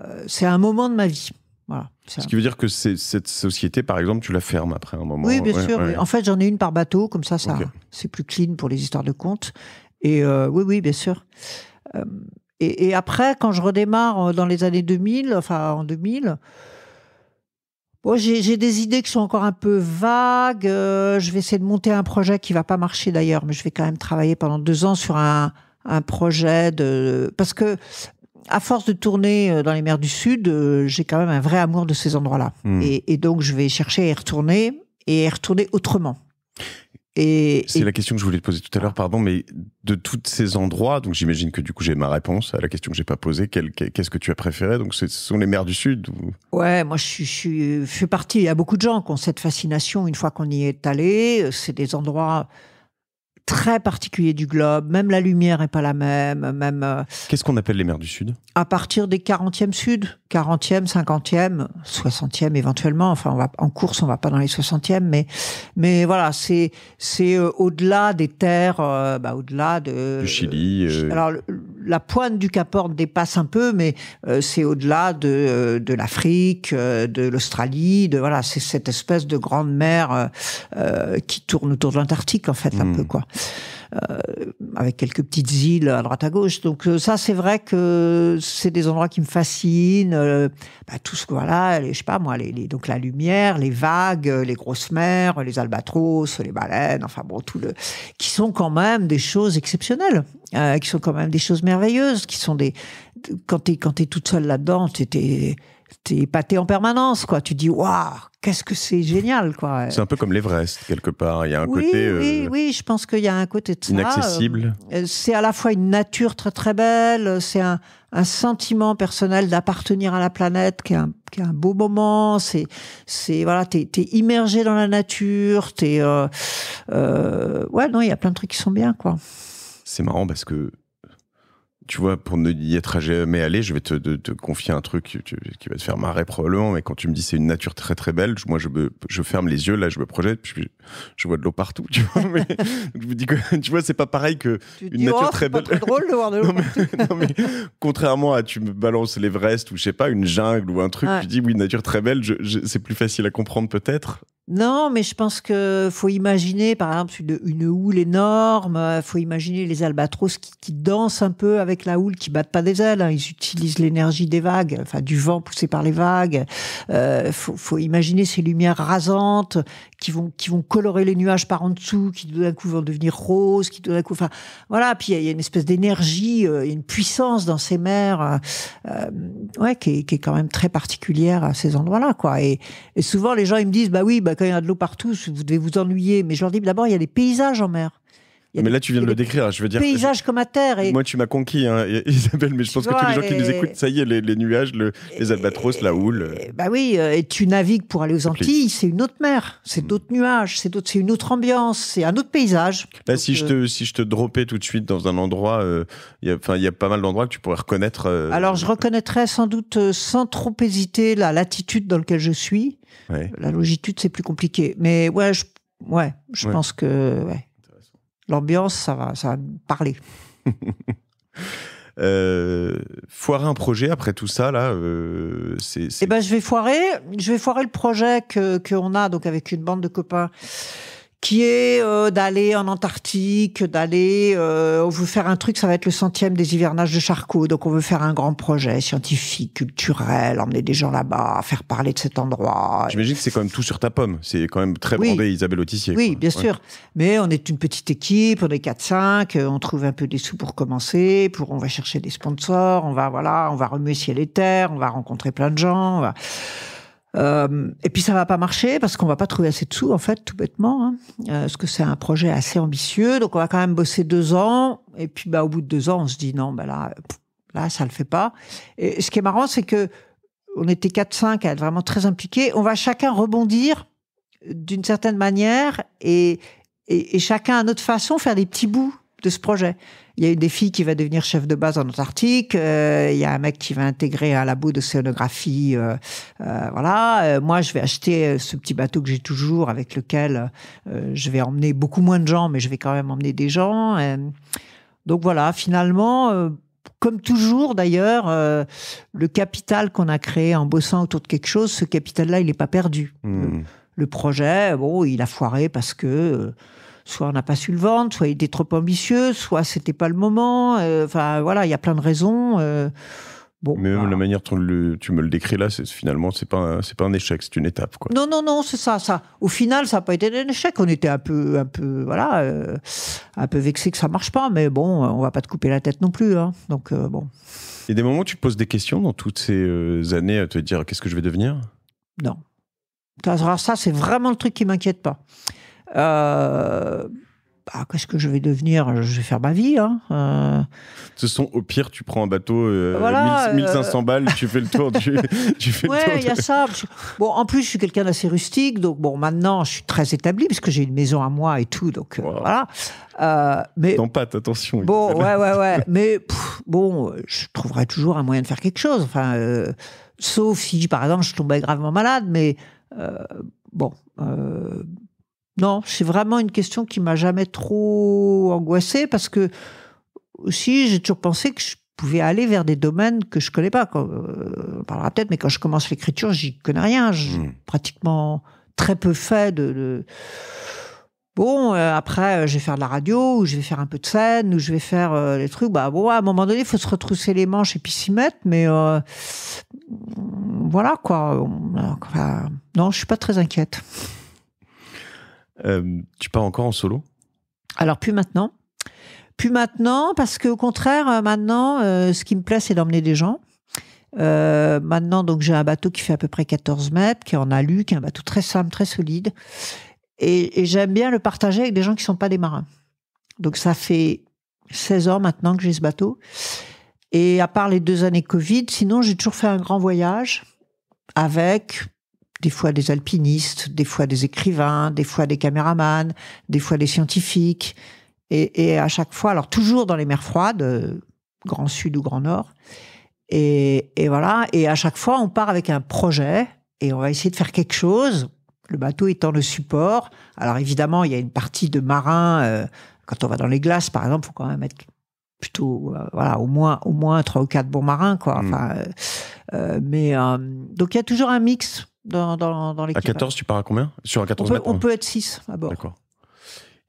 euh, c'est un moment de ma vie voilà ce qui veut dire que cette société par exemple tu la fermes après un moment oui bien sûr en fait j'en ai une par bateau comme ça ça c'est plus clean pour les histoires de contes. et oui oui bien sûr et, et, après quand je redémarre dans les années 2000 enfin en 2000 Bon, j'ai des idées qui sont encore un peu vagues. Euh, je vais essayer de monter un projet qui va pas marcher d'ailleurs, mais je vais quand même travailler pendant deux ans sur un, projet de parce que à force de tourner euh, dans les mers du Sud, euh, j'ai quand même un vrai amour de ces endroits-là, hmm. et, donc je vais chercher à y retourner et y retourner autrement c'est la question que je voulais te poser tout à l'heure, pardon, mais de tous ces endroits, donc j'imagine que du coup j'ai ma réponse à la question que j'ai pas posée, qu'est-ce que tu as préféré Donc ce sont les mers du Sud Ouais, moi je, suis, fais partie, il y a beaucoup de gens qui ont cette fascination une fois qu'on y est allé, c'est des endroits très particulier du globe, même la lumière n'est pas la même, même... Euh, Qu'est-ce qu'on appelle les mers du Sud À partir des 40e Sud, 40e, 50e, 60e éventuellement, enfin on va, en course on va pas dans les 60e, mais, mais voilà, c'est c'est euh, au-delà des terres, euh, bah, au-delà de... Du Chili... Alors le, la pointe du Cap Horn dépasse un peu, mais euh, c'est au-delà de, euh, l'Afrique, euh, de l'Australie, de voilà, c'est cette espèce de grande mer qui tourne autour de l'Antarctique en fait un hmm. peu quoi. Euh, avec quelques petites îles à droite à gauche. Donc euh, ça, c'est vrai que c'est des endroits qui me fascinent. Euh, bah, tout ce que voilà, je sais pas moi, les, donc la lumière, les vagues, les grosses mers, les albatros, les baleines, enfin bon, tout le, qui sont quand même des choses exceptionnelles, qui sont quand même des choses merveilleuses, qui sont des quand t'es quand es toute seule là-dedans, t'es t'es épaté en permanence, quoi. Tu dis, waouh, qu'est-ce que c'est génial, quoi. C'est un peu comme l'Everest, quelque part. Il y a un côté. oui, euh, oui, je pense qu'il y a un côté Inaccessible. Euh, euh, c'est à la fois une nature très, très belle, c'est un, sentiment personnel d'appartenir à la planète qui est un, qui un beau moment. C'est, c'est, voilà, t'es es immergé dans la nature, t'es. ouais, non, il y a plein de trucs qui sont bien, quoi. C'est marrant parce que tu vois, pour ne y être jamais allé, je vais te, confier un truc qui, va te faire marrer probablement, mais quand tu me dis c'est une nature très très belle, moi je, je ferme les yeux, là je me projette, puis je vois de l'eau partout, tu vois. <laughs> Mais, je me dis que, tu vois, c'est pas pareil que une nature oh, très belle. C'est drôle de voir de <laughs> l'eau. non, mais, contrairement à tu me balances l'Everest ou je sais pas, une jungle ou un truc, tu dis oui, une nature très belle, c'est plus facile à comprendre peut-être, non, mais je pense que faut imaginer, par exemple, une, houle énorme. Euh, faut imaginer les albatros qui, dansent un peu avec la houle, qui battent pas des ailes. Hein. Ils utilisent l'énergie des vagues, enfin du vent poussé par les vagues. Euh, faut, faut, imaginer ces lumières rasantes qui vont, qui vont colorer les nuages par en dessous, qui d'un coup vont devenir roses, qui d'un coup, enfin, voilà. Puis il y, a une espèce d'énergie, euh, une puissance dans ces mers, euh, euh, ouais, qui est, qui est, quand même très particulière à ces endroits-là, quoi. Et, souvent les gens ils me disent, bah oui, bah quand il y a de l'eau partout, vous devez vous ennuyer. Mais je leur dis, d'abord il y a des paysages en mer. Mais là, tu viens de le décrire. Je veux dire. Paysage comme à terre. Et... Moi, tu m'as conquis, hein, <laughs> Isabelle, mais je pense que tous les gens qui nous écoutent, ça y est, les, nuages, les albatros, la houle. Euh. Bah oui, euh, et tu navigues pour aller aux Antilles, c'est une autre mer, c'est mm. d'autres nuages, c'est d'autres, c'est une autre ambiance, c'est un autre paysage. si, je euh, te, si je te dropais tout de suite dans un endroit, il y, a pas mal d'endroits que tu pourrais reconnaître. Alors, je reconnaîtrais sans doute, sans trop hésiter, la latitude dans laquelle je suis. La longitude, c'est plus compliqué. Mais ouais, je, ouais, je pense que. Ouais l'ambiance, ça va, ça parler. <laughs> Euh, foirer un projet après tout ça là euh, c'est, eh ben je vais foirer je vais foirer le projet que qu'on a donc avec une bande de copains qui est euh, d'aller en Antarctique, d'aller, euh, on veut faire un truc, ça va être le centième des hivernages de Charcot, donc on veut faire un grand projet scientifique, culturel, emmener des gens là-bas, faire parler de cet endroit. J'imagine que c'est quand même tout sur ta pomme, c'est quand même très oui. Isabelle Autissier. Oui, bien sûr, mais on est une petite équipe, on est 4-5, euh, on trouve un peu des sous pour commencer, pour on va chercher des sponsors, on va voilà, on va remuer ciel et terre, on va rencontrer plein de gens. On euh, et puis ça va pas marcher parce qu'on va pas trouver assez de sous en fait tout bêtement hein, euh, parce que c'est un projet assez ambitieux donc on va quand même bosser deux ans et puis bah au bout de deux ans on se dit non bah là là ça le fait pas et ce qui est marrant c'est que on était 4-5 à être vraiment très impliqués on va chacun rebondir d'une certaine manière et, et, et chacun à notre façon faire des petits bouts de ce projet il y a une des filles qui va devenir chef de base en Antarctique. Euh, il y a un mec qui va intégrer un labo d'océanographie. Euh, euh, voilà. moi, je vais acheter ce petit bateau que j'ai toujours, avec lequel je vais emmener beaucoup moins de gens, mais je vais quand même emmener des gens. donc voilà, finalement, comme toujours d'ailleurs, le capital qu'on a créé en bossant autour de quelque chose, ce capital-là, il n'est pas perdu. Hmm. Le, le, projet, bon, il a foiré parce que soit on n'a pas su le vendre, soit il était trop ambitieux, soit c'était pas le moment. Euh, enfin voilà, il y a plein de raisons. Euh, bon, Mais même la manière dont tu me le décris là, c'est finalement c'est pas c'est pas un échec, c'est une étape quoi. Non non non, c'est ça ça. Au final, ça n'a pas été un échec. On était un peu un peu voilà euh, un peu vexé que ça marche pas, mais bon, on va pas te couper la tête non plus. Hein. Donc bon. Il y a des moments où tu te poses des questions dans toutes ces années à te dire qu'est-ce que je vais devenir Non. Ça, ça c'est vraiment le truc qui m'inquiète pas. Euh, bah, qu'est-ce que je vais devenir Je vais faire ma vie. Hein. Euh. Ce sont, au pire, tu prends un bateau, 1500 euh, balles, tu fais le tour <laughs> tu fais ouais, il y a ça. Bon, en plus, je suis quelqu'un d'assez rustique, donc bon, maintenant, je suis très établi, parce que j'ai une maison à moi et tout, donc voilà. mais T'en pâte, attention. Bon, ouais, ouais, ouais. <laughs> mais bon, je trouverai toujours un moyen de faire quelque chose. Enfin, sauf si, par exemple, je tombais gravement malade, mais bon. Non, c'est vraiment une question qui m'a jamais trop angoissée parce que aussi j'ai toujours pensé que je pouvais aller vers des domaines que je connais pas. Euh, on parlera peut-être, mais quand je commence l'écriture, j'y connais rien. J'ai hmm. pratiquement très peu fait de. Bon, euh, après, euh, je vais faire de la radio, ou je vais faire un peu de scène, ou je vais faire des trucs. Bah bon, à un moment donné, il faut se retrousser les manches et puis s'y mettre. Mais voilà quoi. non, je suis pas très inquiète. Euh, tu pars encore en solo Alors, plus maintenant. Plus maintenant, parce qu'au contraire, euh, maintenant, euh, ce qui me plaît, c'est d'emmener des gens. maintenant, donc j'ai un bateau qui fait à peu près 14 mètres, qui est en alu, qui est un bateau très simple, très solide. Et, et j'aime bien le partager avec des gens qui ne sont pas des marins. Donc ça fait 16 ans maintenant que j'ai ce bateau. Et à part les deux années Covid, sinon j'ai toujours fait un grand voyage avec des fois des alpinistes, des fois des écrivains, des fois des caméramans, des fois des scientifiques. Et, à chaque fois, alors toujours dans les mers froides, euh, Grand Sud ou Grand Nord. Et, voilà. Et à chaque fois, on part avec un projet et on va essayer de faire quelque chose le bateau étant le support. Alors évidemment, il y a une partie de marins. Euh, quand on va dans les glaces, par exemple, il faut quand même être plutôt, euh, voilà, au moins, au moins trois ou quatre bons marins, quoi. Mmh. mais donc il y a toujours un mix dans, À 14, tu pars à combien Sur un 14 on peut, hein. être 6 à D'accord.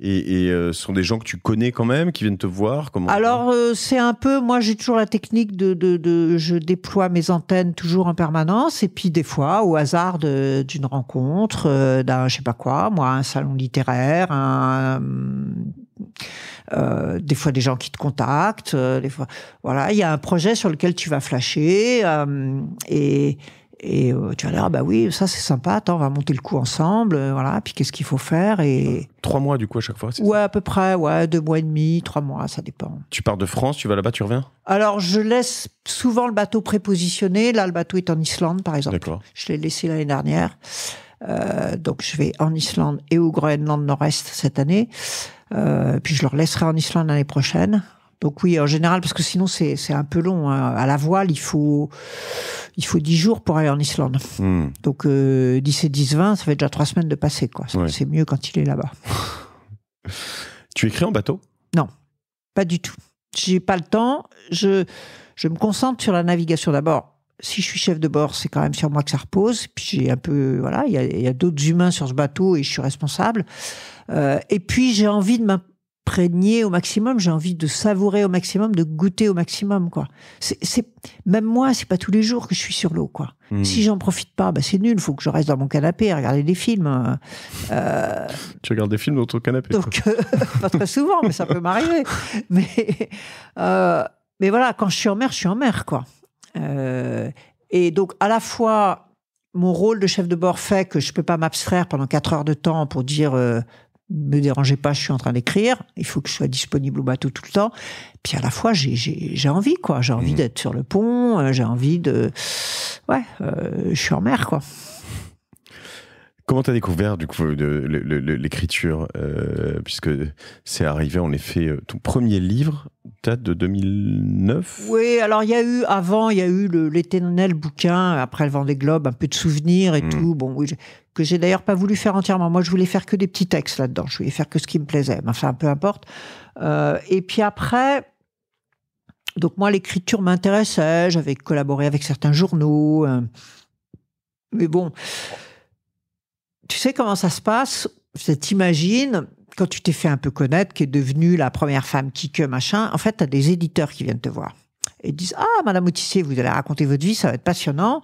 Et, euh, ce sont des gens que tu connais quand même, qui viennent te voir comment... Alors, euh, c'est un peu. Moi, j'ai toujours la technique de, de, Je déploie mes antennes toujours en permanence. Et puis, des fois, au hasard d'une rencontre, euh, d'un je sais pas quoi, moi, un salon littéraire, un. des fois des gens qui te contactent, des fois voilà, il y a un projet sur lequel tu vas flasher et et euh, tu vas dire, ah bah oui, ça c'est sympa, attends, on va monter le coup ensemble, euh, voilà, puis qu'est-ce qu'il faut faire et... Trois mois du coup à chaque fois Ouais, ça à peu près, ouais, deux mois et demi, trois mois, ça dépend. Tu pars de France, tu vas là-bas, tu reviens Alors je laisse souvent le bateau prépositionné, là le bateau est en Islande par exemple. Je l'ai laissé l'année dernière. Euh, donc je vais en Islande et au Groenland Nord-Est cette année. Euh, puis je le laisserai en Islande l'année prochaine. Donc oui, en général, parce que sinon c'est, un peu long. Hein. À la voile, il faut, il faut 10 jours pour aller en Islande. Hmm. Donc euh, 10 et 10, 20, ça fait déjà 3 semaines de passer. Quoi. C'est mieux quand il est là-bas. <laughs> tu écris en bateau Non, pas du tout. J'ai pas le temps. Je, je me concentre sur la navigation d'abord si je suis chef de bord, c'est quand même sur moi que ça repose. Puis j'ai un peu, voilà, il y a, d'autres humains sur ce bateau et je suis responsable. Euh, et puis j'ai envie de m'imprégner au maximum, j'ai envie de savourer au maximum, de goûter au maximum, quoi. C'est même moi, c'est pas tous les jours que je suis sur l'eau, quoi. Hmm. Si j'en profite pas, bah c'est nul. Faut que je reste dans mon canapé à regarder des films. Euh... euh tu regardes des films dans ton canapé. Donc euh, <laughs> pas très souvent, mais ça peut m'arriver. <laughs> Mais euh, mais voilà, quand je suis en mer, je suis en mer, quoi. Euh, et donc à la fois mon rôle de chef de bord fait que je peux pas m'abstraire pendant quatre heures de temps pour dire me dérangez pas, je suis en train d'écrire, il faut que je sois disponible au bateau tout le temps. Puis à la fois, j'ai envie, quoi. J'ai envie mmh. d'être sur le pont, euh, j'ai envie de. Ouais, euh, je suis en mer, quoi. Comment t'as découvert du coup l'écriture euh, Puisque c'est arrivé en effet, euh, ton premier livre date de 2009 Oui, alors il y a eu, avant, il y a eu l'éternel bouquin, après le Vendée Globe, un peu de souvenirs et hmm. tout, bon, oui, que j'ai d'ailleurs pas voulu faire entièrement. Moi, je voulais faire que des petits textes là-dedans, je voulais faire que ce qui me plaisait, mais enfin, peu importe. Euh, et puis après, donc moi, l'écriture m'intéressait, j'avais collaboré avec certains journaux, mais bon tu sais comment ça se passe T'imagines, quand tu t'es fait un peu connaître, qui est devenue la première femme qui que machin, en fait, tu as des éditeurs qui viennent te voir et disent Ah, Madame Autissier, vous allez raconter votre vie, ça va être passionnant,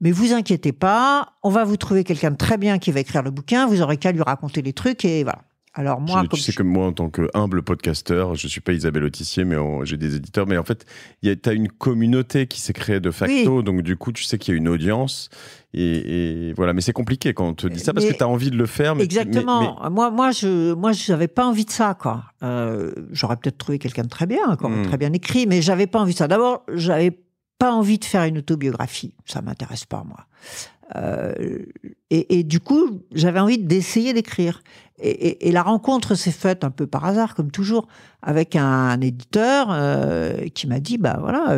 mais vous inquiétez pas, on va vous trouver quelqu'un de très bien qui va écrire le bouquin, vous aurez qu'à lui raconter les trucs et voilà. Alors moi, tu sais que moi, en tant que humble podcasteur, je suis pas Isabelle Autissier, mais j'ai des éditeurs. Mais en fait, tu as une communauté qui s'est créée de facto, donc du coup, tu sais qu'il y a une audience et, voilà, mais c'est compliqué quand on te dit ça parce que tu as envie de le faire. Mais exactement. Moi, moi, je, moi, pas envie de ça, quoi. Euh, j'aurais peut-être trouvé quelqu'un de très bien, hmm. très bien écrit, mais j'avais pas envie de ça. D'abord, j'avais pas envie de faire une autobiographie. Ça m'intéresse pas, moi. Euh, et, du coup, j'avais envie d'essayer d'écrire. Et, la rencontre s'est faite un peu par hasard, comme toujours, avec un, éditeur euh, qui m'a dit, bah voilà,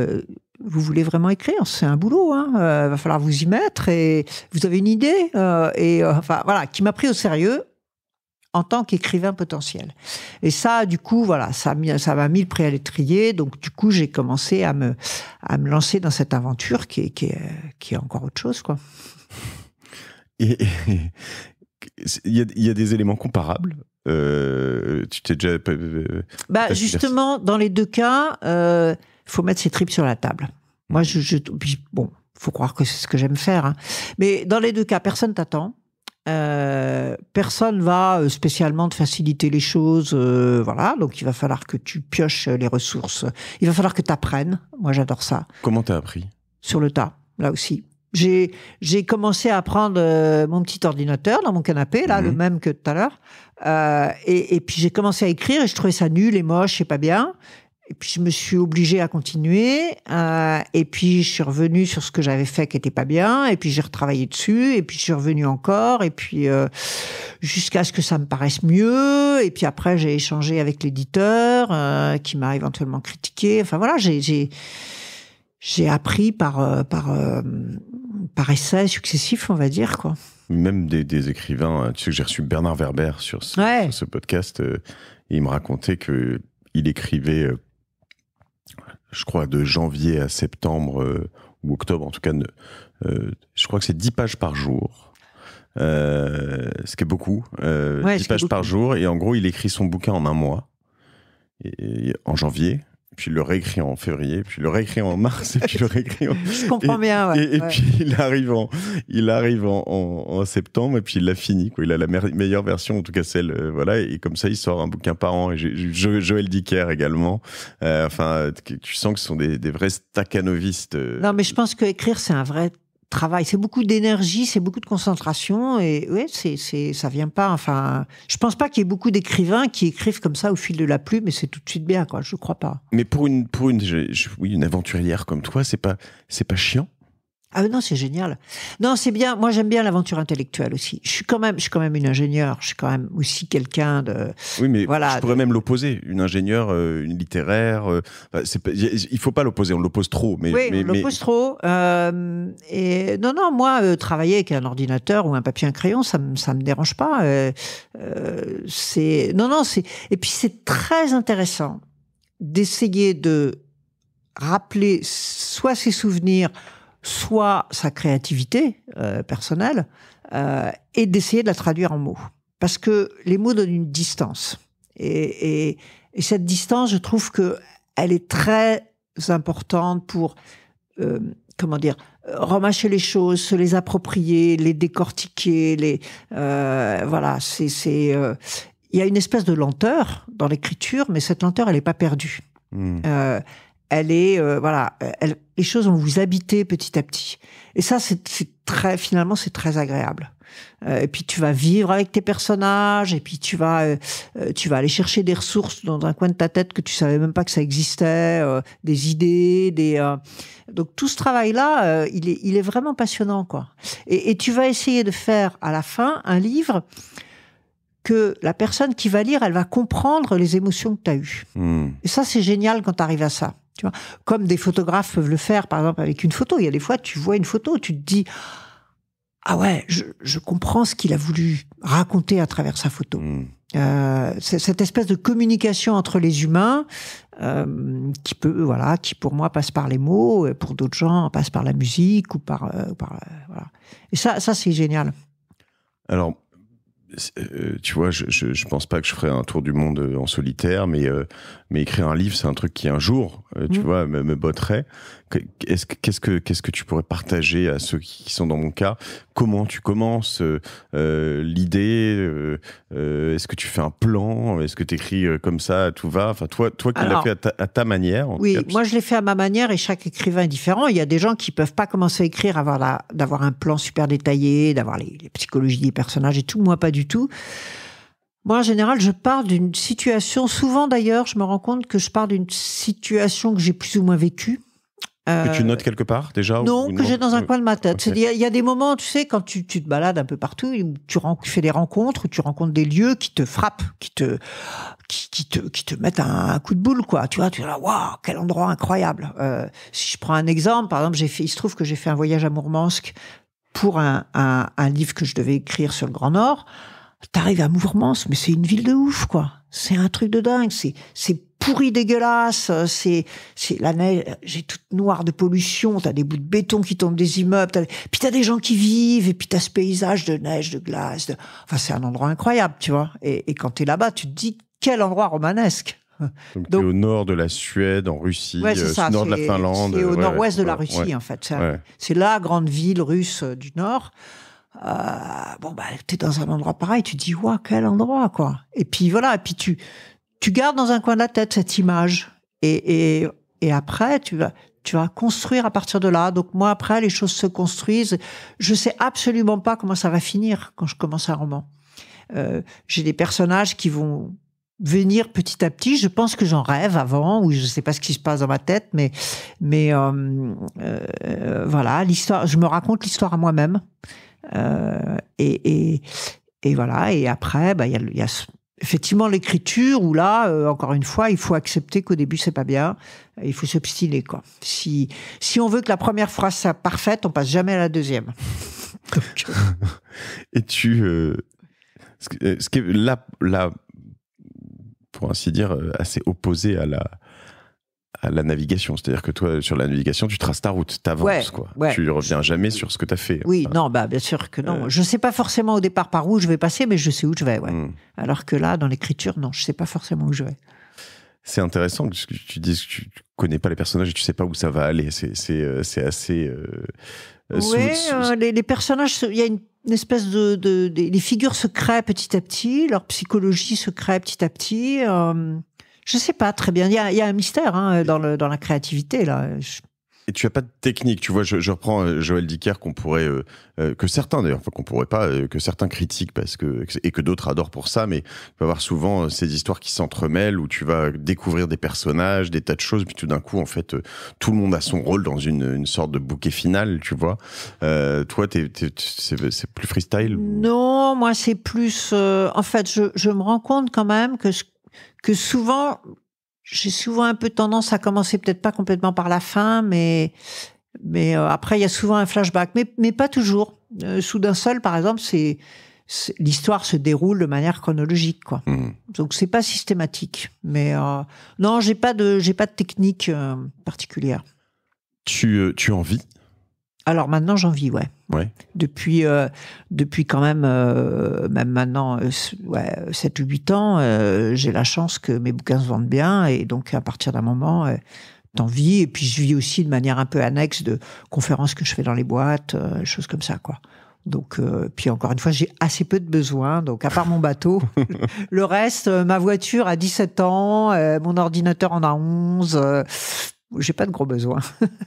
vous voulez vraiment écrire, c'est un boulot, hein. Euh, va falloir vous y mettre et vous avez une idée euh, et euh, enfin voilà qui m'a pris au sérieux en tant qu'écrivain potentiel. Et ça, du coup, voilà, ça m'a mis le prix à l'étrier. Donc, du coup, j'ai commencé à me, à me lancer dans cette aventure qui est, qui est, encore autre chose, quoi. Et il y, a, des éléments comparables Tu t'es déjà. Bah, justement, dans les deux cas, il faut mettre ses tripes sur la table. Moi, je, je bon, faut croire que c'est ce que j'aime faire. Hein. Mais dans les deux cas, personne t'attend. Euh, personne va euh, spécialement te faciliter les choses, euh, voilà. Donc il va falloir que tu pioches les ressources. Il va falloir que tu apprennes. Moi j'adore ça. Comment t'as appris Sur le tas, là aussi. J'ai j'ai commencé à prendre euh, mon petit ordinateur dans mon canapé, là, le mmh. même que tout à l'heure. et, et puis j'ai commencé à écrire et je trouvais ça nul et moche et pas bien. Et puis je me suis obligée à continuer. Euh, et puis je suis revenue sur ce que j'avais fait qui était pas bien. Et puis j'ai retravaillé dessus. Et puis je suis revenue encore. Et puis euh, jusqu'à ce que ça me paraisse mieux. Et puis après j'ai échangé avec l'éditeur euh, qui m'a éventuellement critiqué. Enfin voilà, j'ai j'ai appris par par par essais successifs, on va dire quoi. Même des, écrivains. Tu sais que j'ai reçu Bernard Werber sur ce, podcast. il me racontait que il écrivait je crois, de janvier à septembre euh, ou octobre, en tout cas, euh, je crois que c'est dix pages par jour. Euh, ce qui est beaucoup, dix 10 pages par jour, et en gros, il écrit son bouquin en un mois, et, en janvier, puis le réécrit en février, puis le réécrit en mars, et puis le réécrit en... <laughs> Je comprends bien, ouais, et, puis il arrive, en, il arrive en, septembre, et puis il l'a fini, quoi. Il a la meilleure version, en tout cas celle, euh, voilà, et comme ça, il sort un bouquin par an. Et Joël Dicker également. Euh, enfin, tu sens que ce sont des, des vrais staccanovistes. Euh. Non, mais je pense qu'écrire c'est un vrai travail, c'est beaucoup d'énergie, c'est beaucoup de concentration, et ouais, c'est, c'est, ça vient pas. Enfin, je pense pas qu'il y ait beaucoup d'écrivains qui écrivent comme ça au fil de la plume, mais c'est tout de suite bien, quoi. Je crois pas. Mais pour une, pour une, oui, une aventurière comme toi, c'est pas, c'est pas chiant ah non, c'est génial. Non, c'est bien. Moi, j'aime bien l'aventure intellectuelle aussi. Je suis quand même, je suis quand même une ingénieure. Je suis quand même aussi quelqu'un de. Oui, mais voilà, je pourrais même l'opposer. Une ingénieure, euh, une littéraire. Euh, il faut pas l'opposer. On l'oppose trop. Mais, oui, on l'oppose trop. Euh, et non, non, moi, euh, travailler avec un ordinateur ou un papier, un crayon, ça, me, ça me dérange pas. c'est non, non, c'est et puis c'est très intéressant d'essayer de rappeler soit ses souvenirs soit sa créativité euh, personnelle, euh, et d'essayer de la traduire en mots. Parce que les mots donnent une distance. Et, cette distance, je trouve que elle est très importante pour, euh, comment dire, remâcher les choses, se les approprier, les décortiquer, les, voilà, c'est, il y a une espèce de lenteur dans l'écriture, mais cette lenteur, elle n'est pas perdue. Mmh elle est euh, voilà elle, les choses vont vous habiter petit à petit et ça c'est très finalement c'est très agréable euh, et puis tu vas vivre avec tes personnages et puis tu vas euh, tu vas aller chercher des ressources dans un coin de ta tête que tu savais même pas que ça existait des idées des donc tout ce travail là il est il est vraiment passionnant quoi et, et tu vas essayer de faire à la fin un livre que la personne qui va lire, elle va comprendre les émotions que tu as eues. Hmm. Et ça, c'est génial quand tu arrives à ça. Comme des photographes peuvent le faire, par exemple, avec une photo. Il y a des fois, tu vois une photo, tu te dis, ah ouais, je, comprends ce qu'il a voulu raconter à travers sa photo. Hmm. Euh, cette espèce de communication entre les humains euh, qui peut voilà qui pour moi passe par les mots pour d'autres gens passe par la musique ou par, euh, par voilà et ça ça c'est génial alors euh, tu vois, je, je, pense pas que je ferais un tour du monde en solitaire, mais, euh, mais écrire un livre, c'est un truc qui un jour, euh, tu mmh. vois, me botterait. Qu'est-ce que qu'est-ce que tu pourrais partager à ceux qui sont dans mon cas Comment tu commences euh, euh, l'idée euh, Est-ce que tu fais un plan Est-ce que tu écris comme ça tout va Enfin toi toi qui l'as fait à ta, manière. oui, moi je l'ai fait à ma manière et chaque écrivain est différent. Il y a des gens qui peuvent pas commencer à écrire avant d'avoir un plan super détaillé, d'avoir les, les psychologies des personnages et tout. Moi pas du tout. Moi, en général, je parle d'une situation, souvent d'ailleurs, je me rends compte que je pars d'une situation que j'ai plus ou moins vécue, que tu notes euh, quelque part déjà Non, que j'ai dans un coin de ma tête. Il y, y, a des moments, tu sais, quand tu, tu te balades un peu partout, tu, fais des rencontres, tu rencontres des lieux qui te frappent, qui te, qui, te, qui te mettent un, coup de boule, quoi. Tu vois, tu es là, waouh, quel endroit incroyable. Euh, si je prends un exemple, par exemple, j'ai fait, il se trouve que j'ai fait un voyage à Mourmansk pour un, un, un, livre que je devais écrire sur le Grand Nord. T'arrives à Mourmansk, mais c'est une ville de ouf, quoi. C'est un truc de dingue. C'est, c'est pourri, dégueulasse. Euh, c'est, c'est la neige, j'ai toute noire de pollution. T'as des bouts de béton qui tombent des immeubles. puis t'as des gens qui vivent. Et puis t'as ce paysage de neige, de glace. Enfin, c'est un endroit incroyable, tu vois. Et, quand t'es là-bas, tu te dis quel endroit romanesque. <laughs> Donc, t'es au nord de la Suède, en Russie, euh, au nord de la Finlande. C'est au euh, nord-ouest de la Russie, en fait. C'est la grande ville russe du nord. bon, bah, t'es dans un endroit pareil, tu te dis, waouh, quel endroit, quoi. Et puis voilà, et puis tu, tu gardes dans un coin de la tête cette image. Et, et, et après, tu vas, tu vas construire à partir de là. Donc moi, après, les choses se construisent. Je sais absolument pas comment ça va finir quand je commence un roman. Euh, J'ai des personnages qui vont venir petit à petit. Je pense que j'en rêve avant, ou je sais pas ce qui se passe dans ma tête, mais mais euh, euh voilà, l'histoire. Je me raconte l'histoire à moi-même. Euh, et, et, et voilà. Et après, bah il y a, y a effectivement l'écriture où là euh, encore une fois il faut accepter qu'au début c'est pas bien il faut s'obstiner quoi si si on veut que la première phrase soit parfaite on passe jamais à la deuxième <laughs> et tu euh, euh, ce, qui est là là pour ainsi dire assez opposé à la à la navigation. C'est-à-dire que toi, sur la navigation, tu traces ta route, t'avances, quoi. Tu reviens jamais sur ce que t'as fait. Oui, non, bah, bien sûr que non. Euh. Je ne sais pas forcément au départ par où je vais passer, mais je sais où je vais, ouais. Hmm. Alors que là, dans l'écriture, non, je ne sais pas forcément où je vais. C'est intéressant que tu dises que tu connais pas les personnages et tu sais pas où ça va aller. C'est euh, assez. Euh, oui, les, personnages, il y a une, espèce de, Les figures se créent petit à petit, leur psychologie se crée petit à petit. Je sais pas très bien. Il y a, un mystère hein, dans, le, dans la créativité là. Et tu as pas de technique, tu vois. Je, reprends euh, Joël Dicker qu'on pourrait, euh, euh, que certains d'ailleurs, qu'on pourrait pas, que certains critiquent parce que et que d'autres adorent pour ça, mais tu vas avoir souvent ces histoires qui s'entremêlent où tu vas découvrir des personnages, des tas de choses, puis tout d'un coup en fait tout le monde a son rôle dans une, sorte de bouquet final, tu vois. toi, es, c'est plus freestyle Non, moi c'est plus. en fait, je, je me rends compte quand même que que souvent, j'ai souvent un peu tendance à commencer peut-être pas complètement par la fin, mais mais euh, après il y a souvent un flashback, mais mais pas toujours. Euh, soudain seul, par exemple, c'est l'histoire se déroule de manière chronologique, quoi. ce mmh. Donc c'est pas systématique, mais euh, non, j'ai pas de j'ai pas de technique particulière. Tu tu en vis Alors maintenant j'en vis, ouais. Depuis, euh, depuis quand même, euh, même maintenant, euh, ouais, 7 ou 8 ans, euh, j'ai la chance que mes bouquins se vendent bien. Et donc, à partir d'un moment, euh, t'en vis. Et puis, je vis aussi de manière un peu annexe de conférences que je fais dans les boîtes, choses comme ça, quoi. Donc, puis encore une fois, j'ai assez peu de besoins. Donc, à part mon bateau, <laughs> le reste, ma voiture a 17 ans, mon ordinateur en a 11 j'ai pas de gros besoins.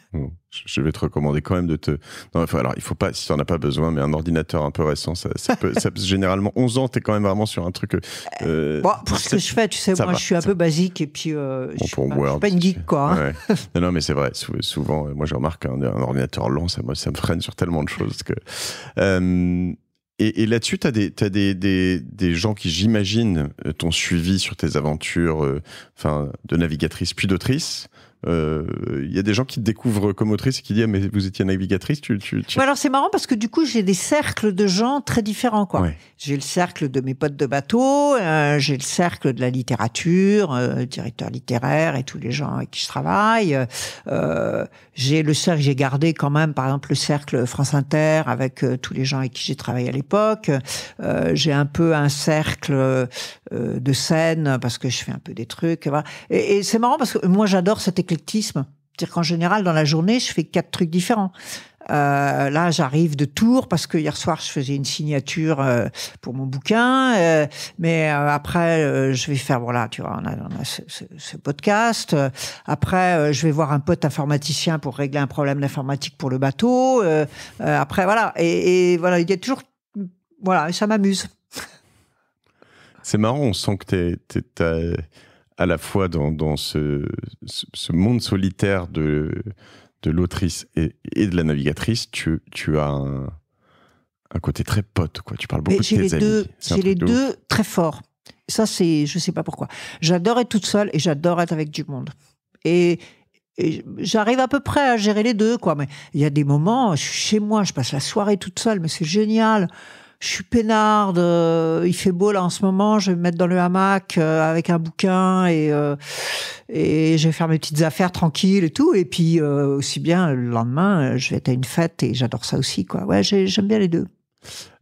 <laughs> je vais te recommander quand même de te. alors, il faut pas, si tu n'en as pas besoin, mais un ordinateur un peu récent, ça, peut. <laughs> généralement, 11 ans, tu es quand même vraiment sur un truc. Euh, euh, bon, pour ce que je fais, tu sais, moi, je suis un peu basique et puis euh, je, suis pas, suis pas, une geek, quoi. Hein. Non, mais c'est vrai. Souvent, moi, je remarque un, ordinateur lent, ça, moi, ça me freine sur tellement de choses que. et, là-dessus, tu as, des, as des, des, des, gens qui, j'imagine, t'ont suivi sur tes aventures enfin, de navigatrice puis d'autrice. Euh, il y a des gens qui te découvrent comme autrice et qui disent ah, mais vous étiez navigatrice tu, tu, alors c'est marrant parce que du coup j'ai des cercles de gens très différents quoi j'ai le cercle de mes potes de bateau euh, j'ai le cercle de la littérature euh, directeur littéraire et tous les gens avec qui je travaille j'ai le cercle j'ai gardé quand même par exemple le cercle France Inter avec tous les gens avec qui j'ai travaillé à l'époque j'ai un peu un cercle de scène parce que je fais un peu des trucs et, c'est marrant parce que moi j'adore cette c'est-à-dire qu'en général, dans la journée, je fais quatre trucs différents. Euh, là, j'arrive de Tours parce que hier soir, je faisais une signature euh, pour mon bouquin. Euh, mais après, je vais faire, voilà, tu vois, on a, on a ce, podcast. après, je vais voir un pote informaticien pour régler un problème d'informatique pour le bateau. après, voilà. Et, et, voilà, il y a toujours... Voilà, et ça m'amuse. C'est marrant, on sent que tu es à la fois dans, ce, monde solitaire de, de l'autrice et, de la navigatrice, tu, as un, côté très pote, quoi. Tu parles beaucoup de tes les amis. j'ai les deux très forts. Ça, c'est, je sais pas pourquoi. J'adore être toute seule et j'adore être avec du monde. Et, j'arrive à peu près à gérer les deux, quoi. Mais il y a des moments, je suis chez moi, je passe la soirée toute seule, mais c'est génial je suis peinarde, euh, il fait beau là en ce moment, je vais me mettre dans le hamac euh, avec un bouquin et, euh, et je vais faire mes petites affaires tranquilles et tout. Et puis aussi bien le lendemain, je vais être à une fête et j'adore ça aussi. Quoi. Ouais, j'aime bien les deux.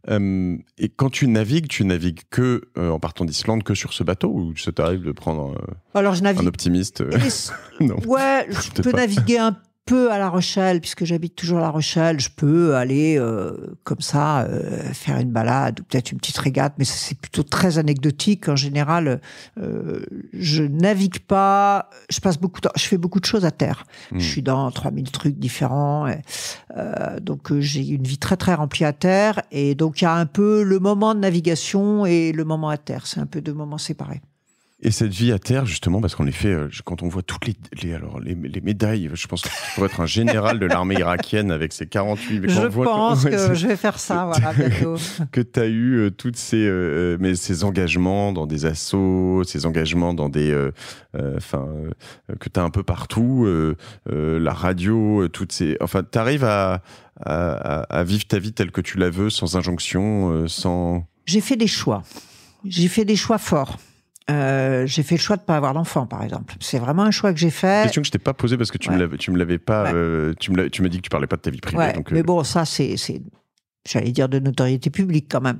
et quand tu navigues, tu navigues que en partant d'Islande que sur ce bateau ou ça t'arrive de prendre Alors, je navigue... un optimiste <laughs> Ouais, <laughs> je peux naviguer un peu peu à La Rochelle, puisque j'habite toujours à La Rochelle, je peux aller euh, comme ça euh, faire une balade ou peut-être une petite régate, mais c'est plutôt très anecdotique. En général, euh, je navigue pas, je passe beaucoup de temps, je fais beaucoup de choses à terre. Hmm. Je suis dans 3000 trucs différents, donc j'ai une vie très très remplie à terre, et donc il y a un peu le moment de navigation et le moment à terre, c'est un peu deux moments séparés. Et cette vie à terre, justement, parce qu'en effet, euh, quand on voit toutes les, alors, les, médailles, je pense que tu pourrais être un général de l'armée irakienne avec ses 48. je pense que, je vais faire ça, <laughs> voilà, bientôt. que tu as eu euh, toutes ces, euh, ces engagements dans des assauts, ces engagements dans des. Enfin, que tu as un peu partout, la radio, toutes ces. Enfin, tu arrives à, à, vivre ta vie telle que tu la veux, sans injonction, sans. J'ai fait des choix. J'ai fait des choix forts. Euh, j'ai fait le choix de pas avoir d'enfant, par exemple. C'est vraiment un choix que j'ai fait. Question que je t'ai pas posée parce que tu me l'avais pas. Euh, tu me tu dit que tu parlais pas de ta vie privée. Mais euh. bon, ça c'est j'allais dire de notoriété publique quand même.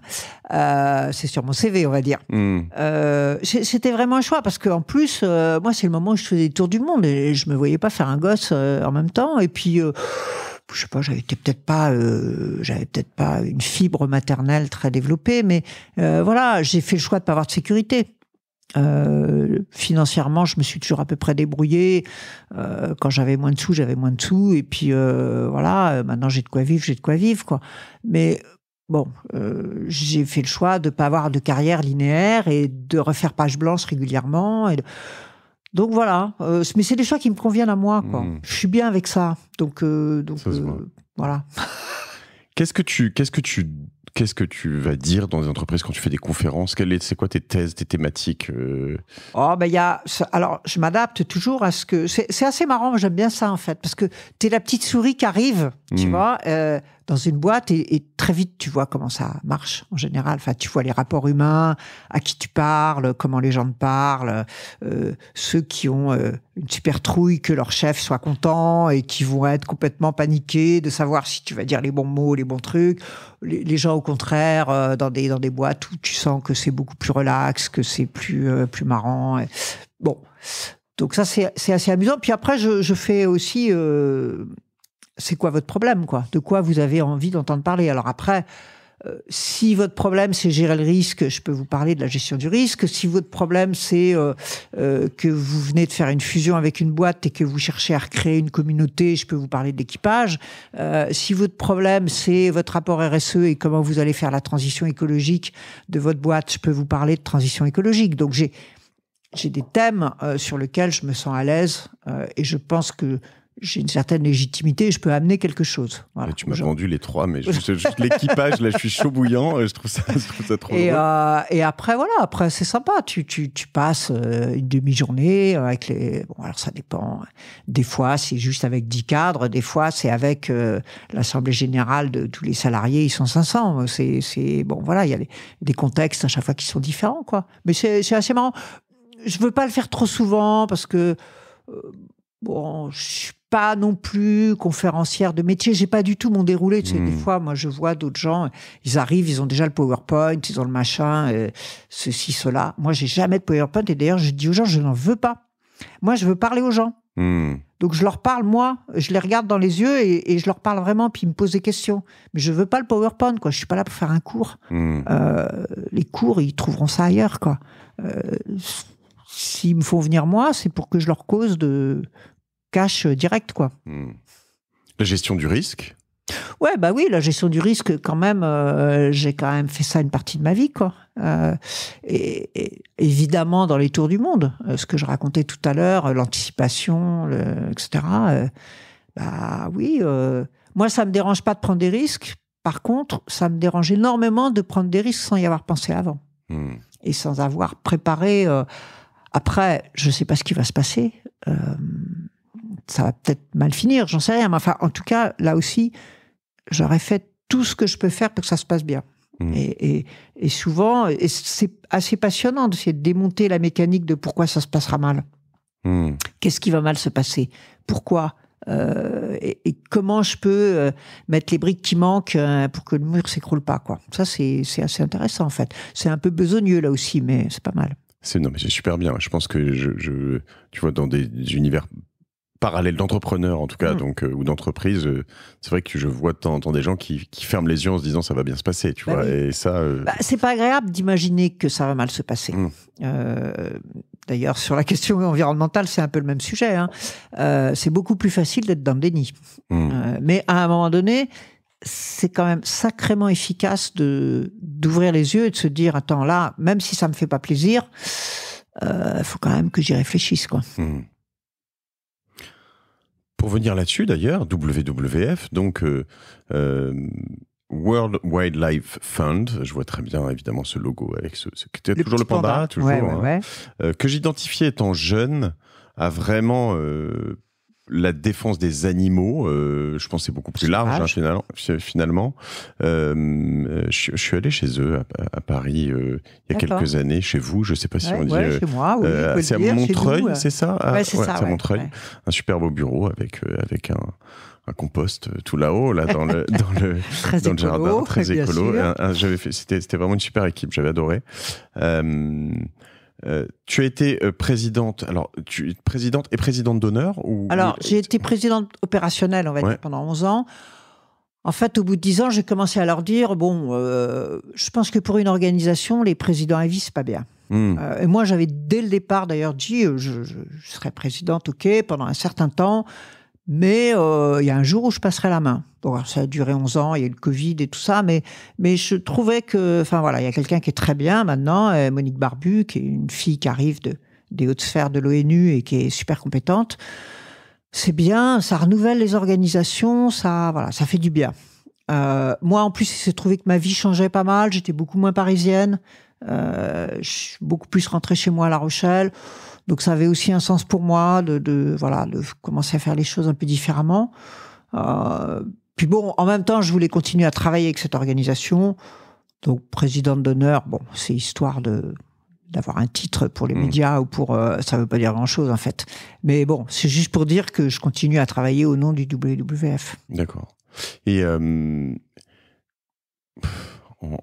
c'est sur mon CV, on va dire. Hmm. C'était vraiment un choix parce qu'en plus, moi, c'est le moment où je faisais des tours du monde et je me voyais pas faire un gosse en même temps. Et puis, je sais pas, j'avais peut-être pas, j'avais peut-être pas une fibre maternelle très développée, mais voilà, j'ai fait le choix de pas avoir de sécurité. Euh, financièrement, je me suis toujours à peu près débrouillée. Euh, quand j'avais moins de sous, j'avais moins de sous. Et puis euh, voilà, maintenant j'ai de quoi vivre, j'ai de quoi vivre quoi. Mais bon, j'ai fait le choix de pas avoir de carrière linéaire et de refaire page blanche régulièrement. Et Donc voilà, mais c'est des choix qui me conviennent à moi quoi. Mmh. Je suis bien avec ça. Donc donc voilà. qu'est-ce que tu qu'est-ce que tu Qu'est-ce que tu vas dire dans les entreprises quand tu fais des conférences C'est quoi tes thèses, tes thématiques euh? oh, ben y a, Alors, je m'adapte toujours à ce que... C'est assez marrant, j'aime bien ça en fait, parce que tu es la petite souris qui arrive, tu mmh. vois. Euh, dans une boîte et, très vite tu vois comment ça marche en général. Enfin, tu vois les rapports humains, à qui tu parles, comment les gens te parlent, euh, ceux qui ont euh, une super trouille que leur chef soit content et qui vont être complètement paniqués de savoir si tu vas dire les bons mots, les bons trucs. Les, gens au contraire euh, dans des dans des boîtes où tu sens que c'est beaucoup plus relax, que c'est plus euh, plus marrant. Bon, donc ça c'est assez amusant. Puis après je, je fais aussi c'est quoi votre problème, quoi De quoi vous avez envie d'entendre parler Alors après, euh, si votre problème c'est gérer le risque, je peux vous parler de la gestion du risque. Si votre problème c'est euh, euh, que vous venez de faire une fusion avec une boîte et que vous cherchez à recréer une communauté, je peux vous parler de l'équipage. si votre problème c'est votre rapport RSE et comment vous allez faire la transition écologique de votre boîte, je peux vous parler de transition écologique. Donc j'ai j'ai des thèmes sur lesquels je me sens à l'aise et je pense que j'ai une certaine légitimité, je peux amener quelque chose. tu m'as vendu les trois, mais <laughs> juste, l'équipage, là, je suis chaud bouillant, euh, je trouve ça, ça trop et, euh, et après, voilà, après, c'est sympa. Tu, tu, passes euh, une demi-journée avec les. Bon, alors ça dépend. Des fois, c'est juste avec 10 cadres, des fois, c'est avec l'Assemblée Générale de tous les salariés, ils sont 500. C'est. Bon, voilà, il y a des contextes à chaque fois qui sont différents, quoi. Mais c'est assez marrant. Je veux pas le faire trop souvent parce que. bon, je suis pas non plus conférencière de métier. J'ai pas du tout mon déroulé. des hmm. fois, moi, je vois d'autres gens, ils arrivent, ils ont déjà le PowerPoint, ils ont le machin, euh, ceci, cela. Moi, j'ai jamais de PowerPoint. Et d'ailleurs, je dis aux gens, je n'en veux pas. Moi, je veux parler aux gens. Hmm. Donc, je leur parle, moi, je les regarde dans les yeux et, je leur parle vraiment, puis ils me posent des questions. Mais je veux pas le PowerPoint, quoi. Je suis pas là pour faire un cours. Hmm. Euh, les cours, ils trouveront ça ailleurs, quoi. Euh, S'ils me font venir moi, c'est pour que je leur cause de, cash euh, direct, quoi. Hmm. La gestion du risque Ouais, bah oui, la gestion du risque, quand même, euh, j'ai quand même fait ça une partie de ma vie, quoi. Euh, et, évidemment, dans les tours du monde, ce que je racontais tout à l'heure, l'anticipation, etc. bah oui, moi, ça me dérange pas de prendre des risques. Par contre, ça me dérange énormément de prendre des risques sans y avoir pensé avant hmm. et sans avoir préparé. après, je ne sais pas ce qui va se passer ça va peut-être mal finir, j'en sais rien. enfin, en tout cas, là aussi, j'aurais fait tout ce que je peux faire pour que ça se passe bien. Mmh. Et, souvent, c'est assez passionnant d'essayer de démonter la mécanique de pourquoi ça se passera mal. Mmh. Qu'est-ce qui va mal se passer Pourquoi euh, et, comment je peux euh, mettre les briques qui manquent euh, pour que le mur s'écroule pas quoi. Ça c'est assez intéressant en fait. C'est un peu besogneux là aussi, mais c'est pas mal. C'est non mais c'est super bien. Je pense que je, tu vois dans des univers parallèle d'entrepreneur en tout cas, mmh. donc euh, ou d'entreprise, euh, c'est vrai que je vois tant temps des gens qui, ferment les yeux en se disant ça va bien se passer, tu bah vois. Et ça, euh, bah, c'est pas agréable d'imaginer que ça va mal se passer. Mmh. D'ailleurs, sur la question environnementale, c'est un peu le même sujet. Hein. c'est beaucoup plus facile d'être dans le déni. Mmh. mais à un moment donné, c'est quand même sacrément efficace de d'ouvrir les yeux et de se dire attends là, même si ça me fait pas plaisir, il faut quand même que j'y réfléchisse quoi. Pour venir là-dessus d'ailleurs, WWF, donc euh, euh, World Wildlife Fund, je vois très bien évidemment ce logo avec ce, toujours le panda, hein, euh, que j'identifiais étant jeune, a vraiment euh, la défense des animaux, euh, je pense c'est beaucoup plus large hein, finalement. Euh, je, suis allé chez eux à, Paris euh, il y a quelques années, chez vous, je ne sais pas si on dit. c'est à Montreuil, c'est ça, ah, ouais, c'est ça, à Montreuil, un super beau bureau avec avec un compost tout là-haut, là, dans le, <laughs> dans jardin, très écolo. c'était, c'était vraiment une super équipe, j'avais adoré. Euh, tu as été euh, présidente, alors tu présidente et présidente d'honneur ou Alors, j'ai été présidente opérationnelle, on va dire, pendant 11 ans. En fait, au bout de 10 ans, j'ai commencé à leur dire bon, euh, je pense que pour une organisation, les présidents à vie, pas bien. Hmm. et moi, j'avais dès le départ d'ailleurs dit je, je, serai présidente, ok, pendant un certain temps. Mais euh, il y a un jour où je passerai la main. Bon, ça a duré 11 ans, il y a eu le Covid et tout ça, mais, mais je trouvais que, enfin voilà, il y a quelqu'un qui est très bien maintenant, euh, Monique Barbu, qui est une fille qui arrive de, des hautes sphères de l'ONU et qui est super compétente. C'est bien, ça renouvelle les organisations, ça, voilà, ça fait du bien. Euh, moi, en plus, il s'est trouvé que ma vie changeait pas mal, j'étais beaucoup moins parisienne, je suis beaucoup plus rentrée chez moi à La Rochelle. Donc ça avait aussi un sens pour moi de, voilà de commencer à faire les choses un peu différemment. Euh, puis bon, en même temps, je voulais continuer à travailler avec cette organisation. Donc présidente d'honneur, bon, c'est histoire de d'avoir un titre pour les mm. médias ou pour ça euh, ça veut pas dire grand chose en fait. Mais bon, c'est juste pour dire que je continue à travailler au nom du WWF. D'accord. Et euh,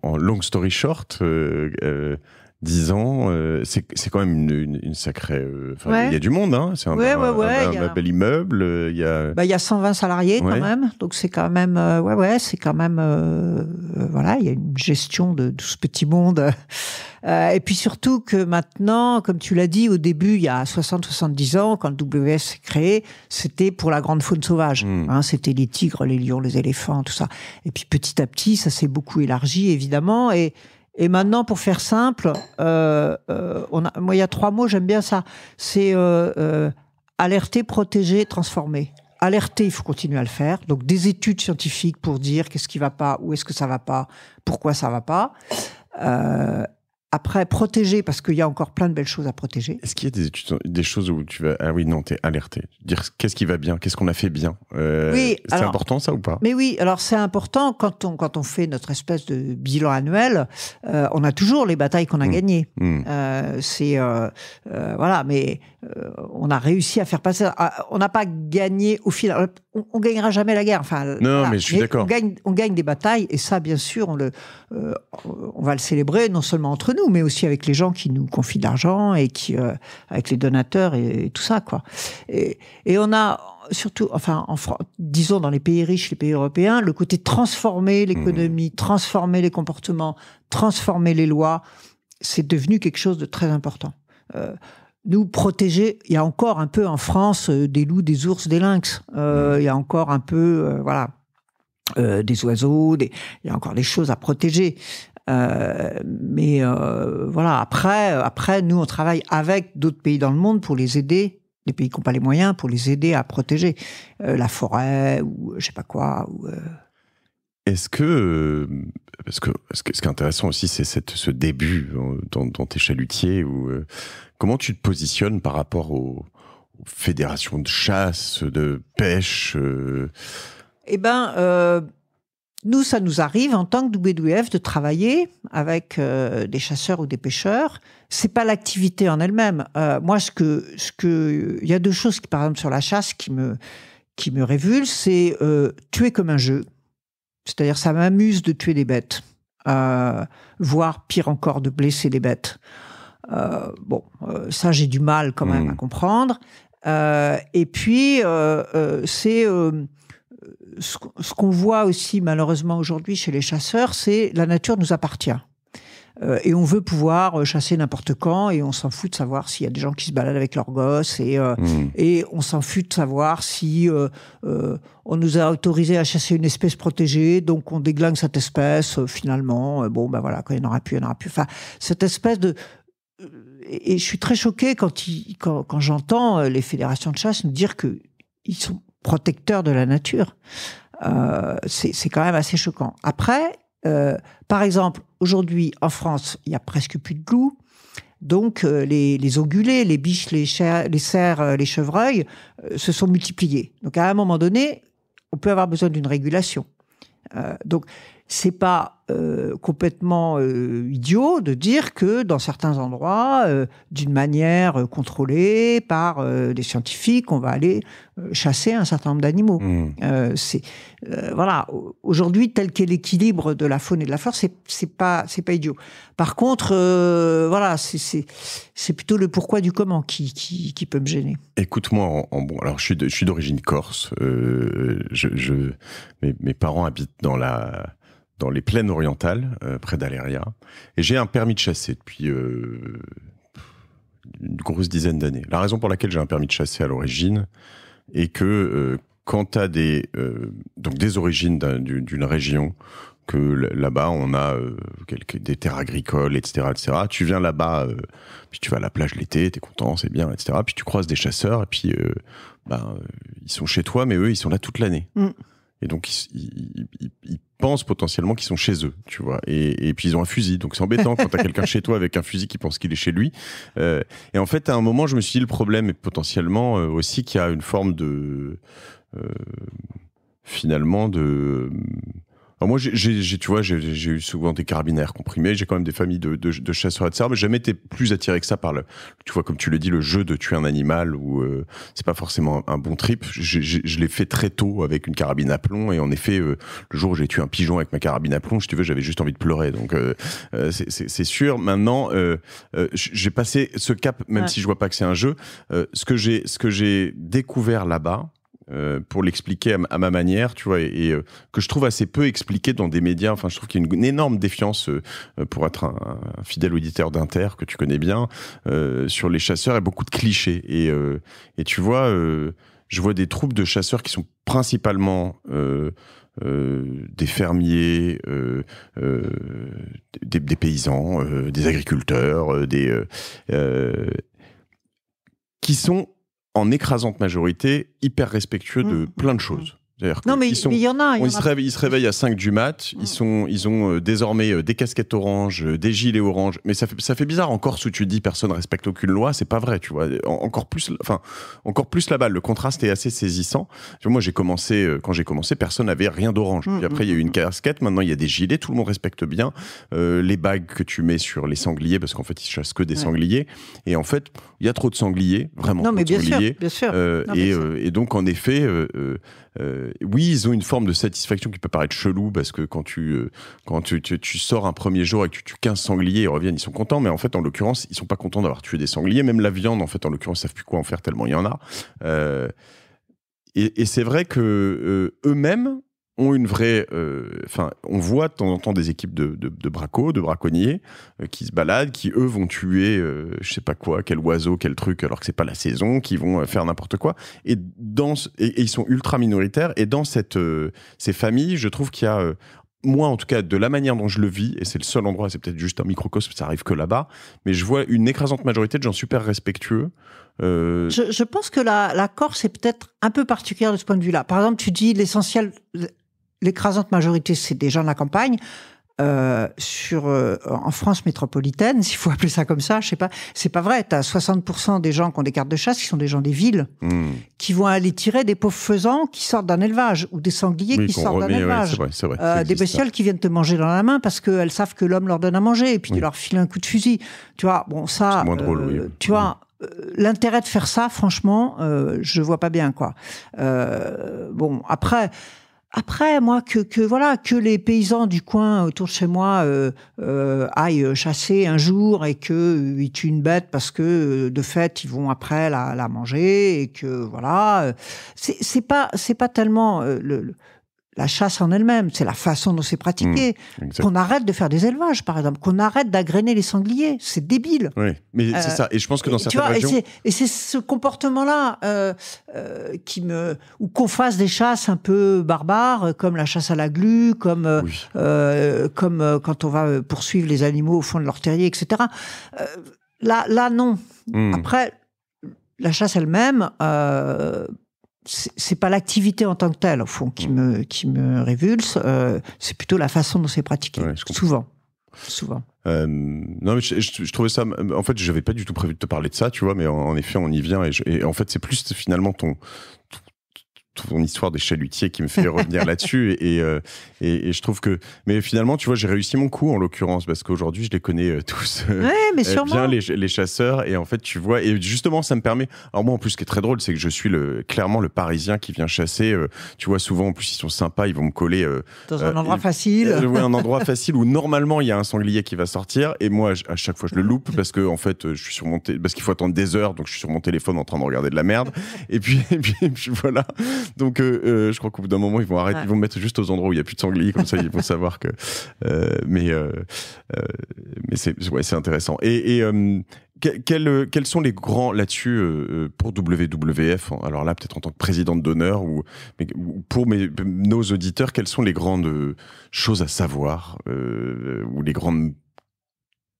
en, long story short, 10 ans, euh, c'est quand même une, sacrée. Euh, enfin, il y a du monde, hein. C'est un, bel immeuble. Euh, il y a. Bah, il y a 120 salariés quand même, donc c'est quand même. ouais, ouais, c'est quand même. voilà, il y a une gestion de, tout ce petit monde. <laughs> et puis surtout que maintenant, comme tu l'as dit au début, il y a 60-70 ans, quand le WS s'est créé, c'était pour la grande faune sauvage. Hmm. Hein, c'était les tigres, les lions, les éléphants, tout ça. Et puis petit à petit, ça s'est beaucoup élargi, évidemment, et et maintenant, pour faire simple, euh, euh, moi, il y a trois mots, j'aime bien ça. C'est euh, alerter, protéger, transformer. Alerter, il faut continuer à le faire. Donc, des études scientifiques pour dire qu'est-ce qui ne va pas, où est-ce que ça ne va pas, pourquoi ça ne va pas. Après, protéger, parce qu'il y a encore plein de belles choses à protéger. Est-ce qu'il y a des, des choses où tu vas. Ah oui, non, tu es alerté. Dire qu'est-ce qui va bien, qu'est-ce qu'on a fait bien. Euh, c'est important ça ou pas Mais oui, alors c'est important quand on, quand on fait notre espèce de bilan annuel, euh, on a toujours les batailles qu'on a hmm. gagnées. Hmm. Euh, c'est. voilà, mais on a réussi à faire passer. on n'a pas gagné au fil On, ne gagnera jamais la guerre. Enfin, non, mais je suis d'accord. On gagne, on gagne des batailles et ça, bien sûr, on, le, on va le célébrer non seulement entre nous, mais aussi avec les gens qui nous confient de l'argent et qui, euh, avec les donateurs et, tout ça, quoi. Et, on a surtout, enfin, en disons dans les pays riches, les pays européens, le côté transformer l'économie, mmh. transformer les comportements, transformer les lois, c'est devenu quelque chose de très important. Euh, nous protéger, il y a encore un peu en France euh, des loups, des ours, des lynx. Mmh. il y a encore un peu, voilà, des oiseaux, des... il y a encore des choses à protéger. Euh, mais euh, voilà, après, après, nous, on travaille avec d'autres pays dans le monde pour les aider les pays qui n'ont pas les moyens pour les aider à protéger euh, la forêt ou je sais pas quoi. Est-ce que, parce que ce qui est intéressant aussi, c'est ce début dans, tes chalutiers. ou comment tu te positionnes par rapport aux, fédérations de chasse, de pêche Eh ben nous, ça nous arrive en tant que WWF de travailler avec euh, des chasseurs ou des pêcheurs. C'est pas l'activité en elle-même. Euh, moi, ce que, ce que, il y a deux choses qui, par exemple, sur la chasse, qui me, qui me révulse, c'est euh, tuer comme un jeu. C'est-à-dire, ça m'amuse de tuer des bêtes, voire pire encore, de blesser des bêtes. bon, ça, j'ai du mal quand même mmh. à comprendre. et puis, c'est ce, qu'on voit aussi malheureusement aujourd'hui chez les chasseurs, c'est la nature nous appartient. Euh, et on veut pouvoir euh, chasser n'importe quand et on s'en fout de savoir s'il y a des gens qui se baladent avec leurs gosses et, euh, mmh. on s'en fout de savoir si on nous a autorisé à chasser une espèce protégée, donc on déglingue cette espèce finalement. bon, ben voilà, quand il n'y en aura plus, il n'y en aura plus. Enfin, cette espèce de, et je suis très choqué quand, quand, quand j'entends les fédérations de chasse nous dire que sont protecteur de la nature. Euh, c'est quand même assez choquant. Après, euh, par exemple, aujourd'hui en France, il y a presque plus de loups. Donc euh, les, les, ongulés, les biches, les, les cerfs, les chevreuils se sont multipliés. Donc à un moment donné, on peut avoir besoin d'une régulation. donc c'est pas euh, complètement euh, idiot de dire que dans certains endroits, euh, d'une manière contrôlée par des scientifiques, on va aller chasser un certain nombre d'animaux. Hmm. c'est voilà. Aujourd'hui, tel qu'est l'équilibre de la faune et de la flore, c'est pas c'est pas idiot. Par contre, voilà, c'est c'est plutôt le pourquoi du comment qui qui, peut me gêner. Écoute-moi, en, bon, alors je suis je suis d'origine corse. Je, mes parents habitent dans la dans les plaines orientales, euh, près d'Aléria. Et j'ai un permis de chasser depuis euh, une grosse dizaine d'années. La raison pour laquelle j'ai un permis de chasser à l'origine est que euh, quand tu as des, donc des origines d'une région, que là-bas on a quelques, des terres agricoles, etc., etc., tu viens là-bas, puis tu vas à la plage l'été, tu es content, c'est bien, etc., puis tu croises des chasseurs, et puis ben ils sont chez toi, mais eux, ils sont là toute l'année. Mm. Et donc, ils, ils, pensent potentiellement qu'ils sont chez eux, tu vois. Et, et, puis, ils ont un fusil. Donc, c'est embêtant quand t'as quelqu'un <laughs> chez toi avec un fusil qui pense qu'il est chez lui. Euh, et en fait, à un moment, je me suis dit, le problème est potentiellement euh, aussi qu'il y a une forme de... Euh, finalement, de alors moi, j'ai, tu vois, j'ai, eu souvent des carabinaires comprimés. J'ai quand même des familles de, de, de chasseurs et de cerfs, mais jamais été plus attiré que ça par le, tu vois, comme tu le dis, le jeu de tuer un animal ou euh, c'est pas forcément un, bon trip. je l'ai fait très tôt avec une carabine à plomb et en effet, euh, le jour où j'ai tué un pigeon avec ma carabine à plomb, je tu veux, j'avais juste envie de pleurer. Donc euh, euh, c'est, sûr. Maintenant, j'ai passé ce cap, même si je vois pas que c'est un jeu. ce que j'ai, ce que j'ai découvert là-bas euh, pour l'expliquer à, ma manière, tu vois, et, euh, que je trouve assez peu expliqué dans des médias. Enfin, je trouve qu'il y a une, énorme défiance euh, pour être un, fidèle auditeur d'Inter que tu connais bien sur les chasseurs et beaucoup de clichés. Et, et tu vois, je vois des troupes de chasseurs qui sont principalement des fermiers, des, des, paysans, des agriculteurs, des, qui sont en écrasante majorité, hyper respectueux de mmh, mmh, plein de mmh, choses. Non, mais ils il y en a. Ils, se réveillent, à 5 du mat. Ils, sont, ils ont euh, désormais euh, des casquettes oranges, euh, des gilets oranges. Mais ça fait, ça fait bizarre Encore, sous tu dis personne respecte aucune loi. C'est pas vrai, tu vois. encore plus, enfin, encore plus là-bas, le contraste est assez saisissant. moi, j'ai commencé, quand j'ai commencé, personne n'avait rien d'orange. Mm, après, mm. il y a eu une casquette. Maintenant, il y a des gilets. Tout le monde respecte bien les bagues que tu mets sur les sangliers parce qu'en fait, ils chassent que des sangliers. Et en fait, il y a trop de sangliers, vraiment. Non, mais et, bien sûr. et, donc, en effet, oui, ils ont une forme de satisfaction qui peut paraître chelou parce que quand tu, euh, quand tu, sors un premier jour et que tu tues 15 sangliers, ils reviennent, ils sont contents, mais en fait, en l'occurrence, ils sont pas contents d'avoir tué des sangliers. Même la viande, en fait, en l'occurrence, ils savent plus quoi en faire tellement il y en a. Euh, et, et c'est vrai que euh, eux-mêmes, ont une vraie. Euh, enfin, on voit de temps en temps des équipes de, de, de de braconniers euh, qui se baladent, qui eux vont tuer, euh, je sais pas quoi, quel oiseau, quel truc, alors que c'est pas la saison, qui vont faire n'importe quoi. Et, dans, et, ils sont ultra minoritaires. Et dans cette, ces familles, je trouve qu'il y a moi, en tout cas, de la manière dont je le vis, et c'est le seul endroit, c'est peut-être juste un microcosme, ça arrive que là-bas, mais je vois une écrasante majorité de gens super respectueux. Je, pense que la Corse est peut-être un peu particulière de ce point de vue-là. Par exemple, tu dis l'essentiel, l'écrasante majorité, c'est des gens de la campagne. Euh, sur euh, en France métropolitaine, s'il faut <laughs> appeler ça comme ça, je sais pas, c'est pas vrai. T'as 60% des gens qui ont des cartes de chasse qui sont des gens des villes, hmm. qui vont aller tirer des pauvres faisans qui sortent d'un élevage ou des sangliers qui sortent d'un élevage, des bestioles qui viennent te manger dans la main parce qu'elles savent que l'homme leur donne à manger et puis tu leur files un coup de fusil. Tu vois, bon ça, moins drôle, euh, oui. tu vois. Hmm. Euh, l'intérêt de faire ça, franchement, je vois pas bien quoi. bon, après, après moi que, voilà que les paysans du coin autour de chez moi euh, euh, aillent chasser un jour et que euh, ils tuent une bête parce que de fait ils vont après la, manger et que voilà c'est pas c'est pas tellement le la chasse en elle-même, c'est la façon dont c'est pratiqué. Mmh, qu'on arrête de faire des élevages, par exemple, qu'on arrête d'agréner les sangliers, c'est débile. Oui, mais c'est euh, ça. Et je pense que dans certaines régions... Et c'est ce comportement-là euh, euh, qui me... ou qu'on fasse des chasses un peu barbares, comme la chasse à la glu, comme, comme quand on va poursuivre les animaux au fond de leur terrier, etc. là, là, non. Mmh. Après, la chasse elle-même c'est pas l'activité en tant que telle, au fond, qui mm. me, qui me révulse, euh, c'est plutôt la façon dont c'est pratiqué, souvent. Souvent. Euh, non, mais je, trouvais ça. En fait, j'avais pas du tout prévu de te parler de ça, tu vois, mais en, effet, on y vient. Et, en fait, c'est plus finalement ton, ton histoire des chalutiers qui me fait revenir <laughs> là-dessus. Et, euh, et, je trouve que. Mais finalement, tu vois, j'ai réussi mon coup en l'occurrence, parce qu'aujourd'hui, je les connais euh, <laughs> tous euh, ouais, mais euh, sûrement. bien, les, chasseurs. Et en fait, tu vois, et justement, ça me permet. Alors, moi, en plus, ce qui est très drôle, c'est que je suis le, clairement le parisien qui vient chasser. tu vois, souvent, en plus, ils sont sympas, ils vont me coller. Dans un endroit facile. oui, un <laughs> endroit facile où normalement, il y a un sanglier qui va sortir. Et moi, à chaque fois, je le loupe parce que, en fait, je suis sur mon parce qu'il faut attendre des heures, donc je suis sur mon téléphone en train de regarder de la merde. et, puis, <laughs> et puis, voilà. Donc, je crois qu'au bout d'un moment, ils vont arrêter, ils vont me mettre juste aux endroits où il n'y a plus de sanglier sanglier, comme ça il faut savoir que. Euh, mais euh, euh, mais c'est ouais, intéressant. Et, quels, sont les grands là-dessus pour WWF Alors là, peut-être en tant que présidente d'honneur ou pour nos auditeurs, quelles sont les grandes choses à savoir ou les grandes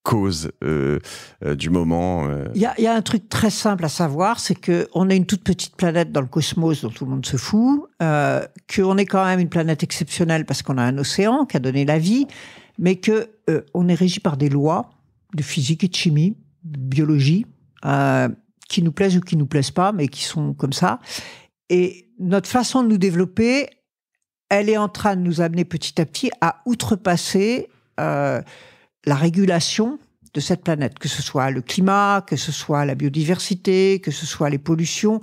cause euh, euh, du moment. Euh. Il y, a un truc très simple à savoir, c'est qu'on est une toute petite planète dans le cosmos dont tout le monde se fout, qu'on est quand même une planète exceptionnelle parce qu'on a un océan qui a donné la vie, mais que on est régi par des lois de physique et de chimie, de biologie, qui nous plaisent ou qui nous plaisent pas, mais qui sont comme ça. Et notre façon de nous développer, elle est en train de nous amener petit à petit à outrepasser la régulation de cette planète, que ce soit le climat, que ce soit la biodiversité, que ce soit les pollutions.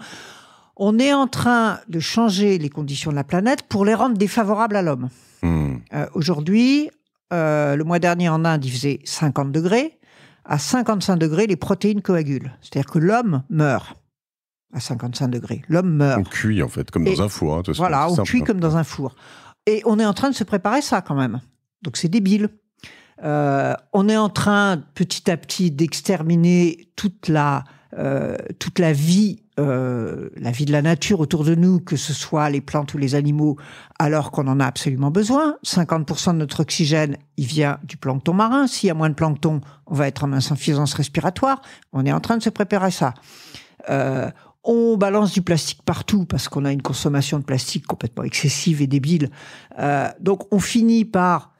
On est en train de changer les conditions de la planète pour les rendre défavorables à l'homme. Hmm. Euh, aujourd'hui, euh, le mois dernier en Inde, il faisait 50 degrés. À 55 degrés, les protéines coagulent. C'est-à-dire que l'homme meurt à 55 degrés. L'homme meurt. On cuit, en fait, comme dans un four. Hein, voilà, on cuit hein. comme dans un four. Et on est en train de se préparer ça, quand même. Donc c'est débile. Euh, on est en train petit à petit d'exterminer toute la euh, toute la vie, euh, la vie de la nature autour de nous, que ce soit les plantes ou les animaux, alors qu'on en a absolument besoin. 50% de notre oxygène, il vient du plancton marin. S'il y a moins de plancton, on va être en insuffisance respiratoire. On est en train de se préparer à ça. on balance du plastique partout parce qu'on a une consommation de plastique complètement excessive et débile. donc on finit par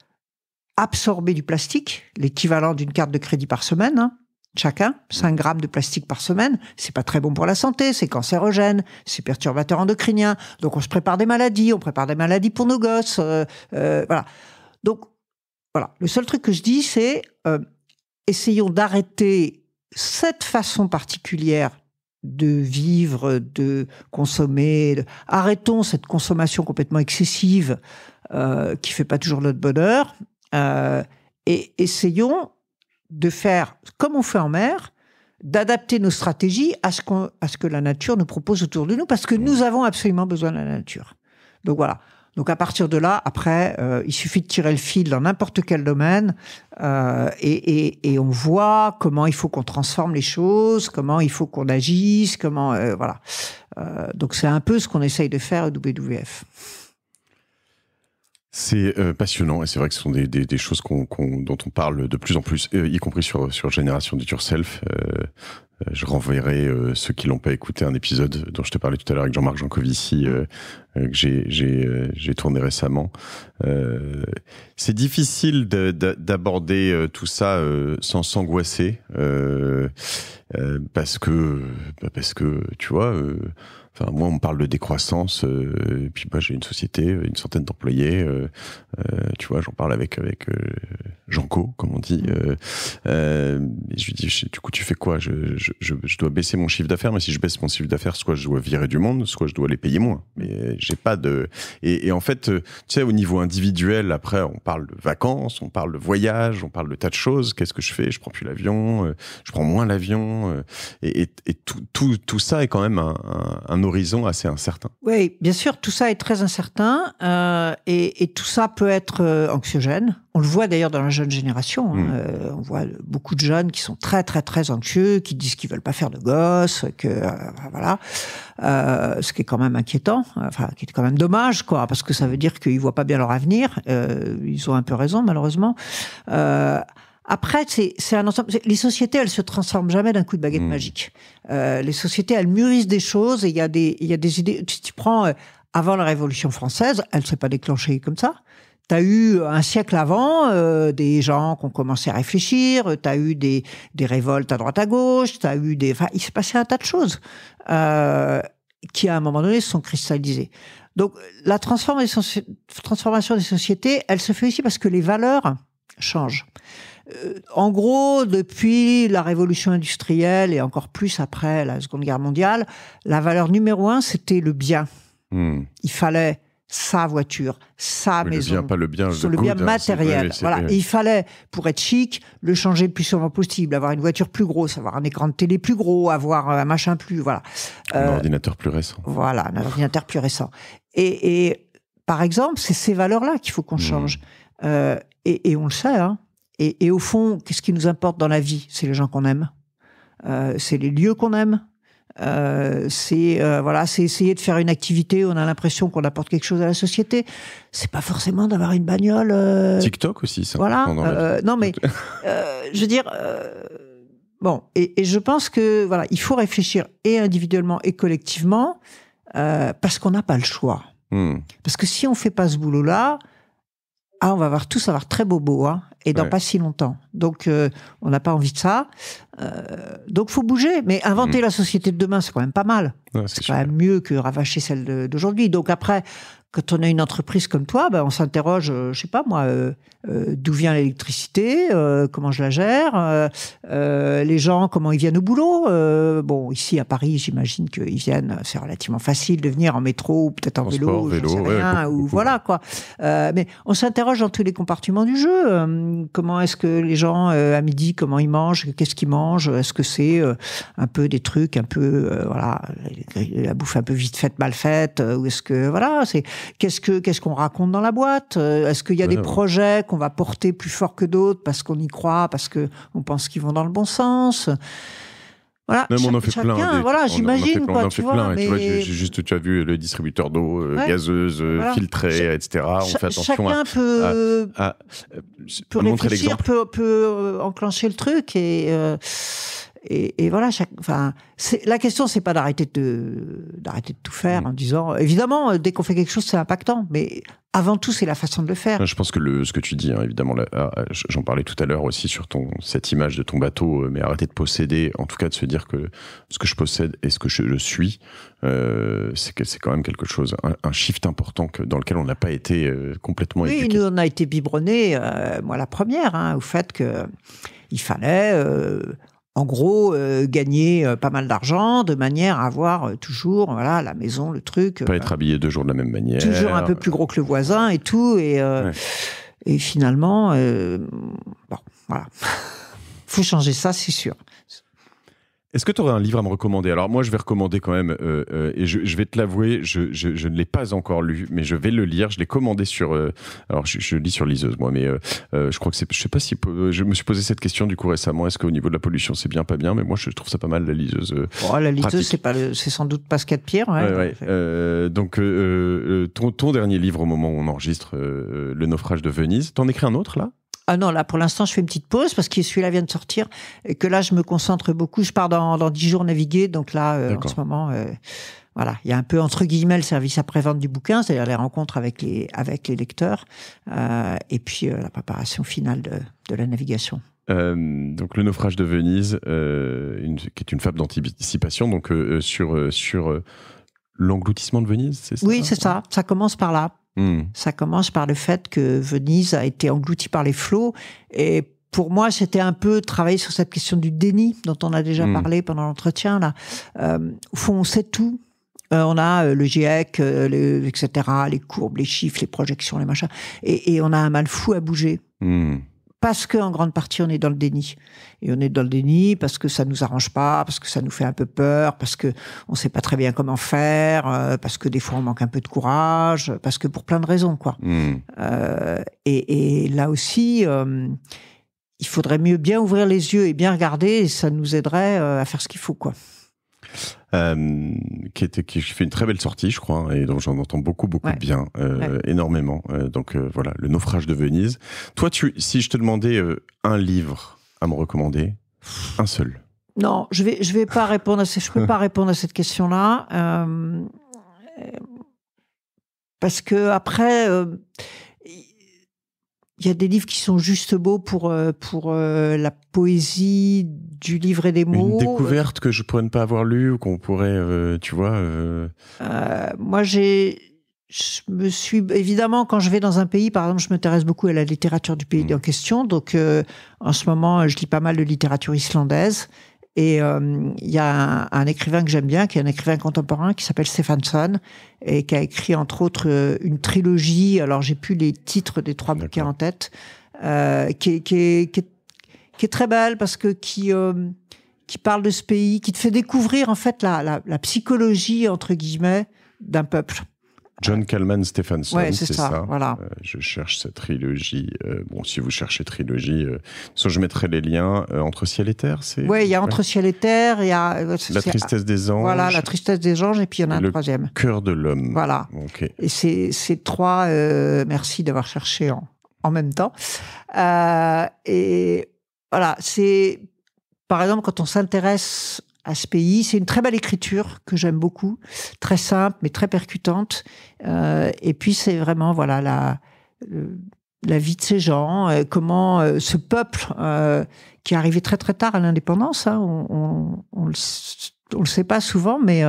absorber du plastique, l'équivalent d'une carte de crédit par semaine, hein, chacun, 5 grammes de plastique par semaine. C'est pas très bon pour la santé, c'est cancérogène, c'est perturbateur endocrinien. Donc on se prépare des maladies, on prépare des maladies pour nos gosses. Euh, euh, voilà. Donc voilà, le seul truc que je dis, c'est euh, essayons d'arrêter cette façon particulière de vivre, de consommer. Arrêtons cette consommation complètement excessive euh, qui fait pas toujours notre bonheur. Euh, et essayons de faire comme on fait en mer, d'adapter nos stratégies à ce, ce que la nature nous propose autour de nous, parce que nous avons absolument besoin de la nature. Donc voilà. Donc à partir de là, après, euh, il suffit de tirer le fil dans n'importe quel domaine euh, et, et, et, on voit comment il faut qu'on transforme les choses, comment il faut qu'on agisse, comment euh, voilà. Euh, donc c'est un peu ce qu'on essaye de faire au WWF. C'est euh, passionnant et c'est vrai que ce sont des, des, des choses dont on parle de plus en plus, euh, y compris sur, sur Génération du Yourself. Euh, euh, je renverrai ceux qui l'ont pas écouté un épisode dont je te parlais tout à l'heure avec Jean-Marc Jancovici que j'ai tourné récemment. c'est difficile d'aborder tout ça sans s'angoisser parce que bah, parce que tu vois Enfin, moi, on parle de décroissance. Euh, et puis moi, j'ai une société, une centaine d'employés. Euh, euh, tu vois, j'en parle avec avec Janko, comme on dit. je lui dis, du coup, tu fais quoi je, je, je, dois baisser mon chiffre d'affaires, mais si je baisse mon chiffre d'affaires, soit je dois virer du monde, soit je dois les payer moins. Mais j'ai pas de. Et, et, en fait, tu sais, au niveau individuel, après, on parle de vacances, on parle de voyage, on parle de tas de choses. Qu'est-ce que je fais Je prends plus l'avion, je prends moins l'avion, et, et, tout, tout, tout ça est quand même un, un, un horizon assez incertain. Oui, bien sûr, tout ça est très incertain euh, et, tout ça peut être euh, anxiogène. On le voit d'ailleurs dans la jeune génération. Hein, hmm. euh, on voit beaucoup de jeunes qui sont très très très anxieux, qui disent qu'ils veulent pas faire de gosses, que voilà, ce qui est quand même inquiétant, enfin qui est quand même dommage quoi, parce que ça veut dire qu'ils voient pas bien leur avenir. ils ont un peu raison malheureusement. Après, c'est un ensemble. Les sociétés, elles se transforment jamais d'un coup de baguette hmm. magique. Euh, les sociétés, elles mûrissent des choses et il y a des, il y a des idées. Si tu prends euh, avant la Révolution française, elle s'est pas déclenchée comme ça. T'as eu euh, un siècle avant euh, des gens qui ont commencé à réfléchir, t'as eu des, des révoltes à droite à gauche, t'as eu des, enfin, il s'est passé un tas de choses qui à un moment donné se sont cristallisées. Donc la transformation, transformation des sociétés, elle se fait aussi parce que les valeurs changent. Euh, en gros, depuis la révolution industrielle et encore plus après la Seconde Guerre mondiale, la valeur numéro un, c'était le bien. Hmm. Il fallait sa voiture, sa maison. Le bien, pas le bien, le, bien matériel. voilà. il fallait, pour être chic, le changer le plus souvent possible, avoir une voiture plus grosse, avoir un écran de télé plus gros, avoir euh, un machin plus, voilà. un euh, ordinateur plus récent. Voilà, un ordinateur plus récent. Et, par exemple, c'est ces valeurs-là qu'il faut qu'on hmm. change. et, et, on le sait, hein, et, au fond, qu'est-ce qui nous importe dans la vie C'est les gens qu'on aime, euh, c'est les lieux qu'on aime, euh, c'est euh, voilà, c'est essayer de faire une activité. Où on a l'impression qu'on apporte quelque chose à la société. C'est pas forcément d'avoir une bagnole. TikTok aussi, ça. Voilà. non mais, <laughs> je veux dire. Bon, et, je pense que voilà, il faut réfléchir et individuellement et collectivement parce qu'on n'a pas le choix. Hmm. Parce que si on fait pas ce boulot-là, ah, on va avoir, tous avoir très beau beau, hein, et dans pas si longtemps. Donc, euh, on n'a pas envie de ça. Euh, donc, faut bouger. Mais inventer mm. la société de demain, c'est quand même pas mal. c'est quand même mieux que ravacher celle d'aujourd'hui. Donc, après, quand on a une entreprise comme toi, ben, on s'interroge, euh, je sais pas moi, euh, euh, d'où vient l'électricité, euh, comment je la gère, euh, les gens, comment ils viennent au boulot. bon, ici à Paris, j'imagine qu'ils viennent, c'est relativement facile de venir en métro ou peut-être en vélo, sais rien, ou voilà quoi. mais on s'interroge dans tous les compartiments du jeu. comment est-ce que les gens à midi, comment ils mangent, qu'est-ce qu'ils mangent, est-ce que c'est un peu des trucs, un peu voilà, la bouffe un peu vite faite, mal faite, ou est-ce que voilà, c'est qu'est-ce que qu'est-ce qu'on raconte dans la boîte, est-ce qu'il y a des projets va porter plus fort que d'autres parce qu'on y croit, parce qu'on pense qu'ils vont dans le bon sens. Voilà, on en fait chacun, plein. voilà, j'imagine. On, en fait vois, plein. Mais... tu vois, juste, tu as vu le distributeur d'eau euh, gazeuse, euh, filtrée, etc. On fait attention chacun peut, à, à, euh, peut réfléchir, peut, enclencher le truc et. Et, voilà, chaque, enfin, la question c'est pas d'arrêter de d'arrêter de tout faire en disant, évidemment, euh, dès qu'on fait quelque chose, c'est impactant, mais avant tout, c'est la façon de le faire. Je pense que le, ce que tu dis, hein, évidemment, ah, ah, j'en parlais tout à l'heure aussi sur ton, cette image de ton bateau, euh, mais arrêter de posséder, en tout cas de se dire que ce que je possède et ce que je, suis, euh, c'est quand même quelque chose, un, shift important dans lequel on n'a pas été euh, complètement Oui, éduqué. nous, on a été biberonné, moi la première, hein, au fait qu'il fallait en gros, euh, gagner euh, pas mal d'argent de manière à avoir euh, toujours voilà, la maison, le truc. Pas être habillé deux jours de la même manière. Toujours un peu plus gros que le voisin et tout. Et, et finalement, bon, voilà. <laughs> faut changer ça, c'est sûr. Est-ce que tu aurais un livre à me recommander Alors moi, je vais recommander quand même, euh, euh, et je, je, vais te l'avouer, je, je, je, ne l'ai pas encore lu, mais je vais le lire. Je l'ai commandé sur, euh, alors je, lis sur liseuse moi, mais euh, euh, je crois que c'est, je sais pas si, je me suis posé cette question du coup récemment. Est-ce qu'au niveau de la pollution, c'est bien, pas bien Mais moi, je trouve ça pas mal la liseuse. Oh, la liseuse, c'est pas, c'est sans doute pas ce qu'il de pire. Ouais, ouais, donc ton, ton, dernier livre au moment où on enregistre le naufrage de Venise, t'en écris un autre là ah non, là, pour l'instant, je fais une petite pause parce que celui-là vient de sortir et que là, je me concentre beaucoup. Je pars dans, dix 10 jours naviguer. Donc là, euh, en ce moment, euh, voilà, il y a un peu, entre guillemets, le service après-vente du bouquin, c'est-à-dire les rencontres avec les, avec les lecteurs euh, et puis la préparation finale de, la navigation. donc le naufrage de Venise, une, qui est une fable d'anticipation, donc sur sur l'engloutissement de Venise, Oui, c'est ça. Ça commence par là. Hmm. Ça commence par le fait que Venise a été engloutie par les flots et pour moi, c'était un peu travailler sur cette question du déni dont on a déjà hmm. parlé pendant l'entretien. Là, euh, au fond, on sait tout. Euh, on a euh, le GIEC, etc., les courbes, les chiffres, les projections, les machins, et, on a un mal fou à bouger. Hmm parce qu'en grande partie, on est dans le déni. Et on est dans le déni parce que ça nous arrange pas, parce que ça nous fait un peu peur, parce que on sait pas très bien comment faire, euh, parce que des fois, on manque un peu de courage, parce que pour plein de raisons, quoi. Hmm. Euh, et, là aussi, euh, il faudrait mieux bien ouvrir les yeux et bien regarder, et ça nous aiderait à faire ce qu'il faut, quoi. Euh, qui, était, qui fait une très belle sortie, je crois, et dont j'en entends beaucoup, beaucoup bien, euh, énormément. Euh, donc voilà, Le naufrage de Venise. Toi, tu, si je te demandais un livre à me recommander, un seul. Non, je vais, je vais pas répondre à je peux pas <laughs> répondre à cette question-là. parce que après, il y a des livres qui sont juste beaux pour euh, pour euh, la poésie du livre et des mots. Une euh. découverte que je pourrais ne pas avoir lu ou qu'on pourrait, tu vois. moi, j'ai, je me suis évidemment quand je vais dans un pays, par exemple, je m'intéresse beaucoup à la littérature du pays mmh. en question. Donc, en ce moment, je lis pas mal de littérature islandaise. Et euh, il y a un, écrivain que j'aime bien, qui est un écrivain contemporain, qui s'appelle Stephenson, et qui a écrit entre autres euh, une trilogie. Alors j'ai plus les titres des trois bouquins en tête, euh, qui, qui, est, qui, qui, est, très belle parce que qui euh, qui parle de ce pays, qui te fait découvrir en fait la, la, la psychologie entre guillemets d'un peuple. John Kalman Stephenson, c'est ça. Voilà. Euh, je cherche cette trilogie. Euh, bon, si vous cherchez trilogie, euh, je mettrai les liens euh, entre ciel et terre. C'est. Oui, il y a entre ciel et terre. Il y a la tristesse des anges. Voilà, la tristesse des anges, et puis il y en a un troisième. Cœur de l'homme. Voilà. Et c'est trois. merci d'avoir cherché en, en même temps. et voilà, c'est par exemple quand on s'intéresse à ce pays. C'est une très belle écriture que j'aime beaucoup, très simple mais très percutante. Euh, et puis c'est vraiment voilà la la vie de ces gens, euh, comment euh, ce peuple qui est arrivé très très tard à l'indépendance, hein, on, on, le, sait pas souvent, mais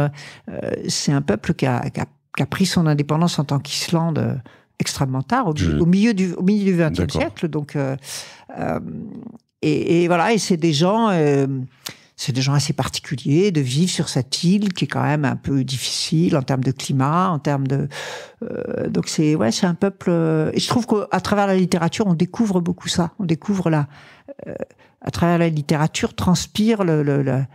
c'est un peuple qui a, qui, a, pris son indépendance en tant qu'Islande extrêmement tard, au, au, milieu du au milieu du XXe siècle. Donc et, et, voilà, et c'est des gens c'est des gens assez particuliers, de vivre sur cette île qui est quand même un peu difficile en termes de climat, en termes de... Euh, donc c'est ouais, c'est un peuple... Euh, et je trouve qu'à travers la littérature, on découvre beaucoup ça. On découvre la... Euh, à travers la littérature, transpire le... la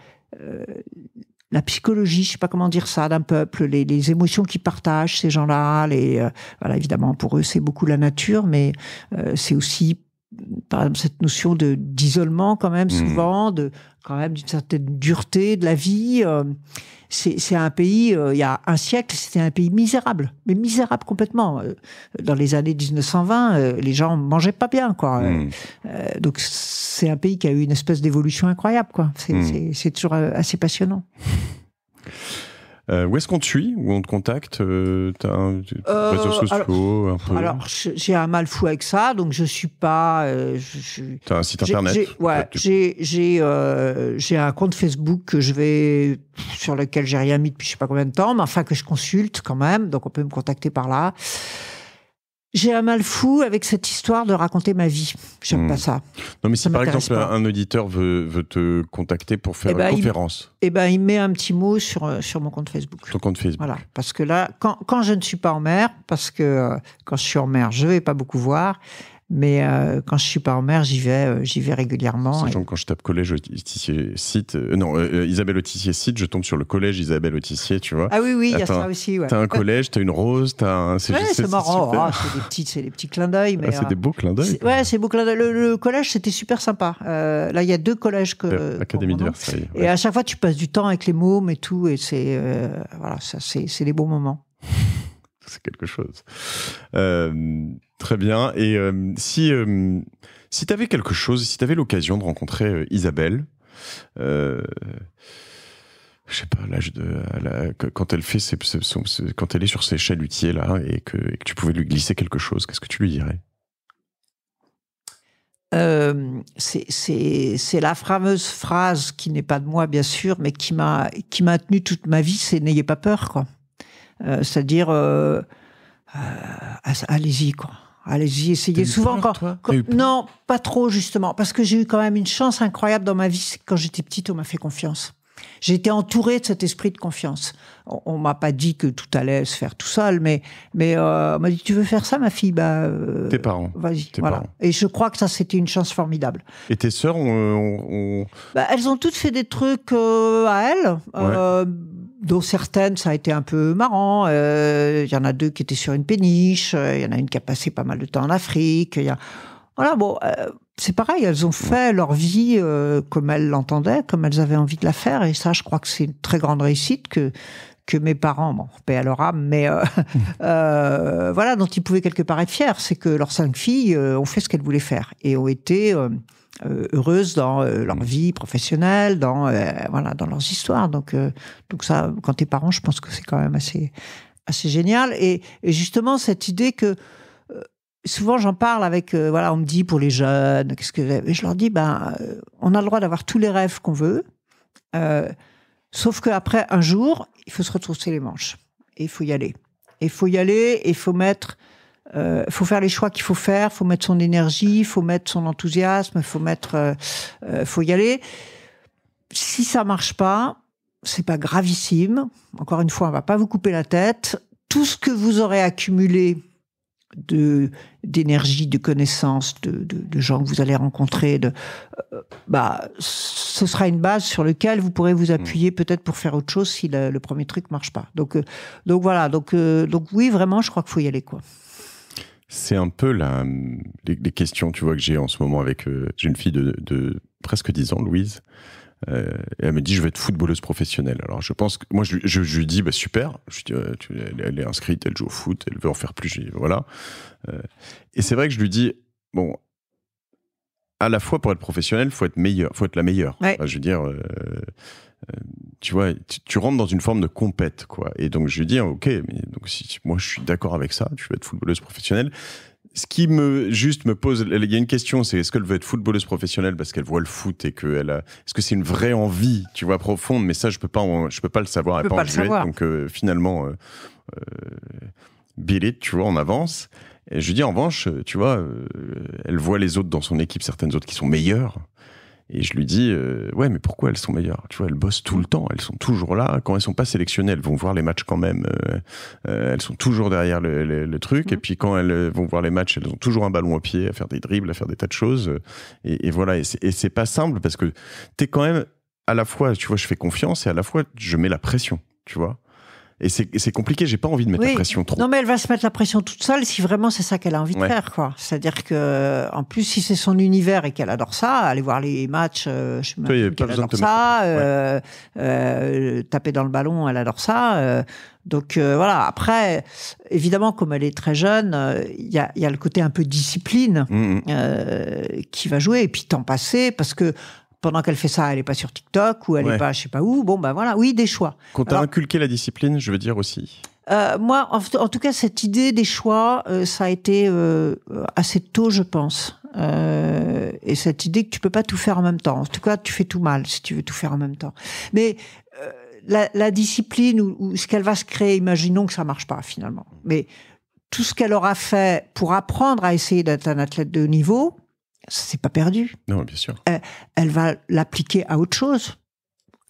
psychologie, je sais pas comment dire ça, d'un peuple, les, les émotions qu'ils partagent, ces gens-là, les, voilà, évidemment, pour eux, c'est beaucoup la nature, mais c'est aussi par exemple, cette notion de d'isolement quand même mmh. souvent, de quand même d'une certaine dureté de la vie. Euh, c'est un pays, euh, il y a un siècle, c'était un pays misérable, mais misérable complètement. Euh, dans les années 1920, les gens mangeaient pas bien, quoi. Mmh. donc c'est un pays qui a eu une espèce d'évolution incroyable, quoi. C'est mmh. toujours assez passionnant. <laughs> Euh, où est-ce qu'on te suit Où on te contacte euh, T'as un, euh, sociaux Alors, un peu. alors j'ai un mal fou avec ça, donc je suis pas. Euh, t'as un site internet J'ai euh, j'ai un compte Facebook que je vais sur lequel j'ai rien mis depuis je sais pas combien de temps, mais enfin que je consulte quand même, donc on peut me contacter par là j'ai un mal fou avec cette histoire de raconter ma vie. J'aime hmm. pas ça. Non, mais si par exemple un auditeur veut, te contacter pour faire eh ben, la une conférence. Eh ben, il met un petit mot sur, euh, sur mon compte Facebook. Ton compte Facebook. Voilà. Parce que là, quand, quand je ne suis pas en mer, parce que euh, quand je suis en mer, je vais pas beaucoup voir, mais euh, quand je suis pas en mer, j'y vais, euh, j'y vais régulièrement. Sachant et... quand je tape collège Tissier site, euh, non Isabelle Autissier site, je tombe sur le collège Isabelle Autissier, tu vois. Ah oui oui, il y a ça aussi. T'as un collège, t'as une rose, t'as un. C'est ouais, c'est marrant. Ah, c'est des petits, c'est des petits clins d'œil. Ah, c'est des beaux clins d'œil. Ouais, c'est beaux clins d'œil. Le, collège, c'était super sympa. là, il y a deux collèges que. Académie de Versailles. Et à chaque fois, tu passes du temps avec les mômes et tout, et c'est voilà, ça, c'est des beaux moments c'est quelque chose. Euh, très bien. Et euh, si, euh, si tu avais quelque chose, si tu avais l'occasion de rencontrer Isabelle, je sais pas, l'âge de, quand elle fait quand elle est sur ses chalutiers là et que, tu pouvais lui glisser quelque chose, qu'est-ce que tu lui dirais c'est la fameuse phrase qui n'est pas de moi, bien sûr, mais qui m'a tenu toute ma vie, c'est n'ayez pas peur, quoi. Euh, c'est-à-dire, euh, euh, allez-y, quoi. Allez-y, essayez. Souvent, peur, non, pas trop justement, parce que j'ai eu quand même une chance incroyable dans ma vie. quand j'étais petite, on m'a fait confiance. J'ai été entourée de cet esprit de confiance. On, m'a pas dit que tout allait se faire tout seul, mais mais on m'a dit tu veux faire ça, ma fille, bah tes parents, vas-y, voilà. Et je crois que ça c'était une chance formidable. Et tes sœurs, ont... – bah, elles ont toutes fait des trucs à elles dont certaines, ça a été un peu marrant. Il euh, y en a deux qui étaient sur une péniche. Il euh, y en a une qui a passé pas mal de temps en Afrique. Y a... Voilà, bon, euh, c'est pareil. Elles ont fait leur vie comme elles l'entendaient, comme elles avaient envie de la faire. Et ça, je crois que c'est une très grande réussite que que mes parents, bon, paix à leur âme, mais <laughs> voilà, dont ils pouvaient quelque part être fiers, c'est que leurs cinq filles ont fait ce qu'elles voulaient faire et ont été euh, heureuses dans euh, leur vie professionnelle, dans euh, voilà, dans leurs histoires. Donc donc ça, quand t'es parent, je pense que c'est quand même assez assez génial. Et, justement cette idée que souvent j'en parle avec voilà on me dit pour les jeunes qu'est-ce que et je leur dis ben on a le droit d'avoir tous les rêves qu'on veut sauf qu'après un jour il faut se retrousser les manches et il faut y aller il faut y aller et il faut mettre il euh, faut faire les choix qu'il faut faire, faut mettre son énergie, faut mettre son enthousiasme, faut mettre, euh, euh, faut y aller. Si ça marche pas, c'est pas gravissime. Encore une fois, on va pas vous couper la tête. Tout ce que vous aurez accumulé de d'énergie, de connaissances, de, de, de, gens que vous allez rencontrer, de, euh, bah, ce sera une base sur laquelle vous pourrez vous appuyer mm. peut-être pour faire autre chose si le, premier truc marche pas. Donc, donc voilà. Donc, donc oui, vraiment, je crois qu'il faut y aller, quoi. C'est un peu la, les, questions tu vois, que j'ai en ce moment avec. Euh, j'ai une fille de, presque 10 ans, Louise. Euh, elle me dit, je vais être footballeuse professionnelle. Alors, je pense que moi, je, lui dis, bah, super. Je euh, elle, est inscrite, elle joue au foot, elle veut en faire plus. voilà. et c'est vrai que je lui dis, bon, à la fois pour être professionnelle, faut être meilleur, faut être la meilleure. je veux dire, tu vois, tu, rentres dans une forme de compète, quoi. Et donc, je lui dis, OK, mais donc, si moi, je suis d'accord avec ça, tu veux être footballeuse professionnelle. Ce qui me, juste me pose, il y a une question, c'est est-ce qu'elle veut être footballeuse professionnelle parce qu'elle voit le foot et qu'elle a, est-ce que c'est une vraie envie, tu vois, profonde, mais ça, je peux pas, je peux pas le savoir, elle pas, pas jouer, Donc, euh, finalement, euh, euh tu vois, on avance. Et je lui dis, en revanche, tu vois, euh, elle voit les autres dans son équipe, certaines autres qui sont meilleures et je lui dis, euh, ouais, mais pourquoi elles sont meilleures Tu vois, elles bossent tout le temps, elles sont toujours là. Quand elles sont pas sélectionnées, elles vont voir les matchs quand même. Euh, euh, elles sont toujours derrière le, truc. Et puis quand elles vont voir les matchs, elles ont toujours un ballon au pied, à faire des dribbles, à faire des tas de choses. Et, voilà, et c'est pas simple parce que tu es quand même à la fois, tu vois, je fais confiance et à la fois, je mets la pression, tu vois. Et c'est compliqué, j'ai pas envie de mettre la pression trop. Non, mais elle va se mettre la pression toute seule si vraiment c'est ça qu'elle a envie de faire, quoi. C'est-à-dire que, euh, en plus, si c'est son univers et qu'elle adore ça, aller voir les matchs, euh, je sais qu'elle adore ça, euh, taper dans le ballon, elle adore ça. donc voilà, après, évidemment, comme elle est très jeune, il y a, y, a, le côté un peu discipline mmh, mmh. qui va jouer, et puis temps passé, parce que pendant qu'elle fait ça, elle n'est pas sur TikTok ou elle n'est pas je sais pas où. Bon, ben bah voilà, oui, des choix. Quand tu inculqué la discipline, je veux dire aussi. Euh, moi, en, tout cas, cette idée des choix, euh, ça a été euh, assez tôt, je pense. Euh, et cette idée que tu peux pas tout faire en même temps. En tout cas, tu fais tout mal si tu veux tout faire en même temps. Mais la, la, discipline ou, ce qu'elle va se créer, imaginons que ça marche pas finalement. Mais tout ce qu'elle aura fait pour apprendre à essayer d'être un athlète de haut niveau, c'est pas perdu. Non, bien sûr. Euh, elle, va l'appliquer à autre chose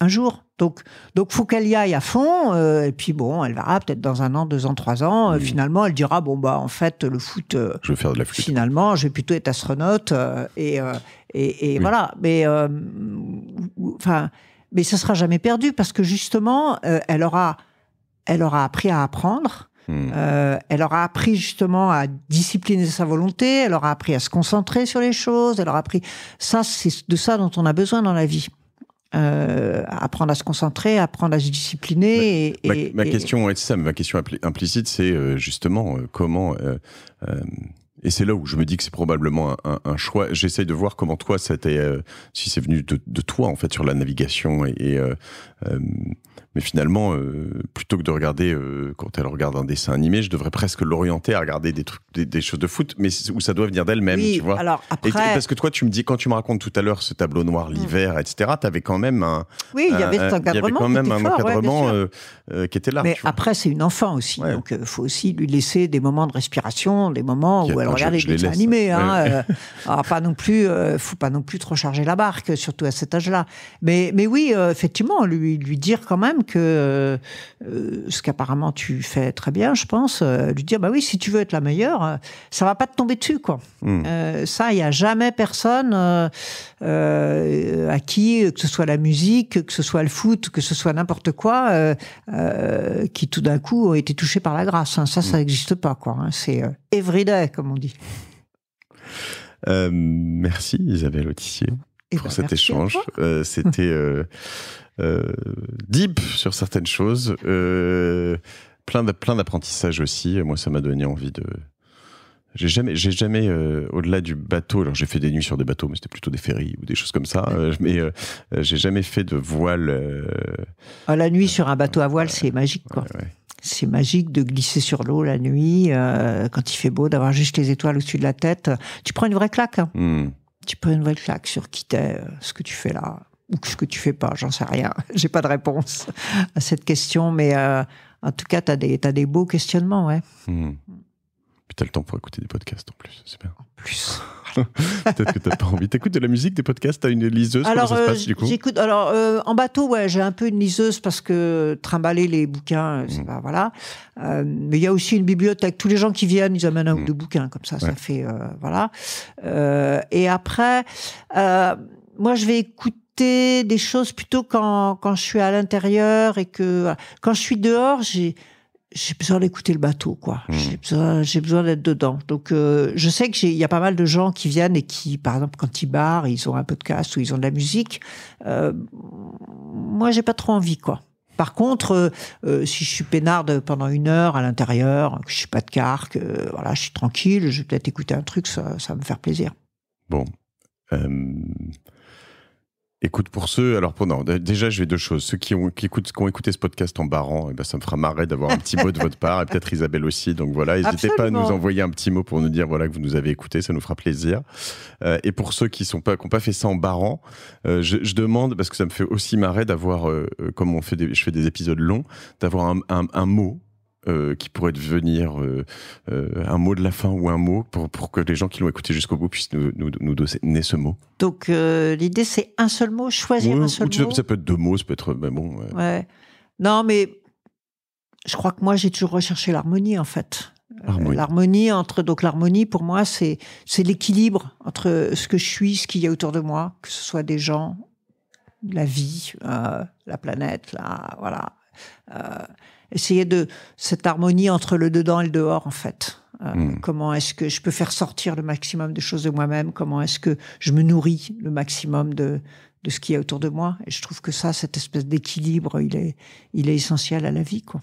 un jour. Donc, donc faut qu'elle y aille à fond. Euh, et puis bon, elle verra peut-être dans un an, deux ans, trois ans. Euh, finalement, elle dira bon bah en fait le foot. je vais faire de la flûte. Finalement, je vais plutôt être astronaute et et, voilà. Mais enfin, mais ça sera jamais perdu parce que justement, elle aura elle aura appris à apprendre. Hmm. Euh, elle aura appris justement à discipliner sa volonté, elle aura appris à se concentrer sur les choses, elle aura appris... Ça, c'est de ça dont on a besoin dans la vie. Euh, apprendre à se concentrer, apprendre à se discipliner. Ma, question, est ça, ma question implicite, c'est euh, justement comment. et c'est là où je me dis que c'est probablement un, choix. J'essaye de voir comment toi, si c'est venu de, de, toi en fait sur la navigation et, mais finalement, euh, plutôt que de regarder, euh, quand elle regarde un dessin animé, je devrais presque l'orienter à regarder des, trucs, des, choses de foot, mais où ça doit venir d'elle-même, tu vois. Alors après... parce que toi, tu me dis, quand tu me racontes tout à l'heure ce tableau noir mm. l'hiver, etc., tu avais quand même un. Oui, il y avait, quand même un encadrement euh, qui était là. Mais après, c'est une enfant aussi, donc il faut aussi lui laisser des moments de respiration, des moments où elle regarde des dessins animés. Hein, alors, pas non plus, faut pas non plus trop charger la barque, surtout à cet âge-là. Mais, mais oui, effectivement, lui, lui dire quand même que euh, euh, ce qu'apparemment tu fais très bien, je pense, euh, lui dire bah oui, si tu veux être la meilleure, ça va pas te tomber dessus quoi. Hmm. ça, il y a jamais personne à qui que ce soit la musique, que ce soit le foot, que ce soit n'importe quoi, qui tout d'un coup a été touché par la grâce. Hein. Ça, ça n'existe hmm. pas quoi. Hein. C'est everyday comme on dit. merci Isabelle Autissier pour ben, cet échange. Euh, c'était <laughs> euh, euh, deep sur certaines choses, plein d'apprentissage aussi. Moi, ça m'a donné envie de. J'ai jamais, j'ai jamais au-delà du bateau. Alors j'ai fait des nuits sur des bateaux, mais c'était plutôt des ferries ou des choses comme ça. mais j'ai jamais fait de voile. Ah, la nuit sur un bateau à voile, c'est magique, c'est magique de glisser sur l'eau la nuit, quand il fait beau, d'avoir juste les étoiles au-dessus de la tête. Tu prends une vraie claque. Hein. Hmm tu prends une vraie claque sur qui t'es, euh, ce que tu fais là, ou ce que tu fais pas, j'en sais rien. <laughs> J'ai pas de réponse à cette question, mais euh, en tout cas, tu as, des beaux questionnements, ouais. Hmm. Puis tu as le temps pour écouter des podcasts en plus, c'est En plus. <laughs> Peut-être que t'as pas envie. T'écoutes de la musique, des podcasts, t'as une liseuse Alors, euh, du coup j'écoute. Alors euh, en bateau, ouais, j'ai un peu une liseuse parce que trimballer les bouquins, euh, c'est mm. pas voilà. Euh, mais il y a aussi une bibliothèque. Tous les gens qui viennent, ils amènent un ou mm. deux bouquins comme ça. Ça fait euh, voilà. et après, moi, je vais écouter des choses plutôt quand, quand je suis à l'intérieur et que quand je suis dehors, j'ai j'ai besoin d'écouter le bateau, quoi. Hmm. J'ai besoin, d'être dedans. Donc, euh, je sais que il y a pas mal de gens qui viennent et qui, par exemple, quand ils barrent, ils ont un podcast ou ils ont de la musique. Euh, moi, j'ai pas trop envie, quoi. Par contre, euh, si je suis peinarde pendant une heure à l'intérieur, que je suis pas de car, que voilà, je suis tranquille, je vais peut-être écouter un truc, ça, ça va me faire plaisir. Bon. Écoute, pour ceux, alors pour, non, déjà, je vais deux choses. Ceux qui ont, qui, écoutent, qui écouté ce podcast en barrant, eh ben, ça me fera marrer d'avoir un petit mot de votre part, et peut-être Isabelle aussi. Donc voilà, n'hésitez pas à nous envoyer un petit mot pour nous dire voilà, que vous nous avez écouté, ça nous fera plaisir. Euh, et pour ceux qui n'ont pas, pas fait ça en barrant, euh, je, demande, parce que ça me fait aussi marrer d'avoir, euh, comme on fait des, je fais des épisodes longs, d'avoir un, mot euh, qui pourrait devenir euh, euh, un mot de la fin ou un mot pour, pour que les gens qui l'ont écouté jusqu'au bout puissent nous, nous, nous, donner ce mot Donc l'idée, c'est un seul mot, choisir un seul mot. Ça peut être deux mots, ça peut être. Ben bon, ouais. Non, mais je crois que moi, j'ai toujours recherché l'harmonie, en fait. L'harmonie entre donc l'harmonie pour moi c'est l'équilibre entre ce que je suis ce qu'il y a autour de moi que ce soit des gens la vie la planète là voilà essayer de cette harmonie entre le dedans et le dehors, en fait. Euh, hmm. Comment est-ce que je peux faire sortir le maximum de choses de moi-même Comment est-ce que je me nourris le maximum de, de ce qui est autour de moi Et je trouve que ça, cette espèce d'équilibre, il est, il est essentiel à la vie, quoi.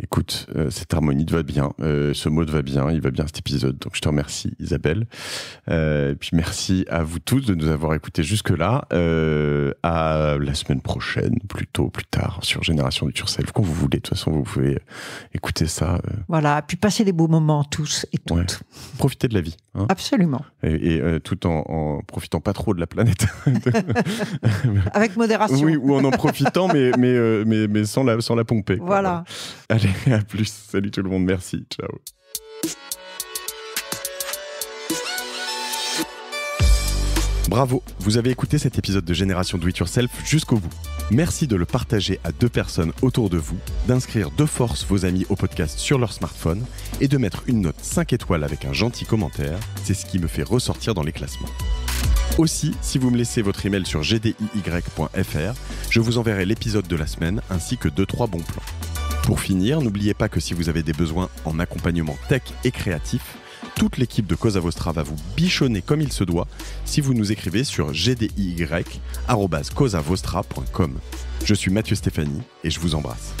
Écoute, euh, cette harmonie te va bien, euh, ce mode va bien, il va bien cet épisode. Donc je te remercie Isabelle. Euh, et puis merci à vous tous de nous avoir écoutés jusque-là. à la semaine prochaine, plus tôt, plus tard, sur Génération du Self quand vous voulez. De toute façon, vous pouvez écouter ça. Voilà, puis passez des beaux moments tous et toutes. Profiter Profitez de la vie. Hein. Absolument. Et, tout en, en, profitant pas trop de la planète. <laughs> Avec modération. Oui, ou en en profitant, mais, mais, mais, mais, sans, la, sans la pomper. voilà. Allez. <laughs> à plus. Salut tout le monde. Merci. Ciao. Bravo, vous avez écouté cet épisode de Génération Do It Yourself jusqu'au bout. Merci de le partager à deux personnes autour de vous, d'inscrire de force vos amis au podcast sur leur smartphone et de mettre une note 5 étoiles avec un gentil commentaire, c'est ce qui me fait ressortir dans les classements. Aussi, si vous me laissez votre email sur gdiy.fr, je vous enverrai l'épisode de la semaine ainsi que 2-3 bons plans. Pour finir, n'oubliez pas que si vous avez des besoins en accompagnement tech et créatif, toute l'équipe de Cosa Vostra va vous bichonner comme il se doit si vous nous écrivez sur gdy.com. Je suis Mathieu Stéphanie et je vous embrasse.